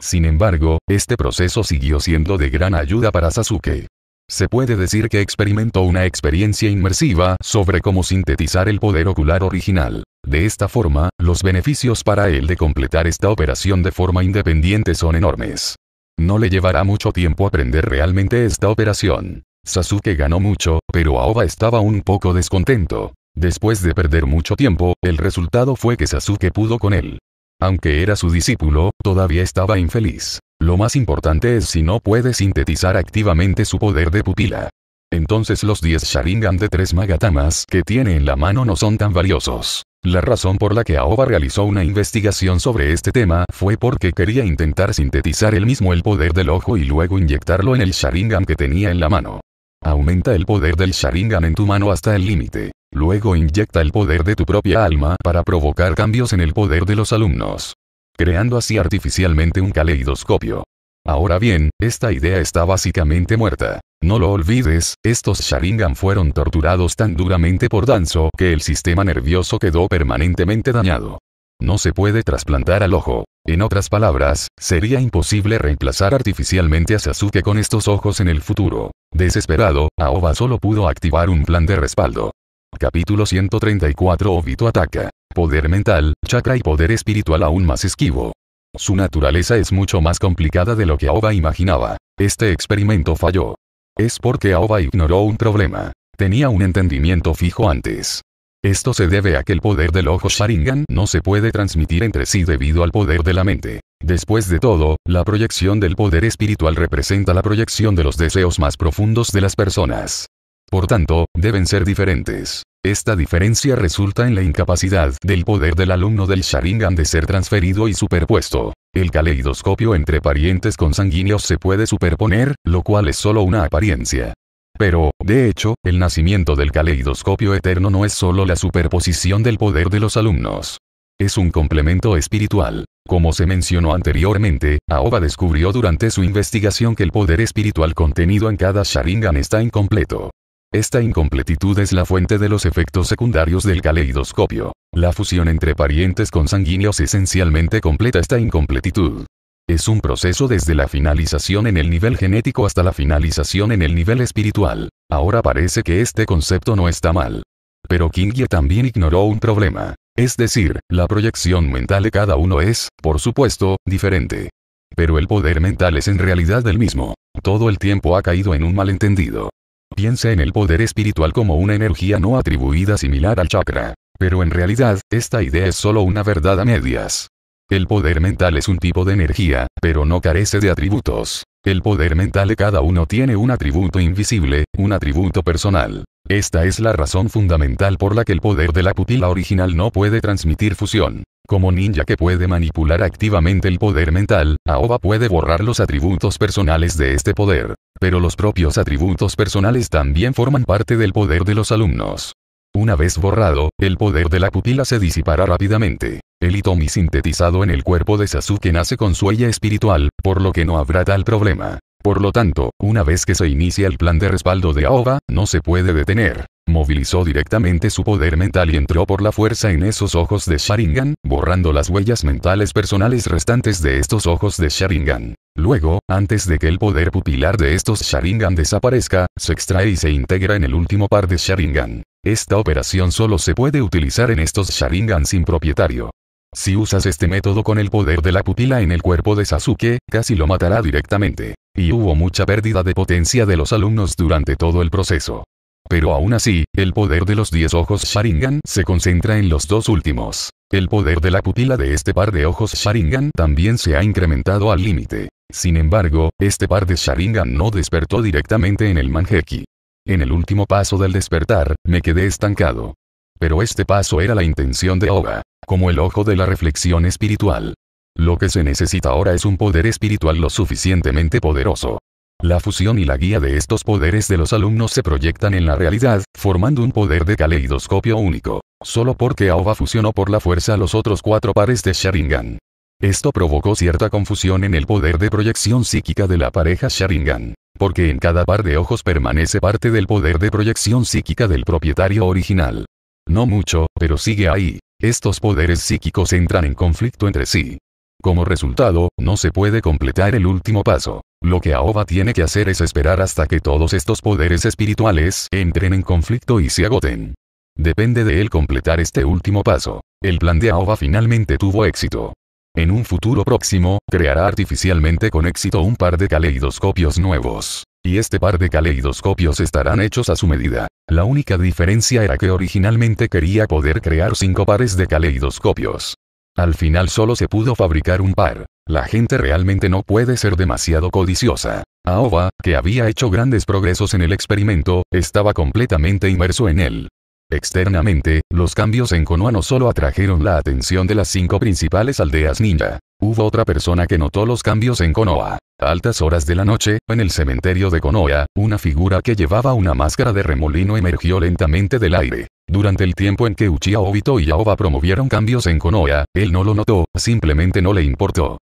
Sin embargo, este proceso siguió siendo de gran ayuda para Sasuke. Se puede decir que experimentó una experiencia inmersiva sobre cómo sintetizar el poder ocular original. De esta forma, los beneficios para él de completar esta operación de forma independiente son enormes. No le llevará mucho tiempo aprender realmente esta operación. Sasuke ganó mucho, pero Aoba estaba un poco descontento. Después de perder mucho tiempo, el resultado fue que Sasuke pudo con él. Aunque era su discípulo, todavía estaba infeliz. Lo más importante es si no puede sintetizar activamente su poder de pupila. Entonces los 10 Sharingan de tres Magatamas que tiene en la mano no son tan valiosos. La razón por la que Aoba realizó una investigación sobre este tema fue porque quería intentar sintetizar él mismo el poder del ojo y luego inyectarlo en el Sharingan que tenía en la mano. Aumenta el poder del Sharingan en tu mano hasta el límite. Luego inyecta el poder de tu propia alma para provocar cambios en el poder de los alumnos. Creando así artificialmente un caleidoscopio. Ahora bien, esta idea está básicamente muerta. No lo olvides, estos Sharingan fueron torturados tan duramente por Danzo que el sistema nervioso quedó permanentemente dañado. No se puede trasplantar al ojo. En otras palabras, sería imposible reemplazar artificialmente a Sasuke con estos ojos en el futuro. Desesperado, Aoba solo pudo activar un plan de respaldo. Capítulo 134 Obito ataca. Poder mental, chakra y poder espiritual aún más esquivo. Su naturaleza es mucho más complicada de lo que Aoba imaginaba. Este experimento falló. Es porque Aoba ignoró un problema. Tenía un entendimiento fijo antes. Esto se debe a que el poder del ojo Sharingan no se puede transmitir entre sí debido al poder de la mente. Después de todo, la proyección del poder espiritual representa la proyección de los deseos más profundos de las personas. Por tanto, deben ser diferentes. Esta diferencia resulta en la incapacidad del poder del alumno del Sharingan de ser transferido y superpuesto. El caleidoscopio entre parientes consanguíneos se puede superponer, lo cual es solo una apariencia. Pero, de hecho, el nacimiento del caleidoscopio eterno no es solo la superposición del poder de los alumnos. Es un complemento espiritual. Como se mencionó anteriormente, Aoba descubrió durante su investigación que el poder espiritual contenido en cada Sharingan está incompleto. Esta incompletitud es la fuente de los efectos secundarios del caleidoscopio. La fusión entre parientes consanguíneos esencialmente completa esta incompletitud. Es un proceso desde la finalización en el nivel genético hasta la finalización en el nivel espiritual. Ahora parece que este concepto no está mal. Pero Kingye también ignoró un problema. Es decir, la proyección mental de cada uno es, por supuesto, diferente. Pero el poder mental es en realidad el mismo. Todo el tiempo ha caído en un malentendido. Piense en el poder espiritual como una energía no atribuida similar al chakra. Pero en realidad, esta idea es solo una verdad a medias. El poder mental es un tipo de energía, pero no carece de atributos. El poder mental de cada uno tiene un atributo invisible, un atributo personal. Esta es la razón fundamental por la que el poder de la pupila original no puede transmitir fusión. Como ninja que puede manipular activamente el poder mental, Aoba puede borrar los atributos personales de este poder. Pero los propios atributos personales también forman parte del poder de los alumnos. Una vez borrado, el poder de la pupila se disipará rápidamente. El Itomi sintetizado en el cuerpo de Sasuke nace con su huella espiritual, por lo que no habrá tal problema. Por lo tanto, una vez que se inicia el plan de respaldo de Aoba, no se puede detener. Movilizó directamente su poder mental y entró por la fuerza en esos ojos de Sharingan, borrando las huellas mentales personales restantes de estos ojos de Sharingan. Luego, antes de que el poder pupilar de estos Sharingan desaparezca, se extrae y se integra en el último par de Sharingan. Esta operación solo se puede utilizar en estos Sharingan sin propietario. Si usas este método con el poder de la pupila en el cuerpo de Sasuke, casi lo matará directamente. Y hubo mucha pérdida de potencia de los alumnos durante todo el proceso. Pero aún así, el poder de los 10 ojos Sharingan se concentra en los dos últimos. El poder de la pupila de este par de ojos Sharingan también se ha incrementado al límite. Sin embargo, este par de Sharingan no despertó directamente en el Manjeki. En el último paso del despertar, me quedé estancado. Pero este paso era la intención de Oga, como el ojo de la reflexión espiritual. Lo que se necesita ahora es un poder espiritual lo suficientemente poderoso. La fusión y la guía de estos poderes de los alumnos se proyectan en la realidad, formando un poder de caleidoscopio único, solo porque Aoba fusionó por la fuerza los otros cuatro pares de Sharingan. Esto provocó cierta confusión en el poder de proyección psíquica de la pareja Sharingan, porque en cada par de ojos permanece parte del poder de proyección psíquica del propietario original. No mucho, pero sigue ahí. Estos poderes psíquicos entran en conflicto entre sí. Como resultado, no se puede completar el último paso. Lo que Aoba tiene que hacer es esperar hasta que todos estos poderes espirituales entren en conflicto y se agoten. Depende de él completar este último paso. El plan de Aoba finalmente tuvo éxito. En un futuro próximo, creará artificialmente con éxito un par de caleidoscopios nuevos y este par de caleidoscopios estarán hechos a su medida. La única diferencia era que originalmente quería poder crear cinco pares de caleidoscopios. Al final solo se pudo fabricar un par. La gente realmente no puede ser demasiado codiciosa. Aoba, que había hecho grandes progresos en el experimento, estaba completamente inmerso en él. Externamente, los cambios en Konoha no solo atrajeron la atención de las cinco principales aldeas ninja. Hubo otra persona que notó los cambios en Konoha. A altas horas de la noche, en el cementerio de Konoha, una figura que llevaba una máscara de remolino emergió lentamente del aire. Durante el tiempo en que Uchiha Obito y Yaoba promovieron cambios en Konoha, él no lo notó, simplemente no le importó.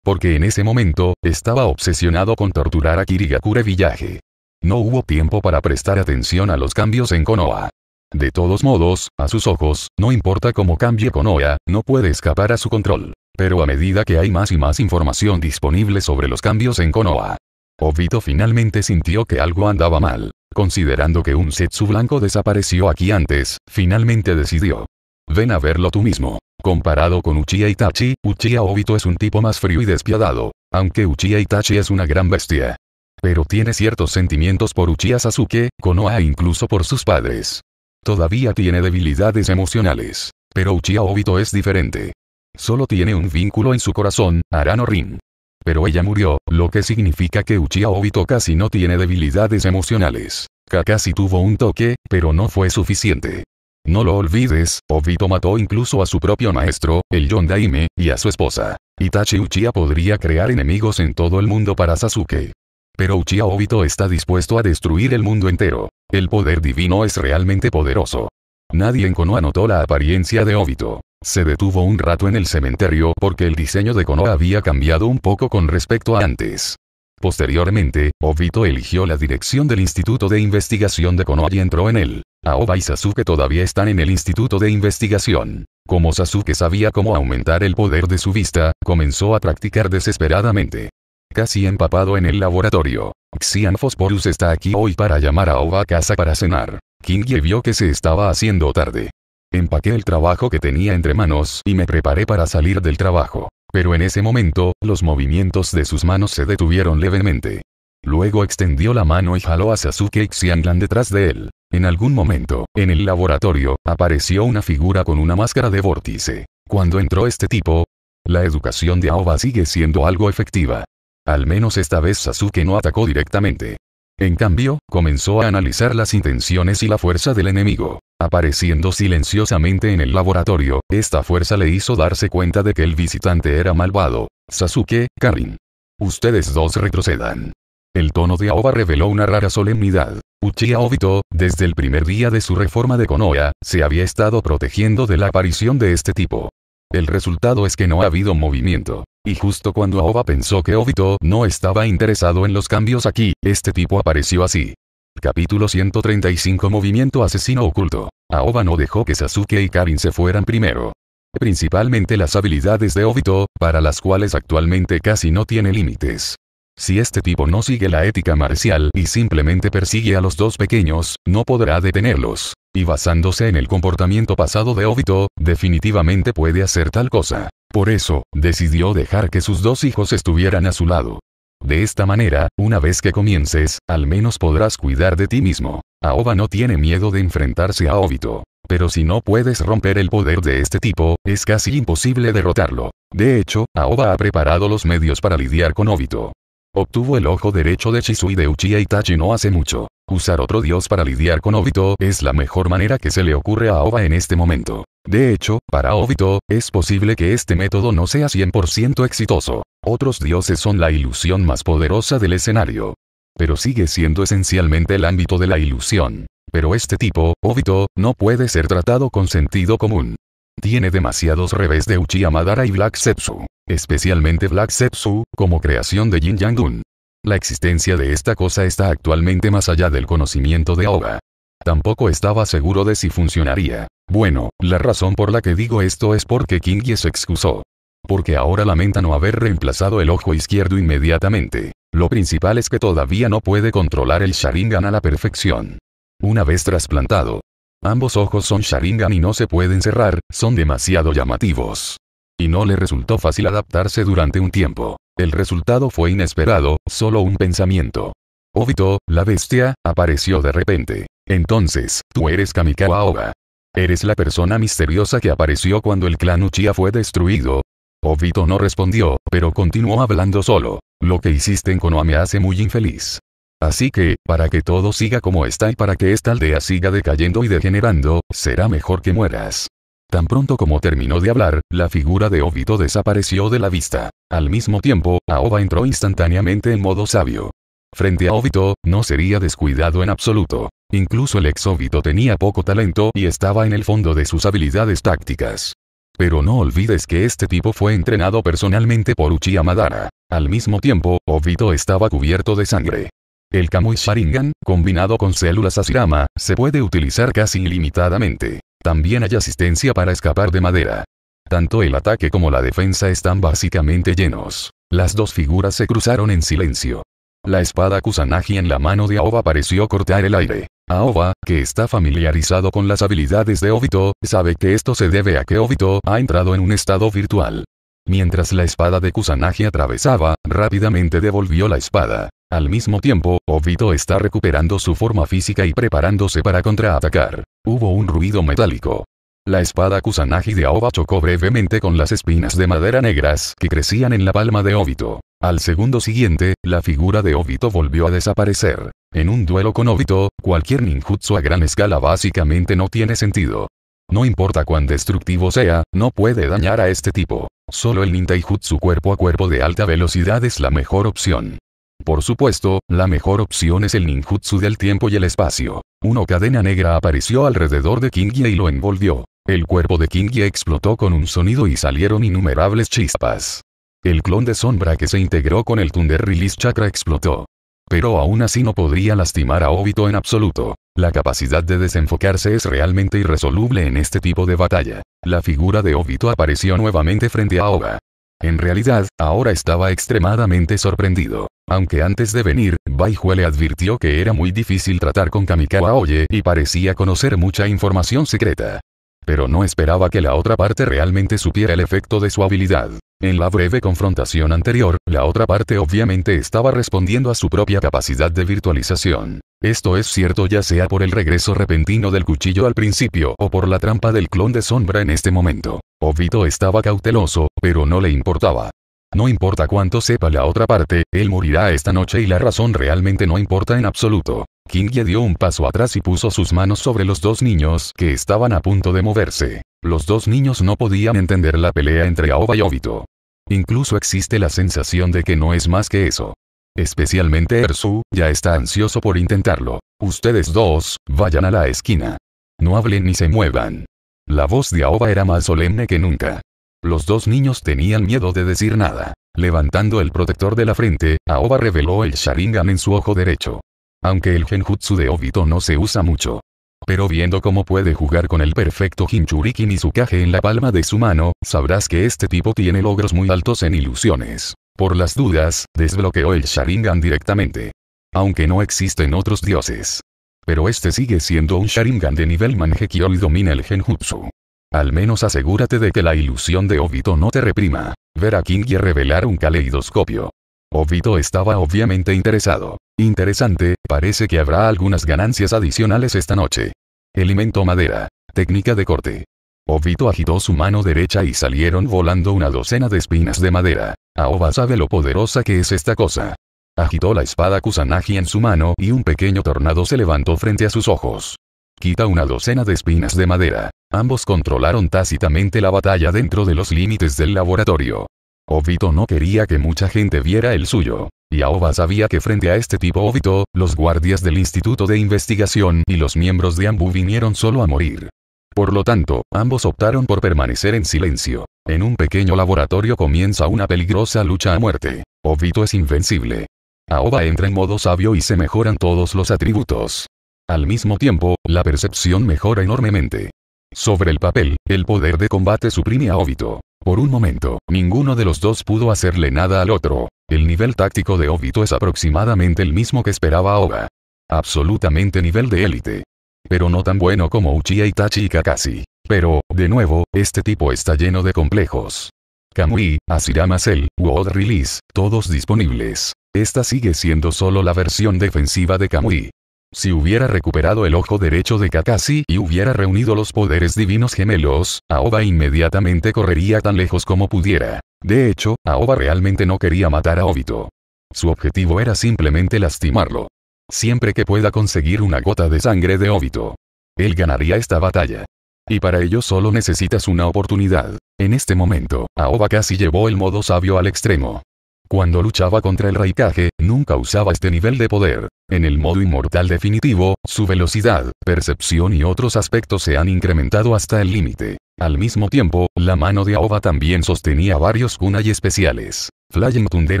Porque en ese momento, estaba obsesionado con torturar a Kirigakure Villaje. No hubo tiempo para prestar atención a los cambios en Konoha. De todos modos, a sus ojos, no importa cómo cambie Konoha, no puede escapar a su control. Pero a medida que hay más y más información disponible sobre los cambios en Konoha, Obito finalmente sintió que algo andaba mal. Considerando que un Setsu blanco desapareció aquí antes, finalmente decidió. Ven a verlo tú mismo. Comparado con Uchiha Itachi, Uchiha Obito es un tipo más frío y despiadado. Aunque Uchiha Itachi es una gran bestia. Pero tiene ciertos sentimientos por Uchiha Sasuke, Konoha e incluso por sus padres. Todavía tiene debilidades emocionales. Pero Uchiha Obito es diferente. Solo tiene un vínculo en su corazón, Arano Rin. Pero ella murió, lo que significa que Uchiha Obito casi no tiene debilidades emocionales. Kakashi tuvo un toque, pero no fue suficiente. No lo olvides, Obito mató incluso a su propio maestro, el Yondaime, y a su esposa. Itachi Uchiha podría crear enemigos en todo el mundo para Sasuke. Pero Uchiha Obito está dispuesto a destruir el mundo entero. El poder divino es realmente poderoso. Nadie en Konoha notó la apariencia de Obito. Se detuvo un rato en el cementerio porque el diseño de Konoha había cambiado un poco con respecto a antes. Posteriormente, Obito eligió la dirección del Instituto de Investigación de Konoha y entró en él. Aoba y Sasuke todavía están en el Instituto de Investigación. Como Sasuke sabía cómo aumentar el poder de su vista, comenzó a practicar desesperadamente. Casi empapado en el laboratorio, Xian Phosphorus está aquí hoy para llamar a Aoba a casa para cenar. Kingie vio que se estaba haciendo tarde. Empaqué el trabajo que tenía entre manos y me preparé para salir del trabajo. Pero en ese momento, los movimientos de sus manos se detuvieron levemente. Luego extendió la mano y jaló a Sasuke y Xianglan detrás de él. En algún momento, en el laboratorio, apareció una figura con una máscara de vórtice. Cuando entró este tipo, la educación de Aoba sigue siendo algo efectiva. Al menos esta vez Sasuke no atacó directamente. En cambio, comenzó a analizar las intenciones y la fuerza del enemigo. Apareciendo silenciosamente en el laboratorio, esta fuerza le hizo darse cuenta de que el visitante era malvado. Sasuke, Karin. Ustedes dos retrocedan. El tono de Aoba reveló una rara solemnidad. Uchiha Obito, desde el primer día de su reforma de Konoha, se había estado protegiendo de la aparición de este tipo. El resultado es que no ha habido movimiento. Y justo cuando Aoba pensó que Obito no estaba interesado en los cambios aquí, este tipo apareció así. Capítulo 135 Movimiento Asesino Oculto. Aoba no dejó que Sasuke y Karin se fueran primero. Principalmente las habilidades de Obito, para las cuales actualmente casi no tiene límites. Si este tipo no sigue la ética marcial y simplemente persigue a los dos pequeños, no podrá detenerlos. Y basándose en el comportamiento pasado de Obito, definitivamente puede hacer tal cosa. Por eso, decidió dejar que sus dos hijos estuvieran a su lado. De esta manera, una vez que comiences, al menos podrás cuidar de ti mismo. Aoba no tiene miedo de enfrentarse a Obito. Pero si no puedes romper el poder de este tipo, es casi imposible derrotarlo. De hecho, Aoba ha preparado los medios para lidiar con Obito. Obtuvo el ojo derecho de Shisui de Uchiha Itachi no hace mucho. Usar otro dios para lidiar con Obito es la mejor manera que se le ocurre a Aoba en este momento. De hecho, para Obito, es posible que este método no sea 100% exitoso. Otros dioses son la ilusión más poderosa del escenario. Pero sigue siendo esencialmente el ámbito de la ilusión. Pero este tipo, Obito, no puede ser tratado con sentido común. Tiene demasiados revés de Uchiha Madara y Black Sepsu. Especialmente Black Sepsu, como creación de Jin Yang Dun. La existencia de esta cosa está actualmente más allá del conocimiento de Oga. Tampoco estaba seguro de si funcionaría. Bueno, la razón por la que digo esto es porque Kingie se excusó porque ahora lamenta no haber reemplazado el ojo izquierdo inmediatamente. Lo principal es que todavía no puede controlar el Sharingan a la perfección. Una vez trasplantado, ambos ojos son Sharingan y no se pueden cerrar, son demasiado llamativos. Y no le resultó fácil adaptarse durante un tiempo. El resultado fue inesperado, solo un pensamiento. Obito, la bestia, apareció de repente. Entonces, tú eres Kamikawa oga Eres la persona misteriosa que apareció cuando el clan Uchiha fue destruido, Obito no respondió, pero continuó hablando solo. Lo que hiciste en Konoha me hace muy infeliz. Así que, para que todo siga como está y para que esta aldea siga decayendo y degenerando, será mejor que mueras. Tan pronto como terminó de hablar, la figura de Obito desapareció de la vista. Al mismo tiempo, Aoba entró instantáneamente en modo sabio. Frente a Obito, no sería descuidado en absoluto. Incluso el ex Obito tenía poco talento y estaba en el fondo de sus habilidades tácticas. Pero no olvides que este tipo fue entrenado personalmente por Uchiha Madara. Al mismo tiempo, Obito estaba cubierto de sangre. El Kamui Sharingan, combinado con células Asirama, se puede utilizar casi ilimitadamente. También hay asistencia para escapar de madera. Tanto el ataque como la defensa están básicamente llenos. Las dos figuras se cruzaron en silencio. La espada Kusanagi en la mano de Aoba pareció cortar el aire. Aoba, que está familiarizado con las habilidades de Obito, sabe que esto se debe a que Obito ha entrado en un estado virtual. Mientras la espada de Kusanagi atravesaba, rápidamente devolvió la espada. Al mismo tiempo, Obito está recuperando su forma física y preparándose para contraatacar. Hubo un ruido metálico. La espada Kusanagi de Aoba chocó brevemente con las espinas de madera negras que crecían en la palma de Obito. Al segundo siguiente, la figura de Obito volvió a desaparecer. En un duelo con Obito, cualquier ninjutsu a gran escala básicamente no tiene sentido. No importa cuán destructivo sea, no puede dañar a este tipo. Solo el nintaijutsu cuerpo a cuerpo de alta velocidad es la mejor opción. Por supuesto, la mejor opción es el ninjutsu del tiempo y el espacio. Una cadena negra apareció alrededor de Kingie y lo envolvió. El cuerpo de Kingie explotó con un sonido y salieron innumerables chispas. El clon de sombra que se integró con el Thunder Release Chakra explotó. Pero aún así no podría lastimar a Obito en absoluto. La capacidad de desenfocarse es realmente irresoluble en este tipo de batalla. La figura de Obito apareció nuevamente frente a Oga. En realidad, ahora estaba extremadamente sorprendido. Aunque antes de venir, Baihue le advirtió que era muy difícil tratar con Kamikawa Oye y parecía conocer mucha información secreta. Pero no esperaba que la otra parte realmente supiera el efecto de su habilidad. En la breve confrontación anterior, la otra parte obviamente estaba respondiendo a su propia capacidad de virtualización. Esto es cierto ya sea por el regreso repentino del cuchillo al principio o por la trampa del clon de sombra en este momento. Obito estaba cauteloso, pero no le importaba. No importa cuánto sepa la otra parte, él morirá esta noche y la razón realmente no importa en absoluto. King dio un paso atrás y puso sus manos sobre los dos niños que estaban a punto de moverse. Los dos niños no podían entender la pelea entre Aoba y Obito. Incluso existe la sensación de que no es más que eso. Especialmente Ersu, ya está ansioso por intentarlo. Ustedes dos, vayan a la esquina. No hablen ni se muevan. La voz de Aoba era más solemne que nunca. Los dos niños tenían miedo de decir nada. Levantando el protector de la frente, Aoba reveló el Sharingan en su ojo derecho. Aunque el genjutsu de Obito no se usa mucho, pero viendo cómo puede jugar con el perfecto Hinchuriki caje en la palma de su mano, sabrás que este tipo tiene logros muy altos en ilusiones. Por las dudas, desbloqueó el Sharingan directamente. Aunque no existen otros dioses. Pero este sigue siendo un Sharingan de nivel Mangekyo y domina el Genjutsu. Al menos asegúrate de que la ilusión de Obito no te reprima. Ver a y revelar un caleidoscopio. Obito estaba obviamente interesado. Interesante, parece que habrá algunas ganancias adicionales esta noche. Elemento madera. Técnica de corte. Obito agitó su mano derecha y salieron volando una docena de espinas de madera. Aoba sabe lo poderosa que es esta cosa. Agitó la espada Kusanagi en su mano y un pequeño tornado se levantó frente a sus ojos. Quita una docena de espinas de madera. Ambos controlaron tácitamente la batalla dentro de los límites del laboratorio. Obito no quería que mucha gente viera el suyo. Y Aoba sabía que frente a este tipo Obito, los guardias del Instituto de Investigación y los miembros de Ambu vinieron solo a morir. Por lo tanto, ambos optaron por permanecer en silencio. En un pequeño laboratorio comienza una peligrosa lucha a muerte. Obito es invencible. Aoba entra en modo sabio y se mejoran todos los atributos. Al mismo tiempo, la percepción mejora enormemente. Sobre el papel, el poder de combate suprime a Obito. Por un momento, ninguno de los dos pudo hacerle nada al otro. El nivel táctico de Obito es aproximadamente el mismo que esperaba Oga. Absolutamente nivel de élite. Pero no tan bueno como Uchiha Itachi y Kakashi. Pero, de nuevo, este tipo está lleno de complejos. Kamui, Asirama Cell, World Release, todos disponibles. Esta sigue siendo solo la versión defensiva de Kamui. Si hubiera recuperado el ojo derecho de Kakashi y hubiera reunido los poderes divinos gemelos, Aoba inmediatamente correría tan lejos como pudiera. De hecho, Aoba realmente no quería matar a Obito. Su objetivo era simplemente lastimarlo. Siempre que pueda conseguir una gota de sangre de Obito. Él ganaría esta batalla. Y para ello solo necesitas una oportunidad. En este momento, Aoba casi llevó el modo sabio al extremo. Cuando luchaba contra el Raikage, nunca usaba este nivel de poder. En el modo inmortal definitivo, su velocidad, percepción y otros aspectos se han incrementado hasta el límite. Al mismo tiempo, la mano de Aoba también sostenía varios kunai especiales. Flying Thunder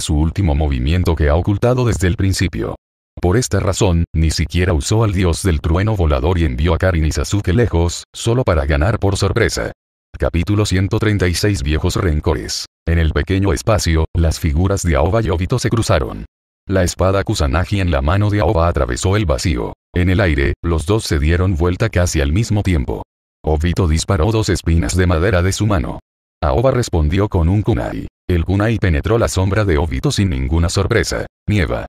su último movimiento que ha ocultado desde el principio. Por esta razón, ni siquiera usó al dios del trueno volador y envió a Karin y Sasuke lejos, solo para ganar por sorpresa. Capítulo 136 Viejos Rencores. En el pequeño espacio, las figuras de Aoba y Obito se cruzaron. La espada Kusanagi en la mano de Aoba atravesó el vacío. En el aire, los dos se dieron vuelta casi al mismo tiempo. Obito disparó dos espinas de madera de su mano. Aoba respondió con un kunai. El kunai penetró la sombra de Obito sin ninguna sorpresa. Nieva.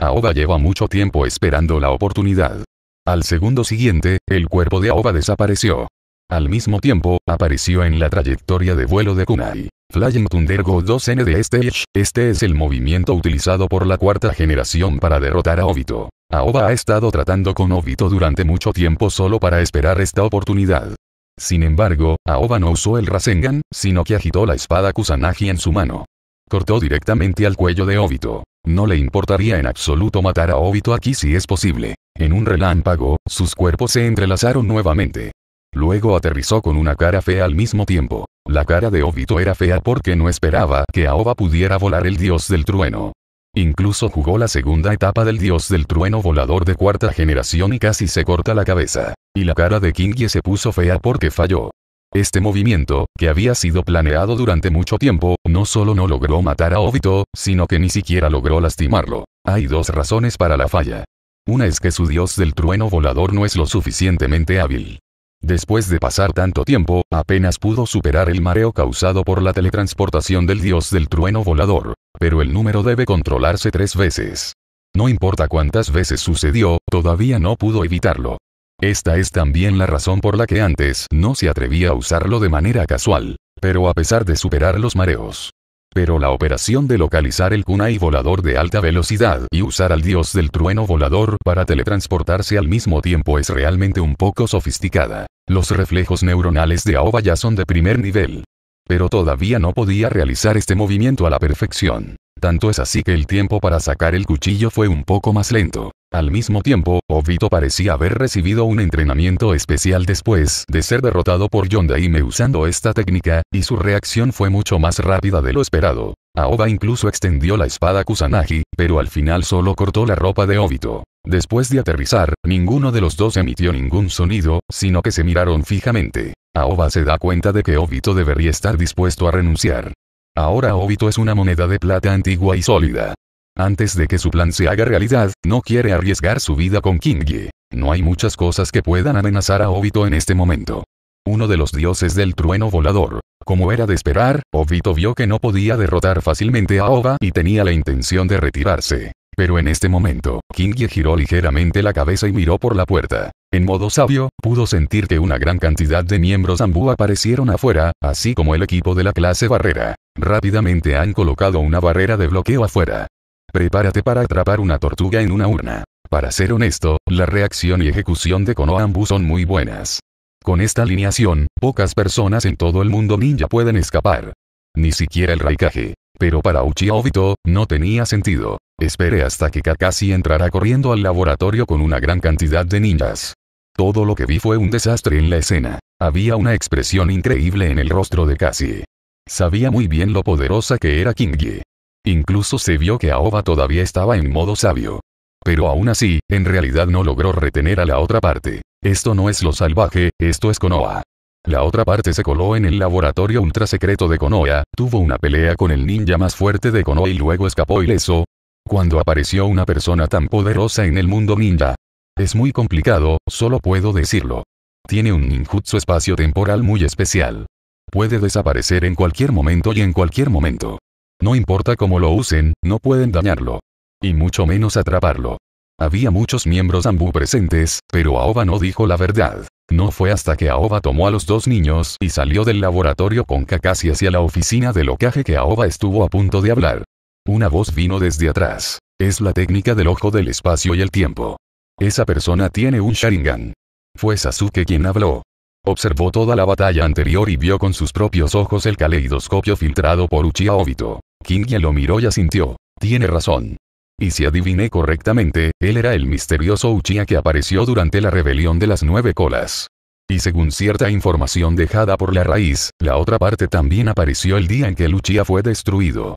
Aoba lleva mucho tiempo esperando la oportunidad. Al segundo siguiente, el cuerpo de Aoba desapareció. Al mismo tiempo, apareció en la trayectoria de vuelo de Kunai. Flying Thunder Go 2N Stage, este es el movimiento utilizado por la cuarta generación para derrotar a Obito. Aoba ha estado tratando con Obito durante mucho tiempo solo para esperar esta oportunidad. Sin embargo, Aoba no usó el Rasengan, sino que agitó la espada Kusanagi en su mano. Cortó directamente al cuello de Obito. No le importaría en absoluto matar a Obito aquí si es posible. En un relámpago, sus cuerpos se entrelazaron nuevamente. Luego aterrizó con una cara fea al mismo tiempo. La cara de Obito era fea porque no esperaba que Aoba pudiera volar el dios del trueno. Incluso jugó la segunda etapa del dios del trueno volador de cuarta generación y casi se corta la cabeza. Y la cara de Kingie se puso fea porque falló. Este movimiento, que había sido planeado durante mucho tiempo, no solo no logró matar a Obito, sino que ni siquiera logró lastimarlo. Hay dos razones para la falla. Una es que su dios del trueno volador no es lo suficientemente hábil. Después de pasar tanto tiempo, apenas pudo superar el mareo causado por la teletransportación del dios del trueno volador. Pero el número debe controlarse tres veces. No importa cuántas veces sucedió, todavía no pudo evitarlo. Esta es también la razón por la que antes no se atrevía a usarlo de manera casual. Pero a pesar de superar los mareos, pero la operación de localizar el kunai volador de alta velocidad y usar al dios del trueno volador para teletransportarse al mismo tiempo es realmente un poco sofisticada. Los reflejos neuronales de Aoba ya son de primer nivel pero todavía no podía realizar este movimiento a la perfección. Tanto es así que el tiempo para sacar el cuchillo fue un poco más lento. Al mismo tiempo, Obito parecía haber recibido un entrenamiento especial después de ser derrotado por Yondaime usando esta técnica, y su reacción fue mucho más rápida de lo esperado. Aoba incluso extendió la espada Kusanagi, pero al final solo cortó la ropa de Obito. Después de aterrizar, ninguno de los dos emitió ningún sonido, sino que se miraron fijamente. Aoba se da cuenta de que Obito debería estar dispuesto a renunciar. Ahora Obito es una moneda de plata antigua y sólida. Antes de que su plan se haga realidad, no quiere arriesgar su vida con Kingie. No hay muchas cosas que puedan amenazar a Obito en este momento. Uno de los dioses del trueno volador. Como era de esperar, Obito vio que no podía derrotar fácilmente a Oba y tenía la intención de retirarse. Pero en este momento, Kingye giró ligeramente la cabeza y miró por la puerta. En modo sabio, pudo sentir que una gran cantidad de miembros ambú aparecieron afuera, así como el equipo de la clase barrera. Rápidamente han colocado una barrera de bloqueo afuera. Prepárate para atrapar una tortuga en una urna. Para ser honesto, la reacción y ejecución de Ambu son muy buenas. Con esta alineación, pocas personas en todo el mundo ninja pueden escapar. Ni siquiera el Raikage. Pero para Uchiha Obito, no tenía sentido. Espere hasta que Kakashi entrara corriendo al laboratorio con una gran cantidad de ninjas. Todo lo que vi fue un desastre en la escena. Había una expresión increíble en el rostro de Kakashi. Sabía muy bien lo poderosa que era Kingi. Incluso se vio que Aoba todavía estaba en modo sabio. Pero aún así, en realidad no logró retener a la otra parte. Esto no es lo salvaje, esto es Konoha. La otra parte se coló en el laboratorio ultrasecreto de Konoha, tuvo una pelea con el ninja más fuerte de Konoha y luego escapó ileso. Cuando apareció una persona tan poderosa en el mundo ninja. Es muy complicado, solo puedo decirlo. Tiene un ninjutsu espacio-temporal muy especial. Puede desaparecer en cualquier momento y en cualquier momento. No importa cómo lo usen, no pueden dañarlo. Y mucho menos atraparlo. Había muchos miembros Ambu presentes, pero Aoba no dijo la verdad. No fue hasta que Aoba tomó a los dos niños y salió del laboratorio con Kakashi hacia la oficina de locaje que Aoba estuvo a punto de hablar. Una voz vino desde atrás. Es la técnica del ojo del espacio y el tiempo. Esa persona tiene un Sharingan. Fue Sasuke quien habló. Observó toda la batalla anterior y vio con sus propios ojos el caleidoscopio filtrado por Uchiha Obito. ya lo miró y asintió. Tiene razón. Y si adiviné correctamente, él era el misterioso Uchiha que apareció durante la rebelión de las nueve colas. Y según cierta información dejada por la raíz, la otra parte también apareció el día en que el Uchiha fue destruido.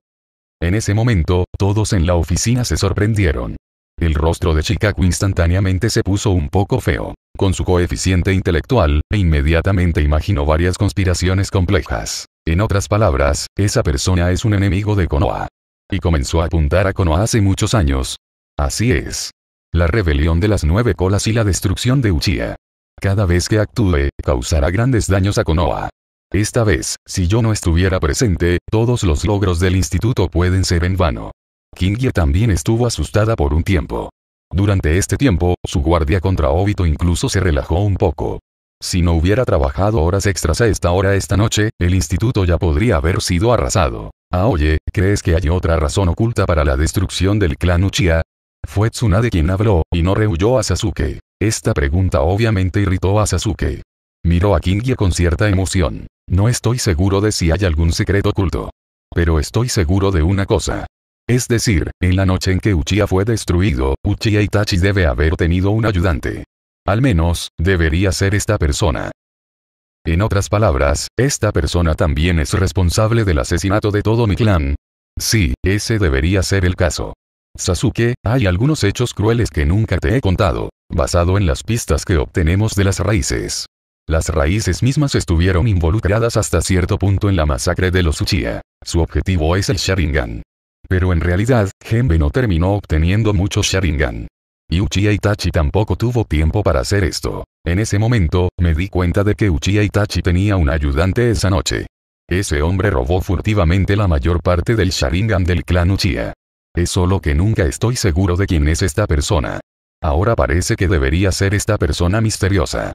En ese momento, todos en la oficina se sorprendieron. El rostro de Shikaku instantáneamente se puso un poco feo, con su coeficiente intelectual, e inmediatamente imaginó varias conspiraciones complejas. En otras palabras, esa persona es un enemigo de Konoha. Y comenzó a apuntar a Konoha hace muchos años. Así es. La rebelión de las nueve colas y la destrucción de Uchiha. Cada vez que actúe, causará grandes daños a Konoha. Esta vez, si yo no estuviera presente, todos los logros del instituto pueden ser en vano. Kingia también estuvo asustada por un tiempo. Durante este tiempo, su guardia contra Obito incluso se relajó un poco. Si no hubiera trabajado horas extras a esta hora esta noche, el instituto ya podría haber sido arrasado. Ah oye, ¿crees que hay otra razón oculta para la destrucción del clan Uchiha? Fue Tsunade quien habló, y no rehuyó a Sasuke. Esta pregunta obviamente irritó a Sasuke. Miró a Kingia con cierta emoción. No estoy seguro de si hay algún secreto oculto. Pero estoy seguro de una cosa. Es decir, en la noche en que Uchiha fue destruido, Uchiha Itachi debe haber tenido un ayudante. Al menos, debería ser esta persona. En otras palabras, esta persona también es responsable del asesinato de todo mi clan. Sí, ese debería ser el caso. Sasuke, hay algunos hechos crueles que nunca te he contado, basado en las pistas que obtenemos de las raíces. Las raíces mismas estuvieron involucradas hasta cierto punto en la masacre de los Uchiha. Su objetivo es el Sharingan. Pero en realidad, Genbe no terminó obteniendo mucho Sharingan. Y Uchiha Itachi tampoco tuvo tiempo para hacer esto. En ese momento, me di cuenta de que Uchiha Itachi tenía un ayudante esa noche. Ese hombre robó furtivamente la mayor parte del Sharingan del clan Uchiha. Es solo que nunca estoy seguro de quién es esta persona. Ahora parece que debería ser esta persona misteriosa.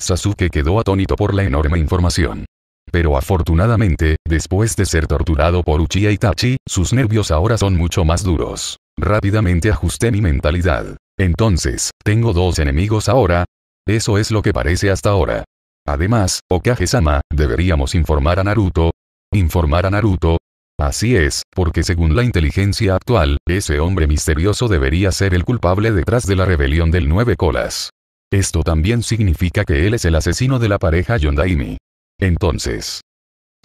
Sasuke quedó atónito por la enorme información. Pero afortunadamente, después de ser torturado por Uchiha Itachi, sus nervios ahora son mucho más duros. Rápidamente ajusté mi mentalidad. Entonces, tengo dos enemigos ahora. Eso es lo que parece hasta ahora. Además, Okage-sama, deberíamos informar a Naruto. Informar a Naruto. Así es, porque según la inteligencia actual, ese hombre misterioso debería ser el culpable detrás de la rebelión del Nueve Colas. Esto también significa que él es el asesino de la pareja Yondaimi. Entonces.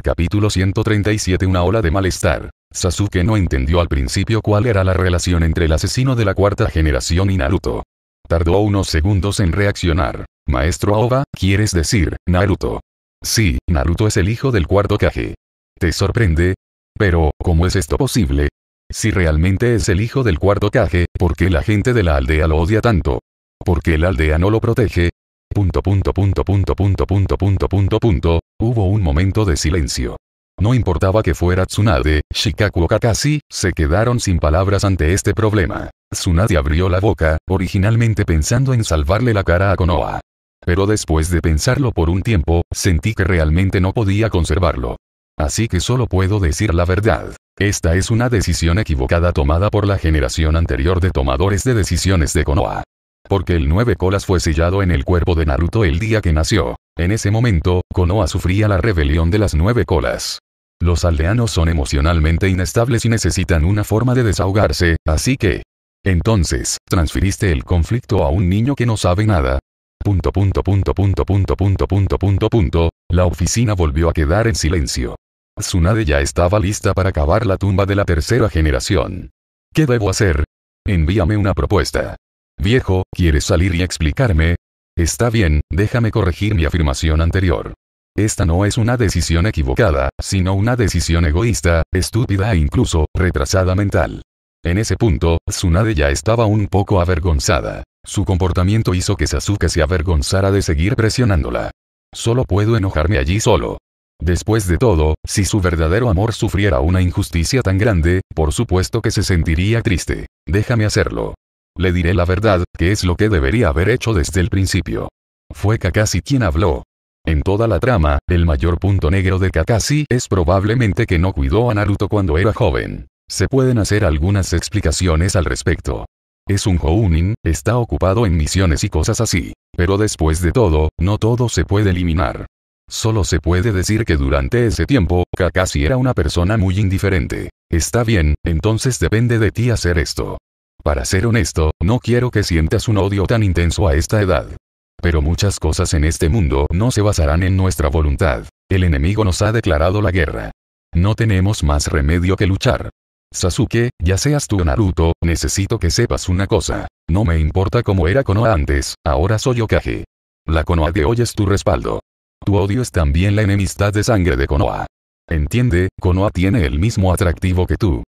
Capítulo 137 Una ola de malestar. Sasuke no entendió al principio cuál era la relación entre el asesino de la cuarta generación y Naruto. Tardó unos segundos en reaccionar. Maestro Aoba, ¿quieres decir, Naruto? Sí, Naruto es el hijo del cuarto Kage. ¿Te sorprende? Pero, ¿cómo es esto posible? Si realmente es el hijo del cuarto Kage, ¿por qué la gente de la aldea lo odia tanto? ¿Por qué la aldea no lo protege? punto punto punto punto punto punto punto punto punto. Hubo un momento de silencio. No importaba que fuera Tsunade, Shikaku o Kakashi, se quedaron sin palabras ante este problema. Tsunade abrió la boca, originalmente pensando en salvarle la cara a Konoha. Pero después de pensarlo por un tiempo, sentí que realmente no podía conservarlo. Así que solo puedo decir la verdad. Esta es una decisión equivocada tomada por la generación anterior de tomadores de decisiones de Konoha. Porque el nueve colas fue sellado en el cuerpo de Naruto el día que nació. En ese momento, Konoha sufría la rebelión de las nueve colas. Los aldeanos son emocionalmente inestables y necesitan una forma de desahogarse, así que... Entonces, ¿transfiriste el conflicto a un niño que no sabe nada. Punto punto punto punto punto punto punto punto punto. La oficina volvió a quedar en silencio. Tsunade ya estaba lista para cavar la tumba de la tercera generación. ¿Qué debo hacer? Envíame una propuesta. Viejo, ¿quieres salir y explicarme? Está bien, déjame corregir mi afirmación anterior. Esta no es una decisión equivocada, sino una decisión egoísta, estúpida e incluso, retrasada mental. En ese punto, Tsunade ya estaba un poco avergonzada. Su comportamiento hizo que Sasuke se avergonzara de seguir presionándola. Solo puedo enojarme allí solo. Después de todo, si su verdadero amor sufriera una injusticia tan grande, por supuesto que se sentiría triste. Déjame hacerlo. Le diré la verdad, que es lo que debería haber hecho desde el principio. Fue Kakashi quien habló. En toda la trama, el mayor punto negro de Kakashi es probablemente que no cuidó a Naruto cuando era joven. Se pueden hacer algunas explicaciones al respecto. Es un Hounin, está ocupado en misiones y cosas así. Pero después de todo, no todo se puede eliminar. Solo se puede decir que durante ese tiempo, Kakashi era una persona muy indiferente. Está bien, entonces depende de ti hacer esto. Para ser honesto, no quiero que sientas un odio tan intenso a esta edad. Pero muchas cosas en este mundo no se basarán en nuestra voluntad. El enemigo nos ha declarado la guerra. No tenemos más remedio que luchar. Sasuke, ya seas tú Naruto, necesito que sepas una cosa. No me importa cómo era Konoha antes, ahora soy Okage. La Konoha de hoy es tu respaldo. Tu odio es también la enemistad de sangre de Konoha. Entiende, Konoha tiene el mismo atractivo que tú.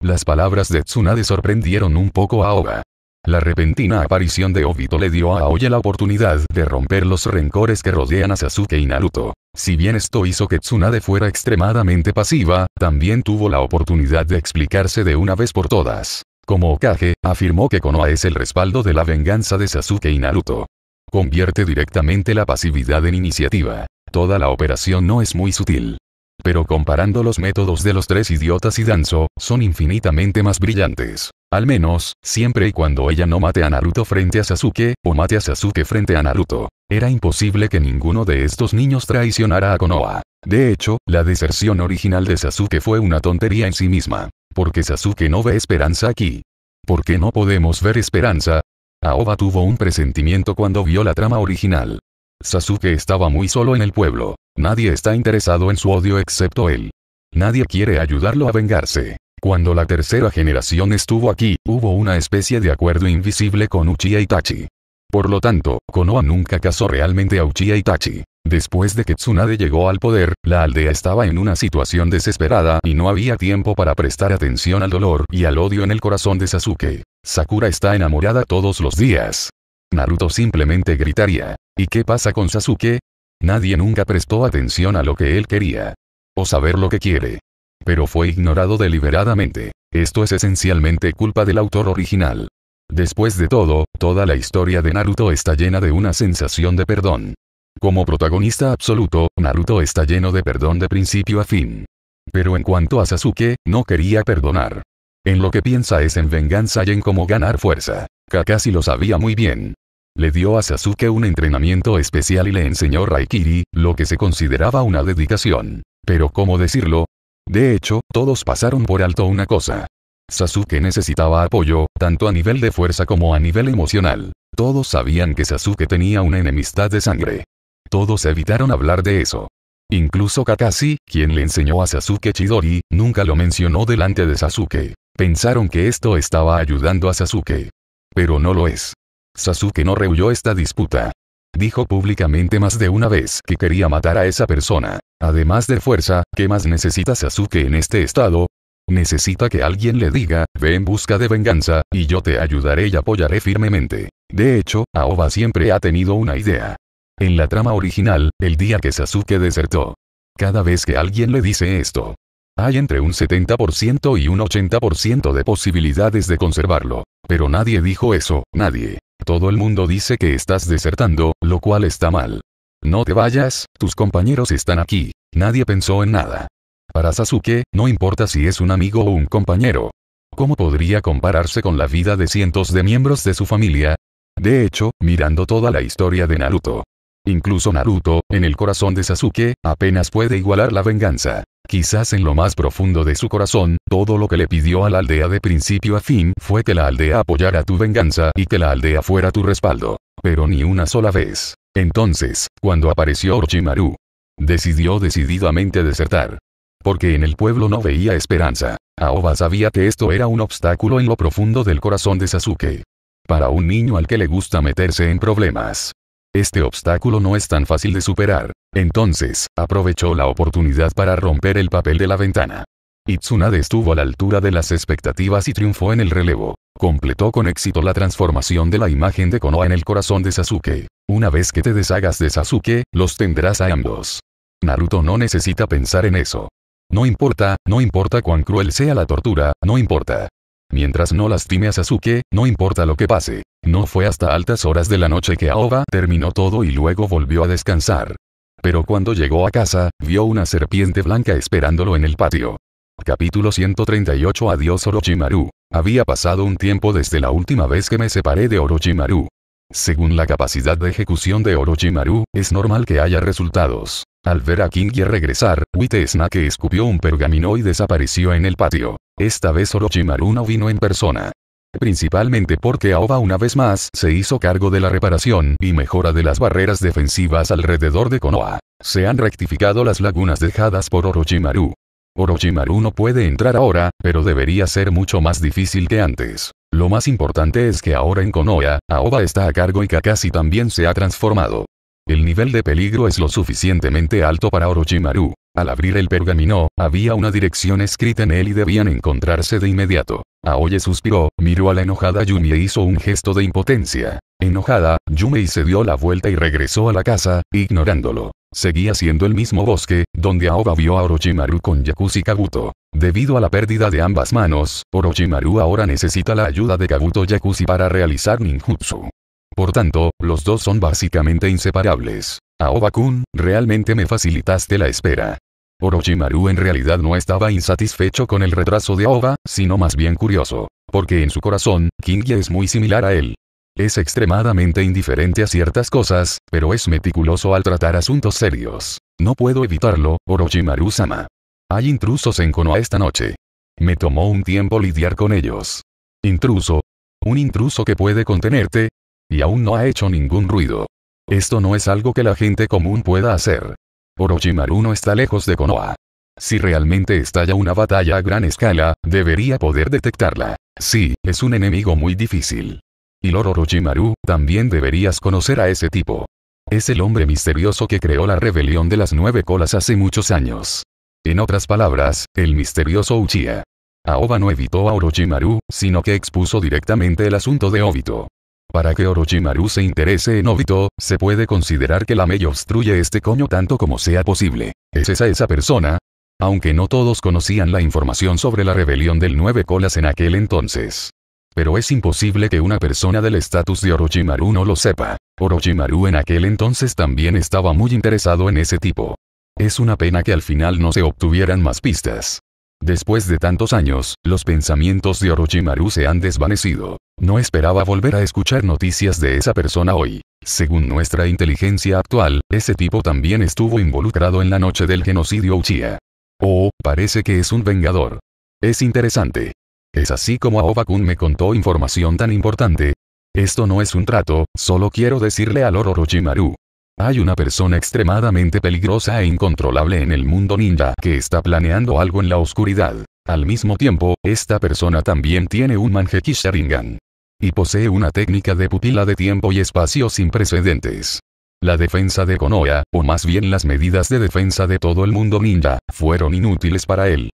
Las palabras de Tsunade sorprendieron un poco a Oga. La repentina aparición de Obito le dio a Aoya la oportunidad de romper los rencores que rodean a Sasuke y Naruto. Si bien esto hizo que Tsunade fuera extremadamente pasiva, también tuvo la oportunidad de explicarse de una vez por todas. Como Okage, afirmó que Konoha es el respaldo de la venganza de Sasuke y Naruto. Convierte directamente la pasividad en iniciativa. Toda la operación no es muy sutil pero comparando los métodos de los tres idiotas y Danzo, son infinitamente más brillantes. Al menos, siempre y cuando ella no mate a Naruto frente a Sasuke, o mate a Sasuke frente a Naruto. Era imposible que ninguno de estos niños traicionara a Konoha. De hecho, la deserción original de Sasuke fue una tontería en sí misma. Porque Sasuke no ve esperanza aquí. ¿Por qué no podemos ver esperanza? Aoba tuvo un presentimiento cuando vio la trama original. Sasuke estaba muy solo en el pueblo. Nadie está interesado en su odio excepto él. Nadie quiere ayudarlo a vengarse. Cuando la tercera generación estuvo aquí, hubo una especie de acuerdo invisible con Uchiha Itachi. Por lo tanto, Konoha nunca casó realmente a Uchiha Itachi. Después de que Tsunade llegó al poder, la aldea estaba en una situación desesperada y no había tiempo para prestar atención al dolor y al odio en el corazón de Sasuke. Sakura está enamorada todos los días. Naruto simplemente gritaría, ¿Y qué pasa con Sasuke? Nadie nunca prestó atención a lo que él quería. O saber lo que quiere. Pero fue ignorado deliberadamente. Esto es esencialmente culpa del autor original. Después de todo, toda la historia de Naruto está llena de una sensación de perdón. Como protagonista absoluto, Naruto está lleno de perdón de principio a fin. Pero en cuanto a Sasuke, no quería perdonar. En lo que piensa es en venganza y en cómo ganar fuerza. Kakashi lo sabía muy bien. Le dio a Sasuke un entrenamiento especial y le enseñó Raikiri, lo que se consideraba una dedicación. Pero ¿cómo decirlo? De hecho, todos pasaron por alto una cosa. Sasuke necesitaba apoyo, tanto a nivel de fuerza como a nivel emocional. Todos sabían que Sasuke tenía una enemistad de sangre. Todos evitaron hablar de eso. Incluso Kakashi, quien le enseñó a Sasuke Chidori, nunca lo mencionó delante de Sasuke. Pensaron que esto estaba ayudando a Sasuke. Pero no lo es. Sasuke no rehuyó esta disputa. Dijo públicamente más de una vez que quería matar a esa persona. Además de fuerza, ¿qué más necesita Sasuke en este estado? Necesita que alguien le diga, ve en busca de venganza, y yo te ayudaré y apoyaré firmemente. De hecho, Aoba siempre ha tenido una idea. En la trama original, el día que Sasuke desertó. Cada vez que alguien le dice esto, hay entre un 70% y un 80% de posibilidades de conservarlo. Pero nadie dijo eso, nadie. Todo el mundo dice que estás desertando, lo cual está mal. No te vayas, tus compañeros están aquí. Nadie pensó en nada. Para Sasuke, no importa si es un amigo o un compañero. ¿Cómo podría compararse con la vida de cientos de miembros de su familia? De hecho, mirando toda la historia de Naruto, Incluso Naruto, en el corazón de Sasuke, apenas puede igualar la venganza. Quizás en lo más profundo de su corazón, todo lo que le pidió a la aldea de principio a fin fue que la aldea apoyara tu venganza y que la aldea fuera tu respaldo. Pero ni una sola vez. Entonces, cuando apareció Orochimaru, decidió decididamente desertar. Porque en el pueblo no veía esperanza. Aoba sabía que esto era un obstáculo en lo profundo del corazón de Sasuke. Para un niño al que le gusta meterse en problemas, este obstáculo no es tan fácil de superar. Entonces, aprovechó la oportunidad para romper el papel de la ventana. Itsunade estuvo a la altura de las expectativas y triunfó en el relevo. Completó con éxito la transformación de la imagen de Konoha en el corazón de Sasuke. Una vez que te deshagas de Sasuke, los tendrás a ambos. Naruto no necesita pensar en eso. No importa, no importa cuán cruel sea la tortura, no importa. Mientras no lastime a Sasuke, no importa lo que pase. No fue hasta altas horas de la noche que Aoba terminó todo y luego volvió a descansar. Pero cuando llegó a casa, vio una serpiente blanca esperándolo en el patio. Capítulo 138 Adiós Orochimaru. Había pasado un tiempo desde la última vez que me separé de Orochimaru. Según la capacidad de ejecución de Orochimaru, es normal que haya resultados. Al ver a y regresar, Wite escupió un pergamino y desapareció en el patio. Esta vez Orochimaru no vino en persona principalmente porque AOBA una vez más se hizo cargo de la reparación y mejora de las barreras defensivas alrededor de Konoha. Se han rectificado las lagunas dejadas por Orochimaru. Orochimaru no puede entrar ahora, pero debería ser mucho más difícil que antes. Lo más importante es que ahora en Konoha, Aoba está a cargo y Kakashi también se ha transformado. El nivel de peligro es lo suficientemente alto para Orochimaru. Al abrir el pergamino, había una dirección escrita en él y debían encontrarse de inmediato. Aoye suspiró, miró a la enojada Yumi e hizo un gesto de impotencia. Enojada, Yumi se dio la vuelta y regresó a la casa, ignorándolo. Seguía siendo el mismo bosque, donde Aoba vio a Orochimaru con Yakuza Kabuto. Debido a la pérdida de ambas manos, Orochimaru ahora necesita la ayuda de Kabuto Yakuzi para realizar ninjutsu. Por tanto, los dos son básicamente inseparables. Aoba-kun, realmente me facilitaste la espera. Orochimaru en realidad no estaba insatisfecho con el retraso de Aoba, sino más bien curioso. Porque en su corazón, Kingia es muy similar a él. Es extremadamente indiferente a ciertas cosas, pero es meticuloso al tratar asuntos serios. No puedo evitarlo, Orochimaru-sama. Hay intrusos en Konoha esta noche. Me tomó un tiempo lidiar con ellos. Intruso. Un intruso que puede contenerte, y aún no ha hecho ningún ruido. Esto no es algo que la gente común pueda hacer. Orochimaru no está lejos de Konoha. Si realmente estalla una batalla a gran escala, debería poder detectarla. Sí, es un enemigo muy difícil. Y Lord Orochimaru, también deberías conocer a ese tipo. Es el hombre misterioso que creó la rebelión de las nueve colas hace muchos años. En otras palabras, el misterioso Uchiha. Aoba no evitó a Orochimaru, sino que expuso directamente el asunto de Obito. Para que Orochimaru se interese en Obito, se puede considerar que la Mei obstruye este coño tanto como sea posible. ¿Es esa esa persona? Aunque no todos conocían la información sobre la rebelión del Nueve Colas en aquel entonces. Pero es imposible que una persona del estatus de Orochimaru no lo sepa. Orochimaru en aquel entonces también estaba muy interesado en ese tipo. Es una pena que al final no se obtuvieran más pistas. Después de tantos años, los pensamientos de Orochimaru se han desvanecido. No esperaba volver a escuchar noticias de esa persona hoy. Según nuestra inteligencia actual, ese tipo también estuvo involucrado en la noche del genocidio Uchiha. Oh, parece que es un vengador. Es interesante. Es así como aoba me contó información tan importante. Esto no es un trato, solo quiero decirle al Orochimaru. Hay una persona extremadamente peligrosa e incontrolable en el mundo ninja que está planeando algo en la oscuridad. Al mismo tiempo, esta persona también tiene un manjeki Sharingan y posee una técnica de pupila de tiempo y espacio sin precedentes. La defensa de Konoha, o más bien las medidas de defensa de todo el mundo ninja, fueron inútiles para él.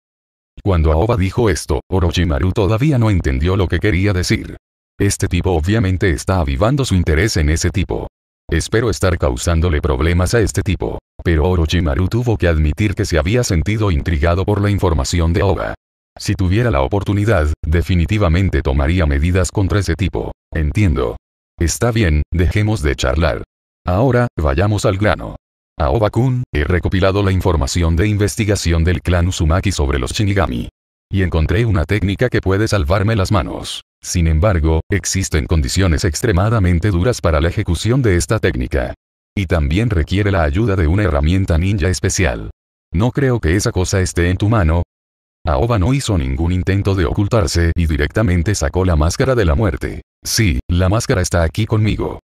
Cuando Aoba dijo esto, Orochimaru todavía no entendió lo que quería decir. Este tipo obviamente está avivando su interés en ese tipo. Espero estar causándole problemas a este tipo. Pero Orochimaru tuvo que admitir que se había sentido intrigado por la información de Aoba. Si tuviera la oportunidad, definitivamente tomaría medidas contra ese tipo. Entiendo. Está bien, dejemos de charlar. Ahora, vayamos al grano. A kun he recopilado la información de investigación del clan Uzumaki sobre los Shinigami. Y encontré una técnica que puede salvarme las manos. Sin embargo, existen condiciones extremadamente duras para la ejecución de esta técnica. Y también requiere la ayuda de una herramienta ninja especial. No creo que esa cosa esté en tu mano, Aoba no hizo ningún intento de ocultarse y directamente sacó la máscara de la muerte. Sí, la máscara está aquí conmigo.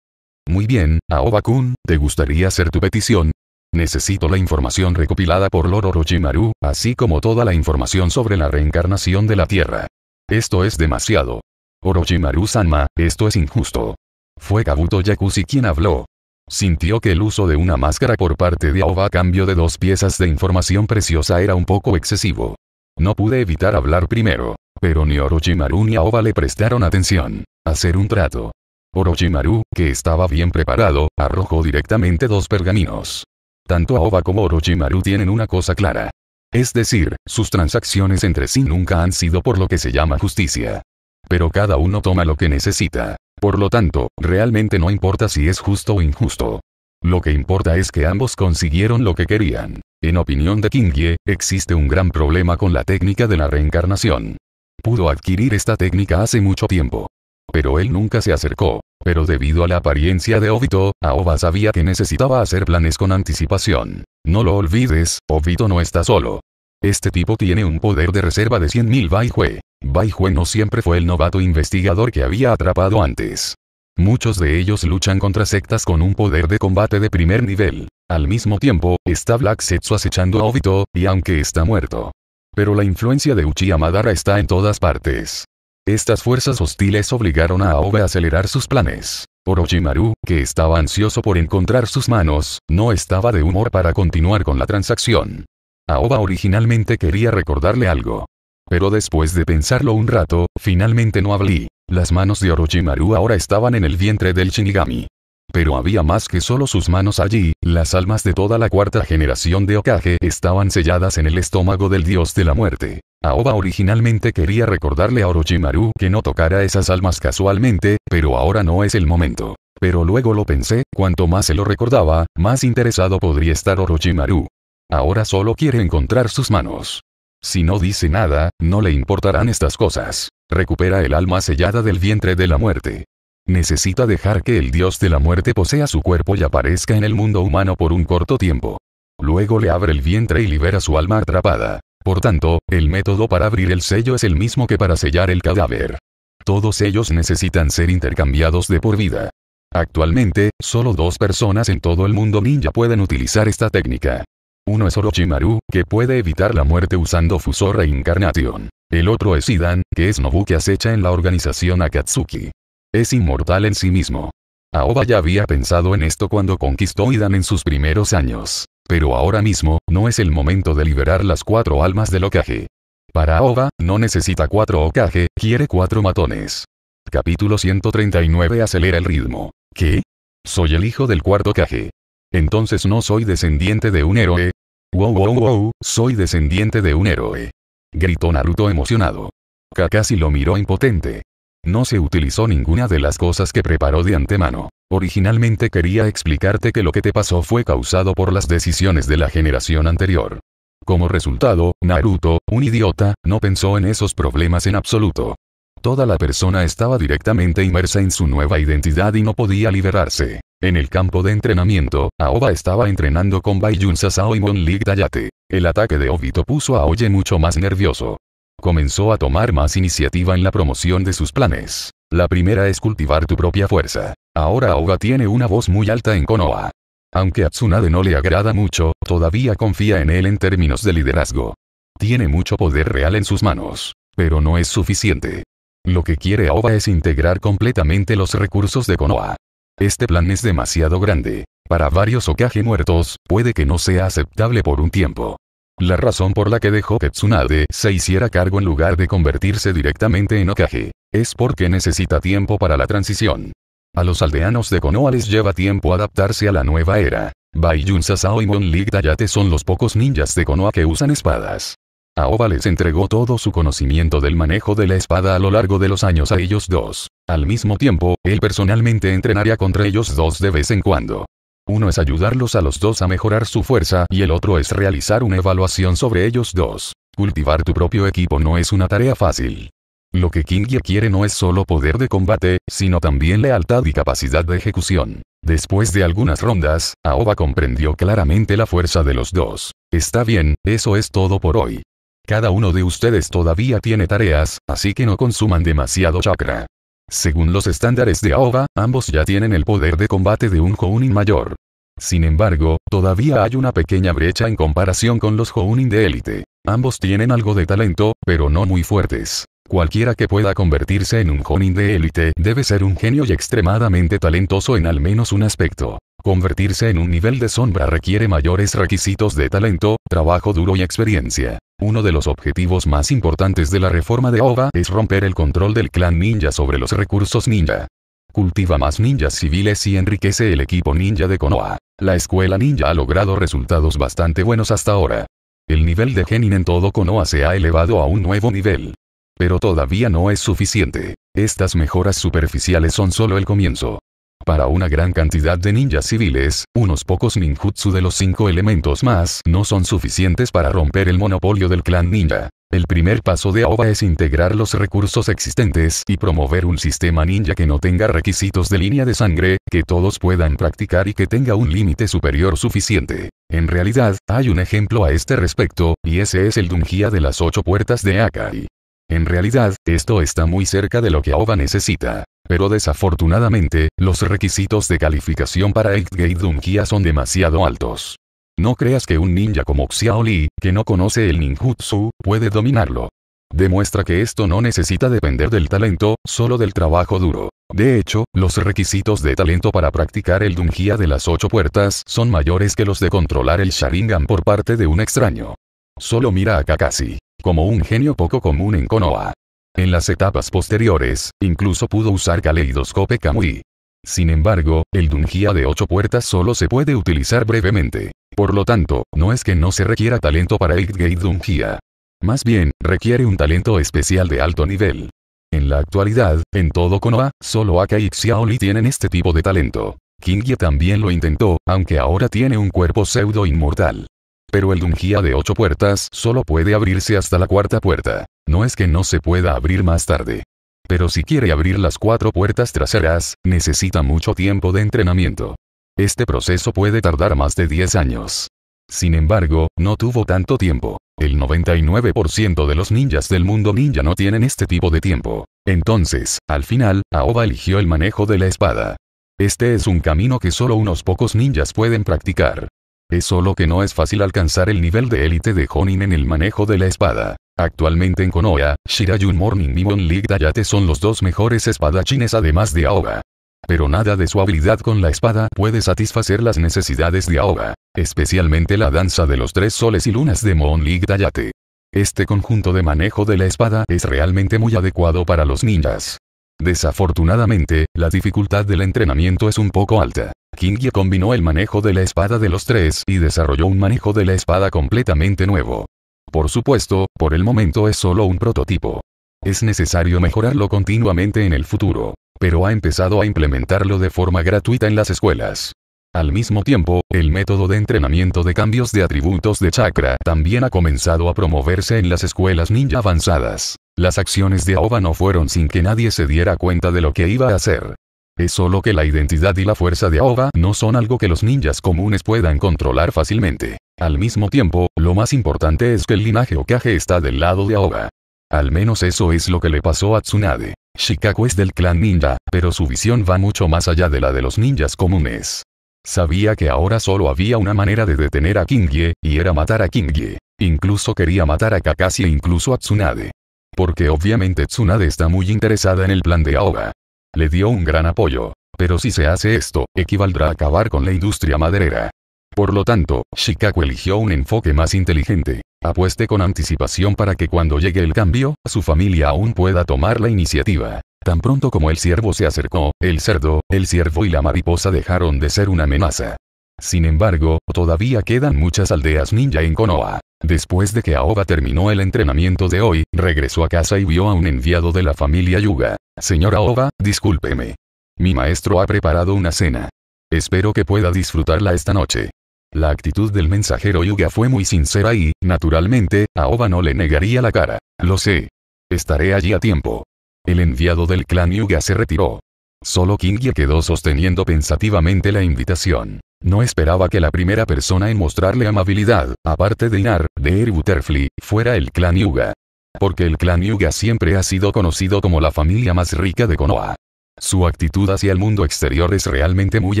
Muy bien, Aoba-kun, ¿te gustaría hacer tu petición? Necesito la información recopilada por Lord Orochimaru, así como toda la información sobre la reencarnación de la Tierra. Esto es demasiado. Orochimaru-sanma, esto es injusto. Fue Kabuto Yakuzi quien habló. Sintió que el uso de una máscara por parte de Aoba a cambio de dos piezas de información preciosa era un poco excesivo. No pude evitar hablar primero. Pero ni Orochimaru ni Aoba le prestaron atención. Hacer un trato. Orochimaru, que estaba bien preparado, arrojó directamente dos pergaminos. Tanto Aoba como Orochimaru tienen una cosa clara. Es decir, sus transacciones entre sí nunca han sido por lo que se llama justicia. Pero cada uno toma lo que necesita. Por lo tanto, realmente no importa si es justo o injusto. Lo que importa es que ambos consiguieron lo que querían. En opinión de Kingye, existe un gran problema con la técnica de la reencarnación. Pudo adquirir esta técnica hace mucho tiempo. Pero él nunca se acercó. Pero debido a la apariencia de Obito, Aoba sabía que necesitaba hacer planes con anticipación. No lo olvides, Obito no está solo. Este tipo tiene un poder de reserva de 100.000 Baihue. Baihue no siempre fue el novato investigador que había atrapado antes. Muchos de ellos luchan contra sectas con un poder de combate de primer nivel. Al mismo tiempo, está Black Setsu acechando a Obito, y aunque está muerto. Pero la influencia de Uchiha Madara está en todas partes. Estas fuerzas hostiles obligaron a Aoba a acelerar sus planes. Orochimaru, que estaba ansioso por encontrar sus manos, no estaba de humor para continuar con la transacción. Aoba originalmente quería recordarle algo. Pero después de pensarlo un rato, finalmente no hablé. Las manos de Orochimaru ahora estaban en el vientre del Shinigami. Pero había más que solo sus manos allí, las almas de toda la cuarta generación de Okage estaban selladas en el estómago del dios de la muerte. Aoba originalmente quería recordarle a Orochimaru que no tocara esas almas casualmente, pero ahora no es el momento. Pero luego lo pensé, cuanto más se lo recordaba, más interesado podría estar Orochimaru. Ahora solo quiere encontrar sus manos. Si no dice nada, no le importarán estas cosas recupera el alma sellada del vientre de la muerte. Necesita dejar que el dios de la muerte posea su cuerpo y aparezca en el mundo humano por un corto tiempo. Luego le abre el vientre y libera su alma atrapada. Por tanto, el método para abrir el sello es el mismo que para sellar el cadáver. Todos ellos necesitan ser intercambiados de por vida. Actualmente, solo dos personas en todo el mundo ninja pueden utilizar esta técnica. Uno es Orochimaru, que puede evitar la muerte usando Fuso Reincarnation. El otro es Idan, que es Nobu que acecha en la organización Akatsuki. Es inmortal en sí mismo. Aoba ya había pensado en esto cuando conquistó Idan en sus primeros años. Pero ahora mismo, no es el momento de liberar las cuatro almas del Okage. Para Aoba, no necesita cuatro Okage, quiere cuatro matones. Capítulo 139 acelera el ritmo. ¿Qué? Soy el hijo del cuarto Okage. Entonces no soy descendiente de un héroe. Wow wow wow, soy descendiente de un héroe gritó Naruto emocionado. Kakashi lo miró impotente. No se utilizó ninguna de las cosas que preparó de antemano. Originalmente quería explicarte que lo que te pasó fue causado por las decisiones de la generación anterior. Como resultado, Naruto, un idiota, no pensó en esos problemas en absoluto. Toda la persona estaba directamente inmersa en su nueva identidad y no podía liberarse. En el campo de entrenamiento, Aoba estaba entrenando con Baiyun Sasao y Monlik Dayate. El ataque de Obito puso a Oye mucho más nervioso. Comenzó a tomar más iniciativa en la promoción de sus planes. La primera es cultivar tu propia fuerza. Ahora Aoba tiene una voz muy alta en Konoha. Aunque a Tsunade no le agrada mucho, todavía confía en él en términos de liderazgo. Tiene mucho poder real en sus manos. Pero no es suficiente. Lo que quiere Aoba es integrar completamente los recursos de Konoha. Este plan es demasiado grande. Para varios Okage muertos, puede que no sea aceptable por un tiempo. La razón por la que dejó que Tsunade se hiciera cargo en lugar de convertirse directamente en Okage, es porque necesita tiempo para la transición. A los aldeanos de Konoha les lleva tiempo adaptarse a la nueva era. Baiyun Sasao y Lig Dayate son los pocos ninjas de Konoha que usan espadas. Aoba les entregó todo su conocimiento del manejo de la espada a lo largo de los años a ellos dos. Al mismo tiempo, él personalmente entrenaría contra ellos dos de vez en cuando. Uno es ayudarlos a los dos a mejorar su fuerza y el otro es realizar una evaluación sobre ellos dos. Cultivar tu propio equipo no es una tarea fácil. Lo que Kingie quiere no es solo poder de combate, sino también lealtad y capacidad de ejecución. Después de algunas rondas, Aoba comprendió claramente la fuerza de los dos. Está bien, eso es todo por hoy. Cada uno de ustedes todavía tiene tareas, así que no consuman demasiado chakra. Según los estándares de Aoba, ambos ya tienen el poder de combate de un Jounin mayor. Sin embargo, todavía hay una pequeña brecha en comparación con los Jounin de élite. Ambos tienen algo de talento, pero no muy fuertes. Cualquiera que pueda convertirse en un Jonin de élite debe ser un genio y extremadamente talentoso en al menos un aspecto. Convertirse en un nivel de sombra requiere mayores requisitos de talento, trabajo duro y experiencia. Uno de los objetivos más importantes de la reforma de OVA es romper el control del clan ninja sobre los recursos ninja. Cultiva más ninjas civiles y enriquece el equipo ninja de Konoha. La escuela ninja ha logrado resultados bastante buenos hasta ahora. El nivel de Genin en todo Konoha se ha elevado a un nuevo nivel. Pero todavía no es suficiente. Estas mejoras superficiales son solo el comienzo. Para una gran cantidad de ninjas civiles, unos pocos ninjutsu de los cinco elementos más no son suficientes para romper el monopolio del clan ninja. El primer paso de AOBA es integrar los recursos existentes y promover un sistema ninja que no tenga requisitos de línea de sangre, que todos puedan practicar y que tenga un límite superior suficiente. En realidad, hay un ejemplo a este respecto, y ese es el Dungia de las ocho puertas de Akai. En realidad, esto está muy cerca de lo que Aoba necesita. Pero desafortunadamente, los requisitos de calificación para Eight gate Dunkia son demasiado altos. No creas que un ninja como Xiaoli, que no conoce el ninjutsu, puede dominarlo. Demuestra que esto no necesita depender del talento, solo del trabajo duro. De hecho, los requisitos de talento para practicar el Dungia de las ocho puertas son mayores que los de controlar el Sharingan por parte de un extraño. Solo mira a Kakashi como un genio poco común en Konoha. En las etapas posteriores, incluso pudo usar Kaleidoscope Kamui. Sin embargo, el Dungia de ocho puertas solo se puede utilizar brevemente. Por lo tanto, no es que no se requiera talento para Eight gate Dungia. Más bien, requiere un talento especial de alto nivel. En la actualidad, en todo Konoha, solo Aka y Xiaoli tienen este tipo de talento. Kingia también lo intentó, aunque ahora tiene un cuerpo pseudo inmortal pero el Dungia de ocho puertas solo puede abrirse hasta la cuarta puerta. No es que no se pueda abrir más tarde. Pero si quiere abrir las cuatro puertas traseras, necesita mucho tiempo de entrenamiento. Este proceso puede tardar más de 10 años. Sin embargo, no tuvo tanto tiempo. El 99% de los ninjas del mundo ninja no tienen este tipo de tiempo. Entonces, al final, Aoba eligió el manejo de la espada. Este es un camino que solo unos pocos ninjas pueden practicar. Es solo que no es fácil alcanzar el nivel de élite de Honin en el manejo de la espada. Actualmente en Konoha, Shirayun Morning y League Dayate son los dos mejores espadachines además de Aoba. Pero nada de su habilidad con la espada puede satisfacer las necesidades de Aoba, especialmente la danza de los tres soles y lunas de League Dayate. Este conjunto de manejo de la espada es realmente muy adecuado para los ninjas. Desafortunadamente, la dificultad del entrenamiento es un poco alta. Kingye combinó el manejo de la espada de los tres y desarrolló un manejo de la espada completamente nuevo. Por supuesto, por el momento es solo un prototipo. Es necesario mejorarlo continuamente en el futuro, pero ha empezado a implementarlo de forma gratuita en las escuelas. Al mismo tiempo, el método de entrenamiento de cambios de atributos de chakra también ha comenzado a promoverse en las escuelas ninja avanzadas. Las acciones de Aoba no fueron sin que nadie se diera cuenta de lo que iba a hacer. Es solo que la identidad y la fuerza de Aoba no son algo que los ninjas comunes puedan controlar fácilmente. Al mismo tiempo, lo más importante es que el linaje Okage está del lado de Aoba. Al menos eso es lo que le pasó a Tsunade. Shikaku es del clan ninja, pero su visión va mucho más allá de la de los ninjas comunes. Sabía que ahora solo había una manera de detener a Kingie, y era matar a Kingye. Incluso quería matar a Kakashi e incluso a Tsunade. Porque obviamente Tsunade está muy interesada en el plan de Aoba. Le dio un gran apoyo. Pero si se hace esto, equivaldrá a acabar con la industria maderera. Por lo tanto, Shikaku eligió un enfoque más inteligente. Apueste con anticipación para que cuando llegue el cambio, su familia aún pueda tomar la iniciativa. Tan pronto como el ciervo se acercó, el cerdo, el ciervo y la mariposa dejaron de ser una amenaza. Sin embargo, todavía quedan muchas aldeas ninja en Konoha. Después de que Aoba terminó el entrenamiento de hoy, regresó a casa y vio a un enviado de la familia Yuga. Señor Aoba, discúlpeme. Mi maestro ha preparado una cena. Espero que pueda disfrutarla esta noche. La actitud del mensajero Yuga fue muy sincera y, naturalmente, Aoba no le negaría la cara. Lo sé. Estaré allí a tiempo. El enviado del clan Yuga se retiró. Solo Kingye quedó sosteniendo pensativamente la invitación. No esperaba que la primera persona en mostrarle amabilidad, aparte de Inar, de Eri Butterfly, fuera el clan Yuga. Porque el clan Yuga siempre ha sido conocido como la familia más rica de Konoha. Su actitud hacia el mundo exterior es realmente muy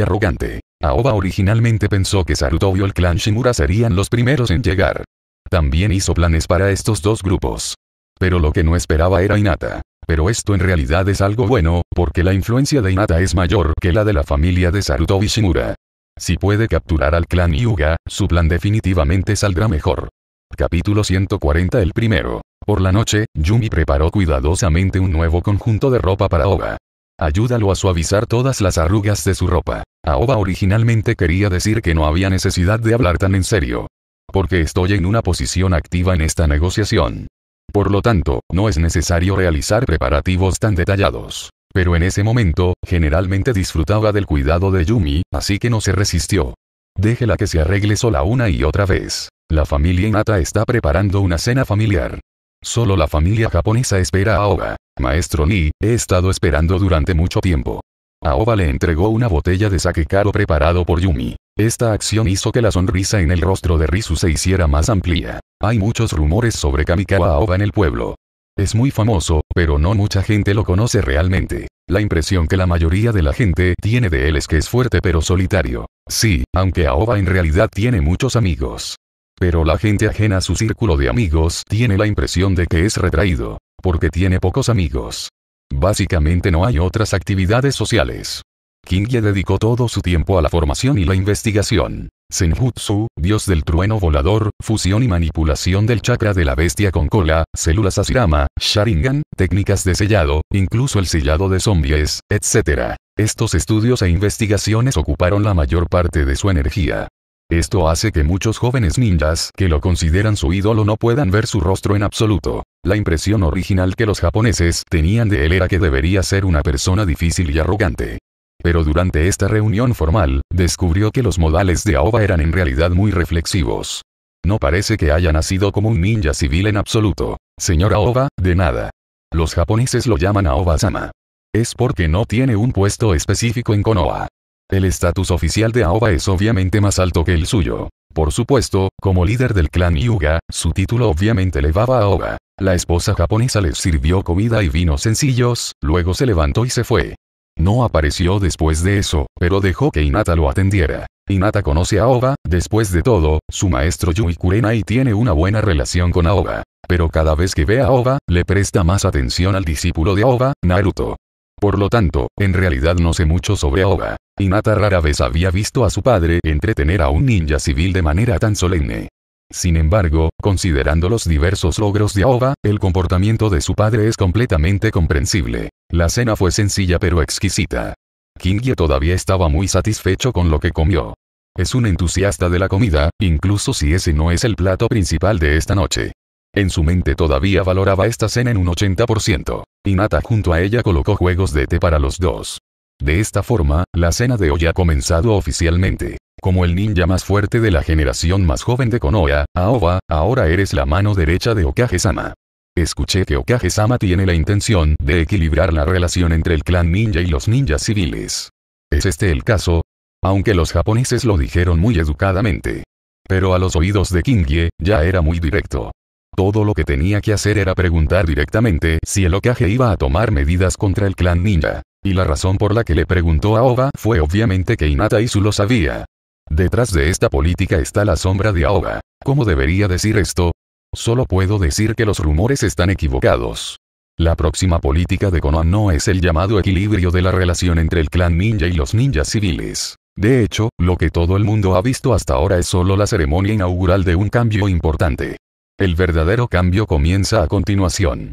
arrogante. Aoba originalmente pensó que Sarutobi y el clan Shimura serían los primeros en llegar. También hizo planes para estos dos grupos. Pero lo que no esperaba era Inata. Pero esto en realidad es algo bueno, porque la influencia de Inata es mayor que la de la familia de Sarutobi Shimura. Si puede capturar al clan Yuga, su plan definitivamente saldrá mejor. Capítulo 140 El primero. Por la noche, Yumi preparó cuidadosamente un nuevo conjunto de ropa para Oba. Ayúdalo a suavizar todas las arrugas de su ropa. A Oba originalmente quería decir que no había necesidad de hablar tan en serio. Porque estoy en una posición activa en esta negociación. Por lo tanto, no es necesario realizar preparativos tan detallados. Pero en ese momento, generalmente disfrutaba del cuidado de Yumi, así que no se resistió. Déjela que se arregle sola una y otra vez. La familia Inata está preparando una cena familiar. Solo la familia japonesa espera a Oba. Maestro Ni, he estado esperando durante mucho tiempo. Aoba le entregó una botella de sake caro preparado por Yumi. Esta acción hizo que la sonrisa en el rostro de Risu se hiciera más amplia. Hay muchos rumores sobre Kamikawa Aoba en el pueblo. Es muy famoso, pero no mucha gente lo conoce realmente. La impresión que la mayoría de la gente tiene de él es que es fuerte pero solitario. Sí, aunque Aoba en realidad tiene muchos amigos. Pero la gente ajena a su círculo de amigos tiene la impresión de que es retraído, porque tiene pocos amigos. Básicamente no hay otras actividades sociales. Kingye dedicó todo su tiempo a la formación y la investigación. Senjutsu, dios del trueno volador, fusión y manipulación del chakra de la bestia con cola, células Asirama, Sharingan, técnicas de sellado, incluso el sellado de zombies, etc. Estos estudios e investigaciones ocuparon la mayor parte de su energía. Esto hace que muchos jóvenes ninjas que lo consideran su ídolo no puedan ver su rostro en absoluto. La impresión original que los japoneses tenían de él era que debería ser una persona difícil y arrogante. Pero durante esta reunión formal, descubrió que los modales de Aoba eran en realidad muy reflexivos. No parece que haya nacido como un ninja civil en absoluto. Señor Aoba, de nada. Los japoneses lo llaman Aoba-sama. Es porque no tiene un puesto específico en Konoha. El estatus oficial de Aoba es obviamente más alto que el suyo. Por supuesto, como líder del clan Yuga, su título obviamente elevaba a Aoba. La esposa japonesa les sirvió comida y vino sencillos, luego se levantó y se fue. No apareció después de eso, pero dejó que Inata lo atendiera. Inata conoce a Oba, después de todo, su maestro Yui Kurenai tiene una buena relación con Aoba. Pero cada vez que ve a Oba, le presta más atención al discípulo de Oba, Naruto. Por lo tanto, en realidad no sé mucho sobre Oba. Inata rara vez había visto a su padre entretener a un ninja civil de manera tan solemne. Sin embargo, considerando los diversos logros de Aoba, el comportamiento de su padre es completamente comprensible. La cena fue sencilla pero exquisita. Kingye todavía estaba muy satisfecho con lo que comió. Es un entusiasta de la comida, incluso si ese no es el plato principal de esta noche. En su mente todavía valoraba esta cena en un 80%. Hinata junto a ella colocó juegos de té para los dos. De esta forma, la cena de hoy ha comenzado oficialmente. Como el ninja más fuerte de la generación más joven de Konoha, Aoba, ahora eres la mano derecha de Okage-sama. Escuché que Okage-sama tiene la intención de equilibrar la relación entre el clan ninja y los ninjas civiles. ¿Es este el caso? Aunque los japoneses lo dijeron muy educadamente. Pero a los oídos de Kingie, ya era muy directo. Todo lo que tenía que hacer era preguntar directamente si el Okage iba a tomar medidas contra el clan ninja. Y la razón por la que le preguntó a Oba fue obviamente que Inata Isu lo sabía. Detrás de esta política está la sombra de Aoba. ¿Cómo debería decir esto? Solo puedo decir que los rumores están equivocados. La próxima política de Konoha no es el llamado equilibrio de la relación entre el clan ninja y los ninjas civiles. De hecho, lo que todo el mundo ha visto hasta ahora es solo la ceremonia inaugural de un cambio importante. El verdadero cambio comienza a continuación.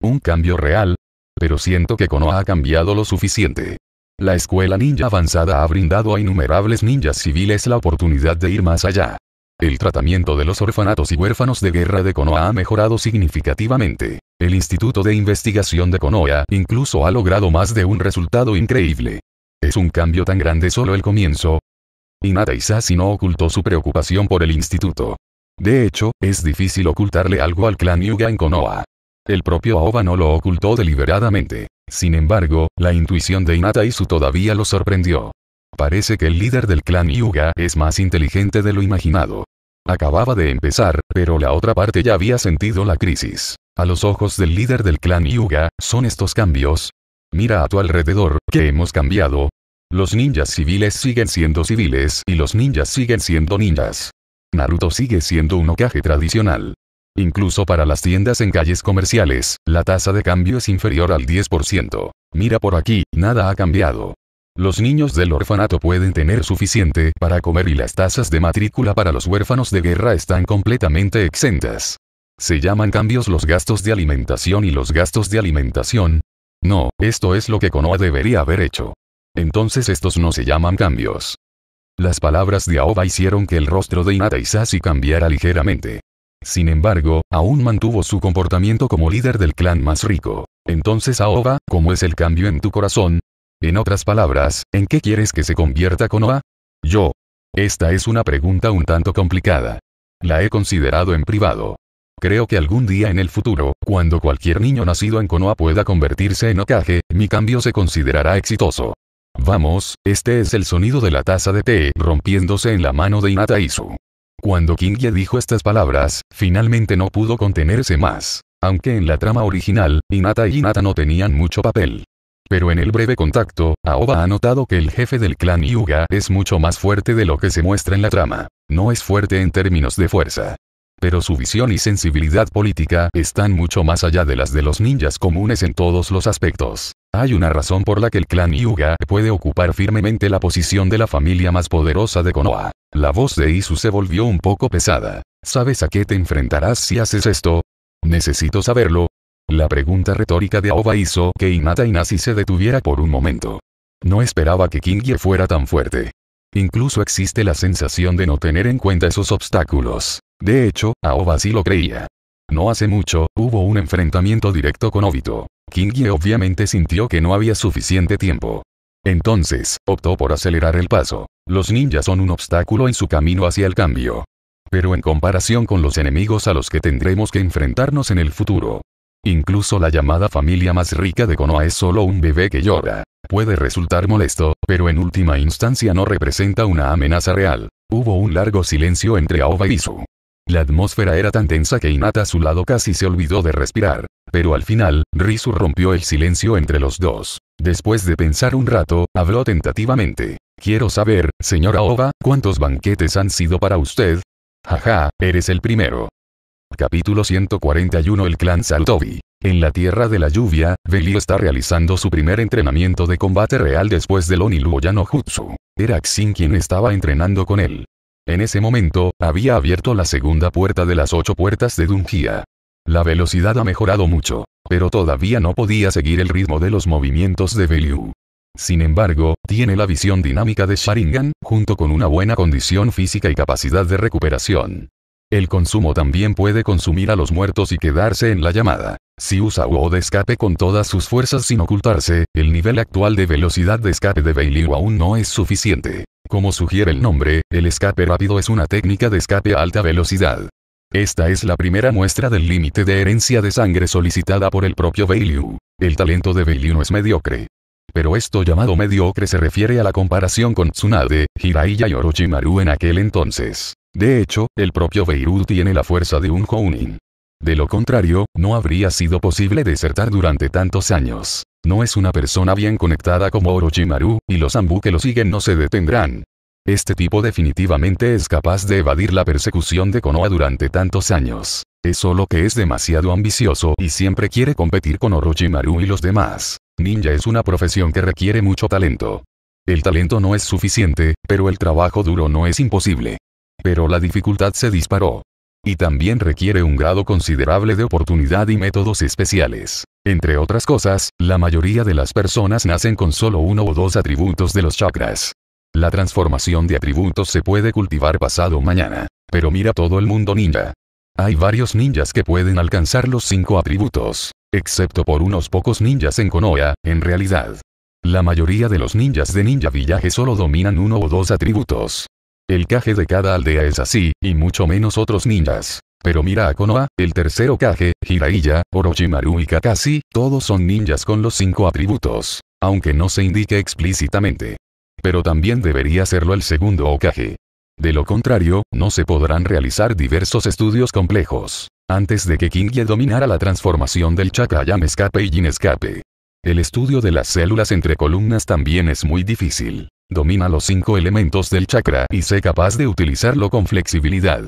Un cambio real. Pero siento que Konoha ha cambiado lo suficiente. La escuela ninja avanzada ha brindado a innumerables ninjas civiles la oportunidad de ir más allá. El tratamiento de los orfanatos y huérfanos de guerra de Konoha ha mejorado significativamente. El Instituto de Investigación de Konoha incluso ha logrado más de un resultado increíble. Es un cambio tan grande solo el comienzo. Inata Isasi no ocultó su preocupación por el instituto. De hecho, es difícil ocultarle algo al clan Yuga en Konoha. El propio Aoba no lo ocultó deliberadamente. Sin embargo, la intuición de Inata Isu todavía lo sorprendió. Parece que el líder del clan Yuga es más inteligente de lo imaginado. Acababa de empezar, pero la otra parte ya había sentido la crisis. A los ojos del líder del clan Yuga, son estos cambios. Mira a tu alrededor, que hemos cambiado. Los ninjas civiles siguen siendo civiles y los ninjas siguen siendo ninjas. Naruto sigue siendo un Okage tradicional. Incluso para las tiendas en calles comerciales, la tasa de cambio es inferior al 10%. Mira por aquí, nada ha cambiado. Los niños del orfanato pueden tener suficiente para comer y las tasas de matrícula para los huérfanos de guerra están completamente exentas. Se llaman cambios los gastos de alimentación y los gastos de alimentación. No, esto es lo que Konoha debería haber hecho. Entonces estos no se llaman cambios. Las palabras de Aoba hicieron que el rostro de Inata Isashi cambiara ligeramente. Sin embargo, aún mantuvo su comportamiento como líder del clan más rico. Entonces Aoba, ¿cómo es el cambio en tu corazón? En otras palabras, ¿en qué quieres que se convierta Konoha? Yo. Esta es una pregunta un tanto complicada. La he considerado en privado. Creo que algún día en el futuro, cuando cualquier niño nacido en Konoha pueda convertirse en Okage, mi cambio se considerará exitoso. Vamos, este es el sonido de la taza de té rompiéndose en la mano de Inata Isu. Cuando Kingye dijo estas palabras, finalmente no pudo contenerse más. Aunque en la trama original, Inata y Inata no tenían mucho papel. Pero en el breve contacto, Aoba ha notado que el jefe del clan Yuga es mucho más fuerte de lo que se muestra en la trama. No es fuerte en términos de fuerza. Pero su visión y sensibilidad política están mucho más allá de las de los ninjas comunes en todos los aspectos. Hay una razón por la que el clan Yuga puede ocupar firmemente la posición de la familia más poderosa de Konoha. La voz de Isu se volvió un poco pesada. ¿Sabes a qué te enfrentarás si haces esto? Necesito saberlo, la pregunta retórica de Aoba hizo que y Nasi se detuviera por un momento. No esperaba que Kingie fuera tan fuerte. Incluso existe la sensación de no tener en cuenta esos obstáculos. De hecho, Aoba sí lo creía. No hace mucho, hubo un enfrentamiento directo con Obito. Kingie obviamente sintió que no había suficiente tiempo. Entonces, optó por acelerar el paso. Los ninjas son un obstáculo en su camino hacia el cambio. Pero en comparación con los enemigos a los que tendremos que enfrentarnos en el futuro, Incluso la llamada familia más rica de Konoha es solo un bebé que llora. Puede resultar molesto, pero en última instancia no representa una amenaza real. Hubo un largo silencio entre Aoba y Rizu. La atmósfera era tan tensa que Inata a su lado casi se olvidó de respirar. Pero al final, Rizu rompió el silencio entre los dos. Después de pensar un rato, habló tentativamente. Quiero saber, señora Aoba, ¿cuántos banquetes han sido para usted? Jaja, eres el primero. Capítulo 141 El clan Saltovi. En la Tierra de la Lluvia, Beliu está realizando su primer entrenamiento de combate real después del Oni no Jutsu. Era Xin quien estaba entrenando con él. En ese momento, había abierto la segunda puerta de las ocho puertas de Dungia. La velocidad ha mejorado mucho, pero todavía no podía seguir el ritmo de los movimientos de Beliu. Sin embargo, tiene la visión dinámica de Sharingan, junto con una buena condición física y capacidad de recuperación. El consumo también puede consumir a los muertos y quedarse en la llamada. Si usa o de escape con todas sus fuerzas sin ocultarse, el nivel actual de velocidad de escape de Bailiu aún no es suficiente. Como sugiere el nombre, el escape rápido es una técnica de escape a alta velocidad. Esta es la primera muestra del límite de herencia de sangre solicitada por el propio Bailiu. El talento de Bailiu no es mediocre. Pero esto llamado mediocre se refiere a la comparación con Tsunade, Hiraiya y Orochimaru en aquel entonces. De hecho, el propio Beirut tiene la fuerza de un Jounin. De lo contrario, no habría sido posible desertar durante tantos años. No es una persona bien conectada como Orochimaru, y los Anbu que lo siguen no se detendrán. Este tipo definitivamente es capaz de evadir la persecución de Konoha durante tantos años. Es solo que es demasiado ambicioso y siempre quiere competir con Orochimaru y los demás. Ninja es una profesión que requiere mucho talento. El talento no es suficiente, pero el trabajo duro no es imposible. Pero la dificultad se disparó. Y también requiere un grado considerable de oportunidad y métodos especiales. Entre otras cosas, la mayoría de las personas nacen con solo uno o dos atributos de los chakras. La transformación de atributos se puede cultivar pasado mañana. Pero mira todo el mundo ninja. Hay varios ninjas que pueden alcanzar los cinco atributos, excepto por unos pocos ninjas en Konoha, en realidad. La mayoría de los ninjas de Ninja Village solo dominan uno o dos atributos. El caje de cada aldea es así, y mucho menos otros ninjas. Pero mira a Konoha, el tercero Kage, Hiraiya, Orochimaru y Kakashi, todos son ninjas con los cinco atributos. Aunque no se indique explícitamente. Pero también debería serlo el segundo Kage. De lo contrario, no se podrán realizar diversos estudios complejos. Antes de que Kingye dominara la transformación del chakra yam escape y Jin escape. El estudio de las células entre columnas también es muy difícil. Domina los cinco elementos del chakra y sé capaz de utilizarlo con flexibilidad.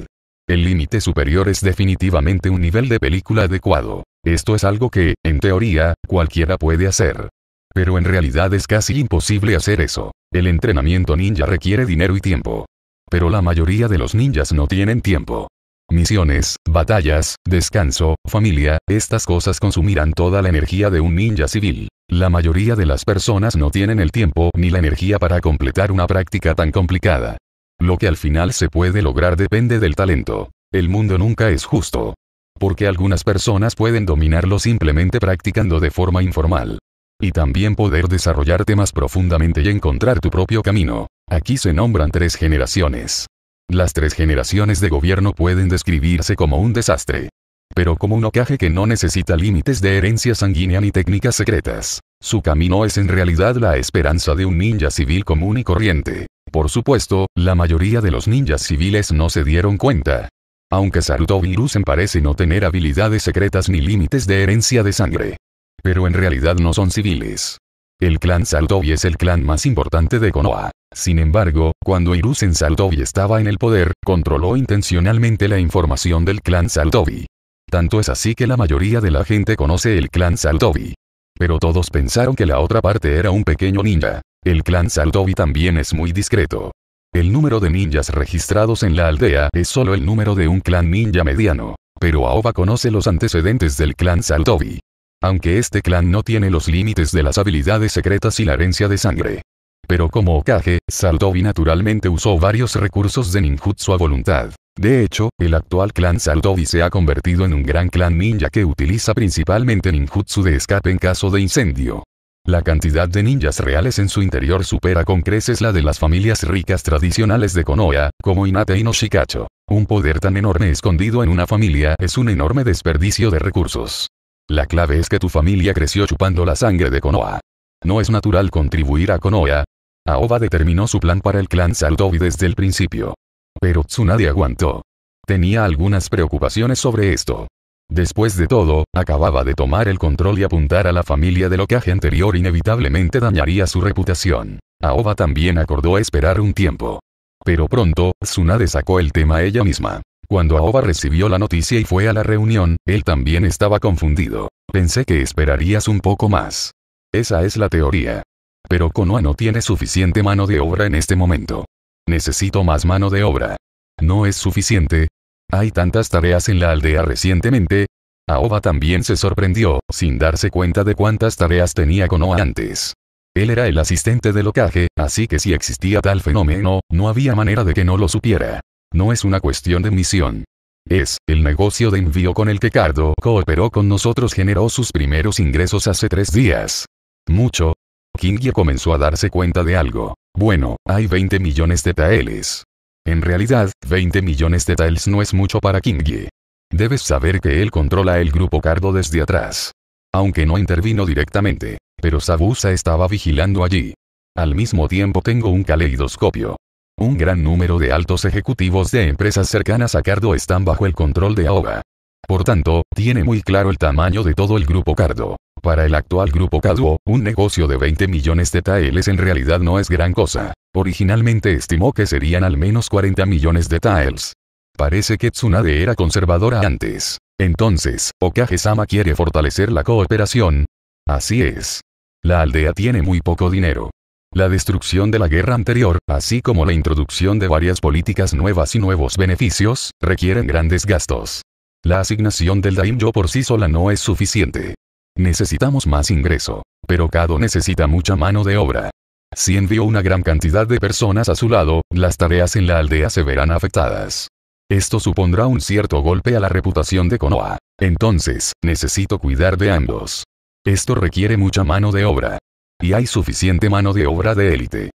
El límite superior es definitivamente un nivel de película adecuado. Esto es algo que, en teoría, cualquiera puede hacer. Pero en realidad es casi imposible hacer eso. El entrenamiento ninja requiere dinero y tiempo pero la mayoría de los ninjas no tienen tiempo. Misiones, batallas, descanso, familia, estas cosas consumirán toda la energía de un ninja civil. La mayoría de las personas no tienen el tiempo ni la energía para completar una práctica tan complicada. Lo que al final se puede lograr depende del talento. El mundo nunca es justo. Porque algunas personas pueden dominarlo simplemente practicando de forma informal. Y también poder desarrollarte más profundamente y encontrar tu propio camino. Aquí se nombran tres generaciones. Las tres generaciones de gobierno pueden describirse como un desastre. Pero como un ocaje que no necesita límites de herencia sanguínea ni técnicas secretas. Su camino es en realidad la esperanza de un ninja civil común y corriente. Por supuesto, la mayoría de los ninjas civiles no se dieron cuenta. Aunque Saruto Virusen parece no tener habilidades secretas ni límites de herencia de sangre. Pero en realidad no son civiles. El clan Saltovi es el clan más importante de Konoha. Sin embargo, cuando Irusen Saltovi estaba en el poder, controló intencionalmente la información del clan Saltovi. Tanto es así que la mayoría de la gente conoce el clan Saltovi. Pero todos pensaron que la otra parte era un pequeño ninja. El clan Saltovi también es muy discreto. El número de ninjas registrados en la aldea es solo el número de un clan ninja mediano. Pero Aoba conoce los antecedentes del clan Saltovi. Aunque este clan no tiene los límites de las habilidades secretas y la herencia de sangre. Pero como Okage, Saltovi naturalmente usó varios recursos de ninjutsu a voluntad. De hecho, el actual clan Saltovi se ha convertido en un gran clan ninja que utiliza principalmente ninjutsu de escape en caso de incendio. La cantidad de ninjas reales en su interior supera con creces la de las familias ricas tradicionales de Konoha, como Inate y Noshikacho. Un poder tan enorme escondido en una familia es un enorme desperdicio de recursos. La clave es que tu familia creció chupando la sangre de Konoha. No es natural contribuir a Konoha. Aoba determinó su plan para el clan Sato desde el principio. Pero Tsunade aguantó. Tenía algunas preocupaciones sobre esto. Después de todo, acababa de tomar el control y apuntar a la familia de ocaje anterior inevitablemente dañaría su reputación. Aoba también acordó esperar un tiempo. Pero pronto, Tsunade sacó el tema ella misma. Cuando Aoba recibió la noticia y fue a la reunión, él también estaba confundido. Pensé que esperarías un poco más. Esa es la teoría. Pero Konoha no tiene suficiente mano de obra en este momento. Necesito más mano de obra. No es suficiente. Hay tantas tareas en la aldea recientemente. Aoba también se sorprendió, sin darse cuenta de cuántas tareas tenía Konoha antes. Él era el asistente de locaje, así que si existía tal fenómeno, no había manera de que no lo supiera. No es una cuestión de misión. Es, el negocio de envío con el que Cardo cooperó con nosotros generó sus primeros ingresos hace tres días. Mucho. Kingye comenzó a darse cuenta de algo. Bueno, hay 20 millones de taels. En realidad, 20 millones de taels no es mucho para Kingye. Debes saber que él controla el grupo Cardo desde atrás. Aunque no intervino directamente, pero Sabusa estaba vigilando allí. Al mismo tiempo tengo un caleidoscopio. Un gran número de altos ejecutivos de empresas cercanas a Cardo están bajo el control de Aoba. Por tanto, tiene muy claro el tamaño de todo el grupo Cardo. Para el actual grupo Caduo, un negocio de 20 millones de taels en realidad no es gran cosa. Originalmente estimó que serían al menos 40 millones de taels. Parece que Tsunade era conservadora antes. Entonces, Okage-sama quiere fortalecer la cooperación. Así es. La aldea tiene muy poco dinero. La destrucción de la guerra anterior, así como la introducción de varias políticas nuevas y nuevos beneficios, requieren grandes gastos. La asignación del daimyo por sí sola no es suficiente. Necesitamos más ingreso. Pero Kado necesita mucha mano de obra. Si envió una gran cantidad de personas a su lado, las tareas en la aldea se verán afectadas. Esto supondrá un cierto golpe a la reputación de Konoha. Entonces, necesito cuidar de ambos. Esto requiere mucha mano de obra, y hay suficiente mano de obra de élite.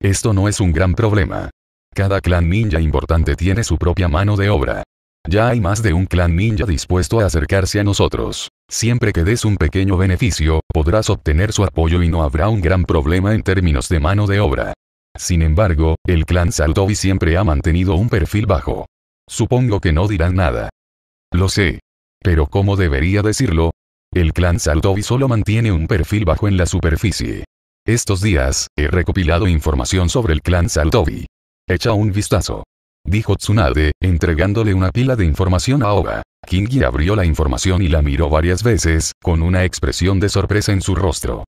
Esto no es un gran problema. Cada clan ninja importante tiene su propia mano de obra. Ya hay más de un clan ninja dispuesto a acercarse a nosotros. Siempre que des un pequeño beneficio, podrás obtener su apoyo y no habrá un gran problema en términos de mano de obra. Sin embargo, el clan y siempre ha mantenido un perfil bajo. Supongo que no dirán nada. Lo sé. Pero ¿cómo debería decirlo? El clan Saltovi solo mantiene un perfil bajo en la superficie. Estos días, he recopilado información sobre el clan Saltovi. Echa un vistazo. Dijo Tsunade, entregándole una pila de información a Oga. Kingi abrió la información y la miró varias veces, con una expresión de sorpresa en su rostro.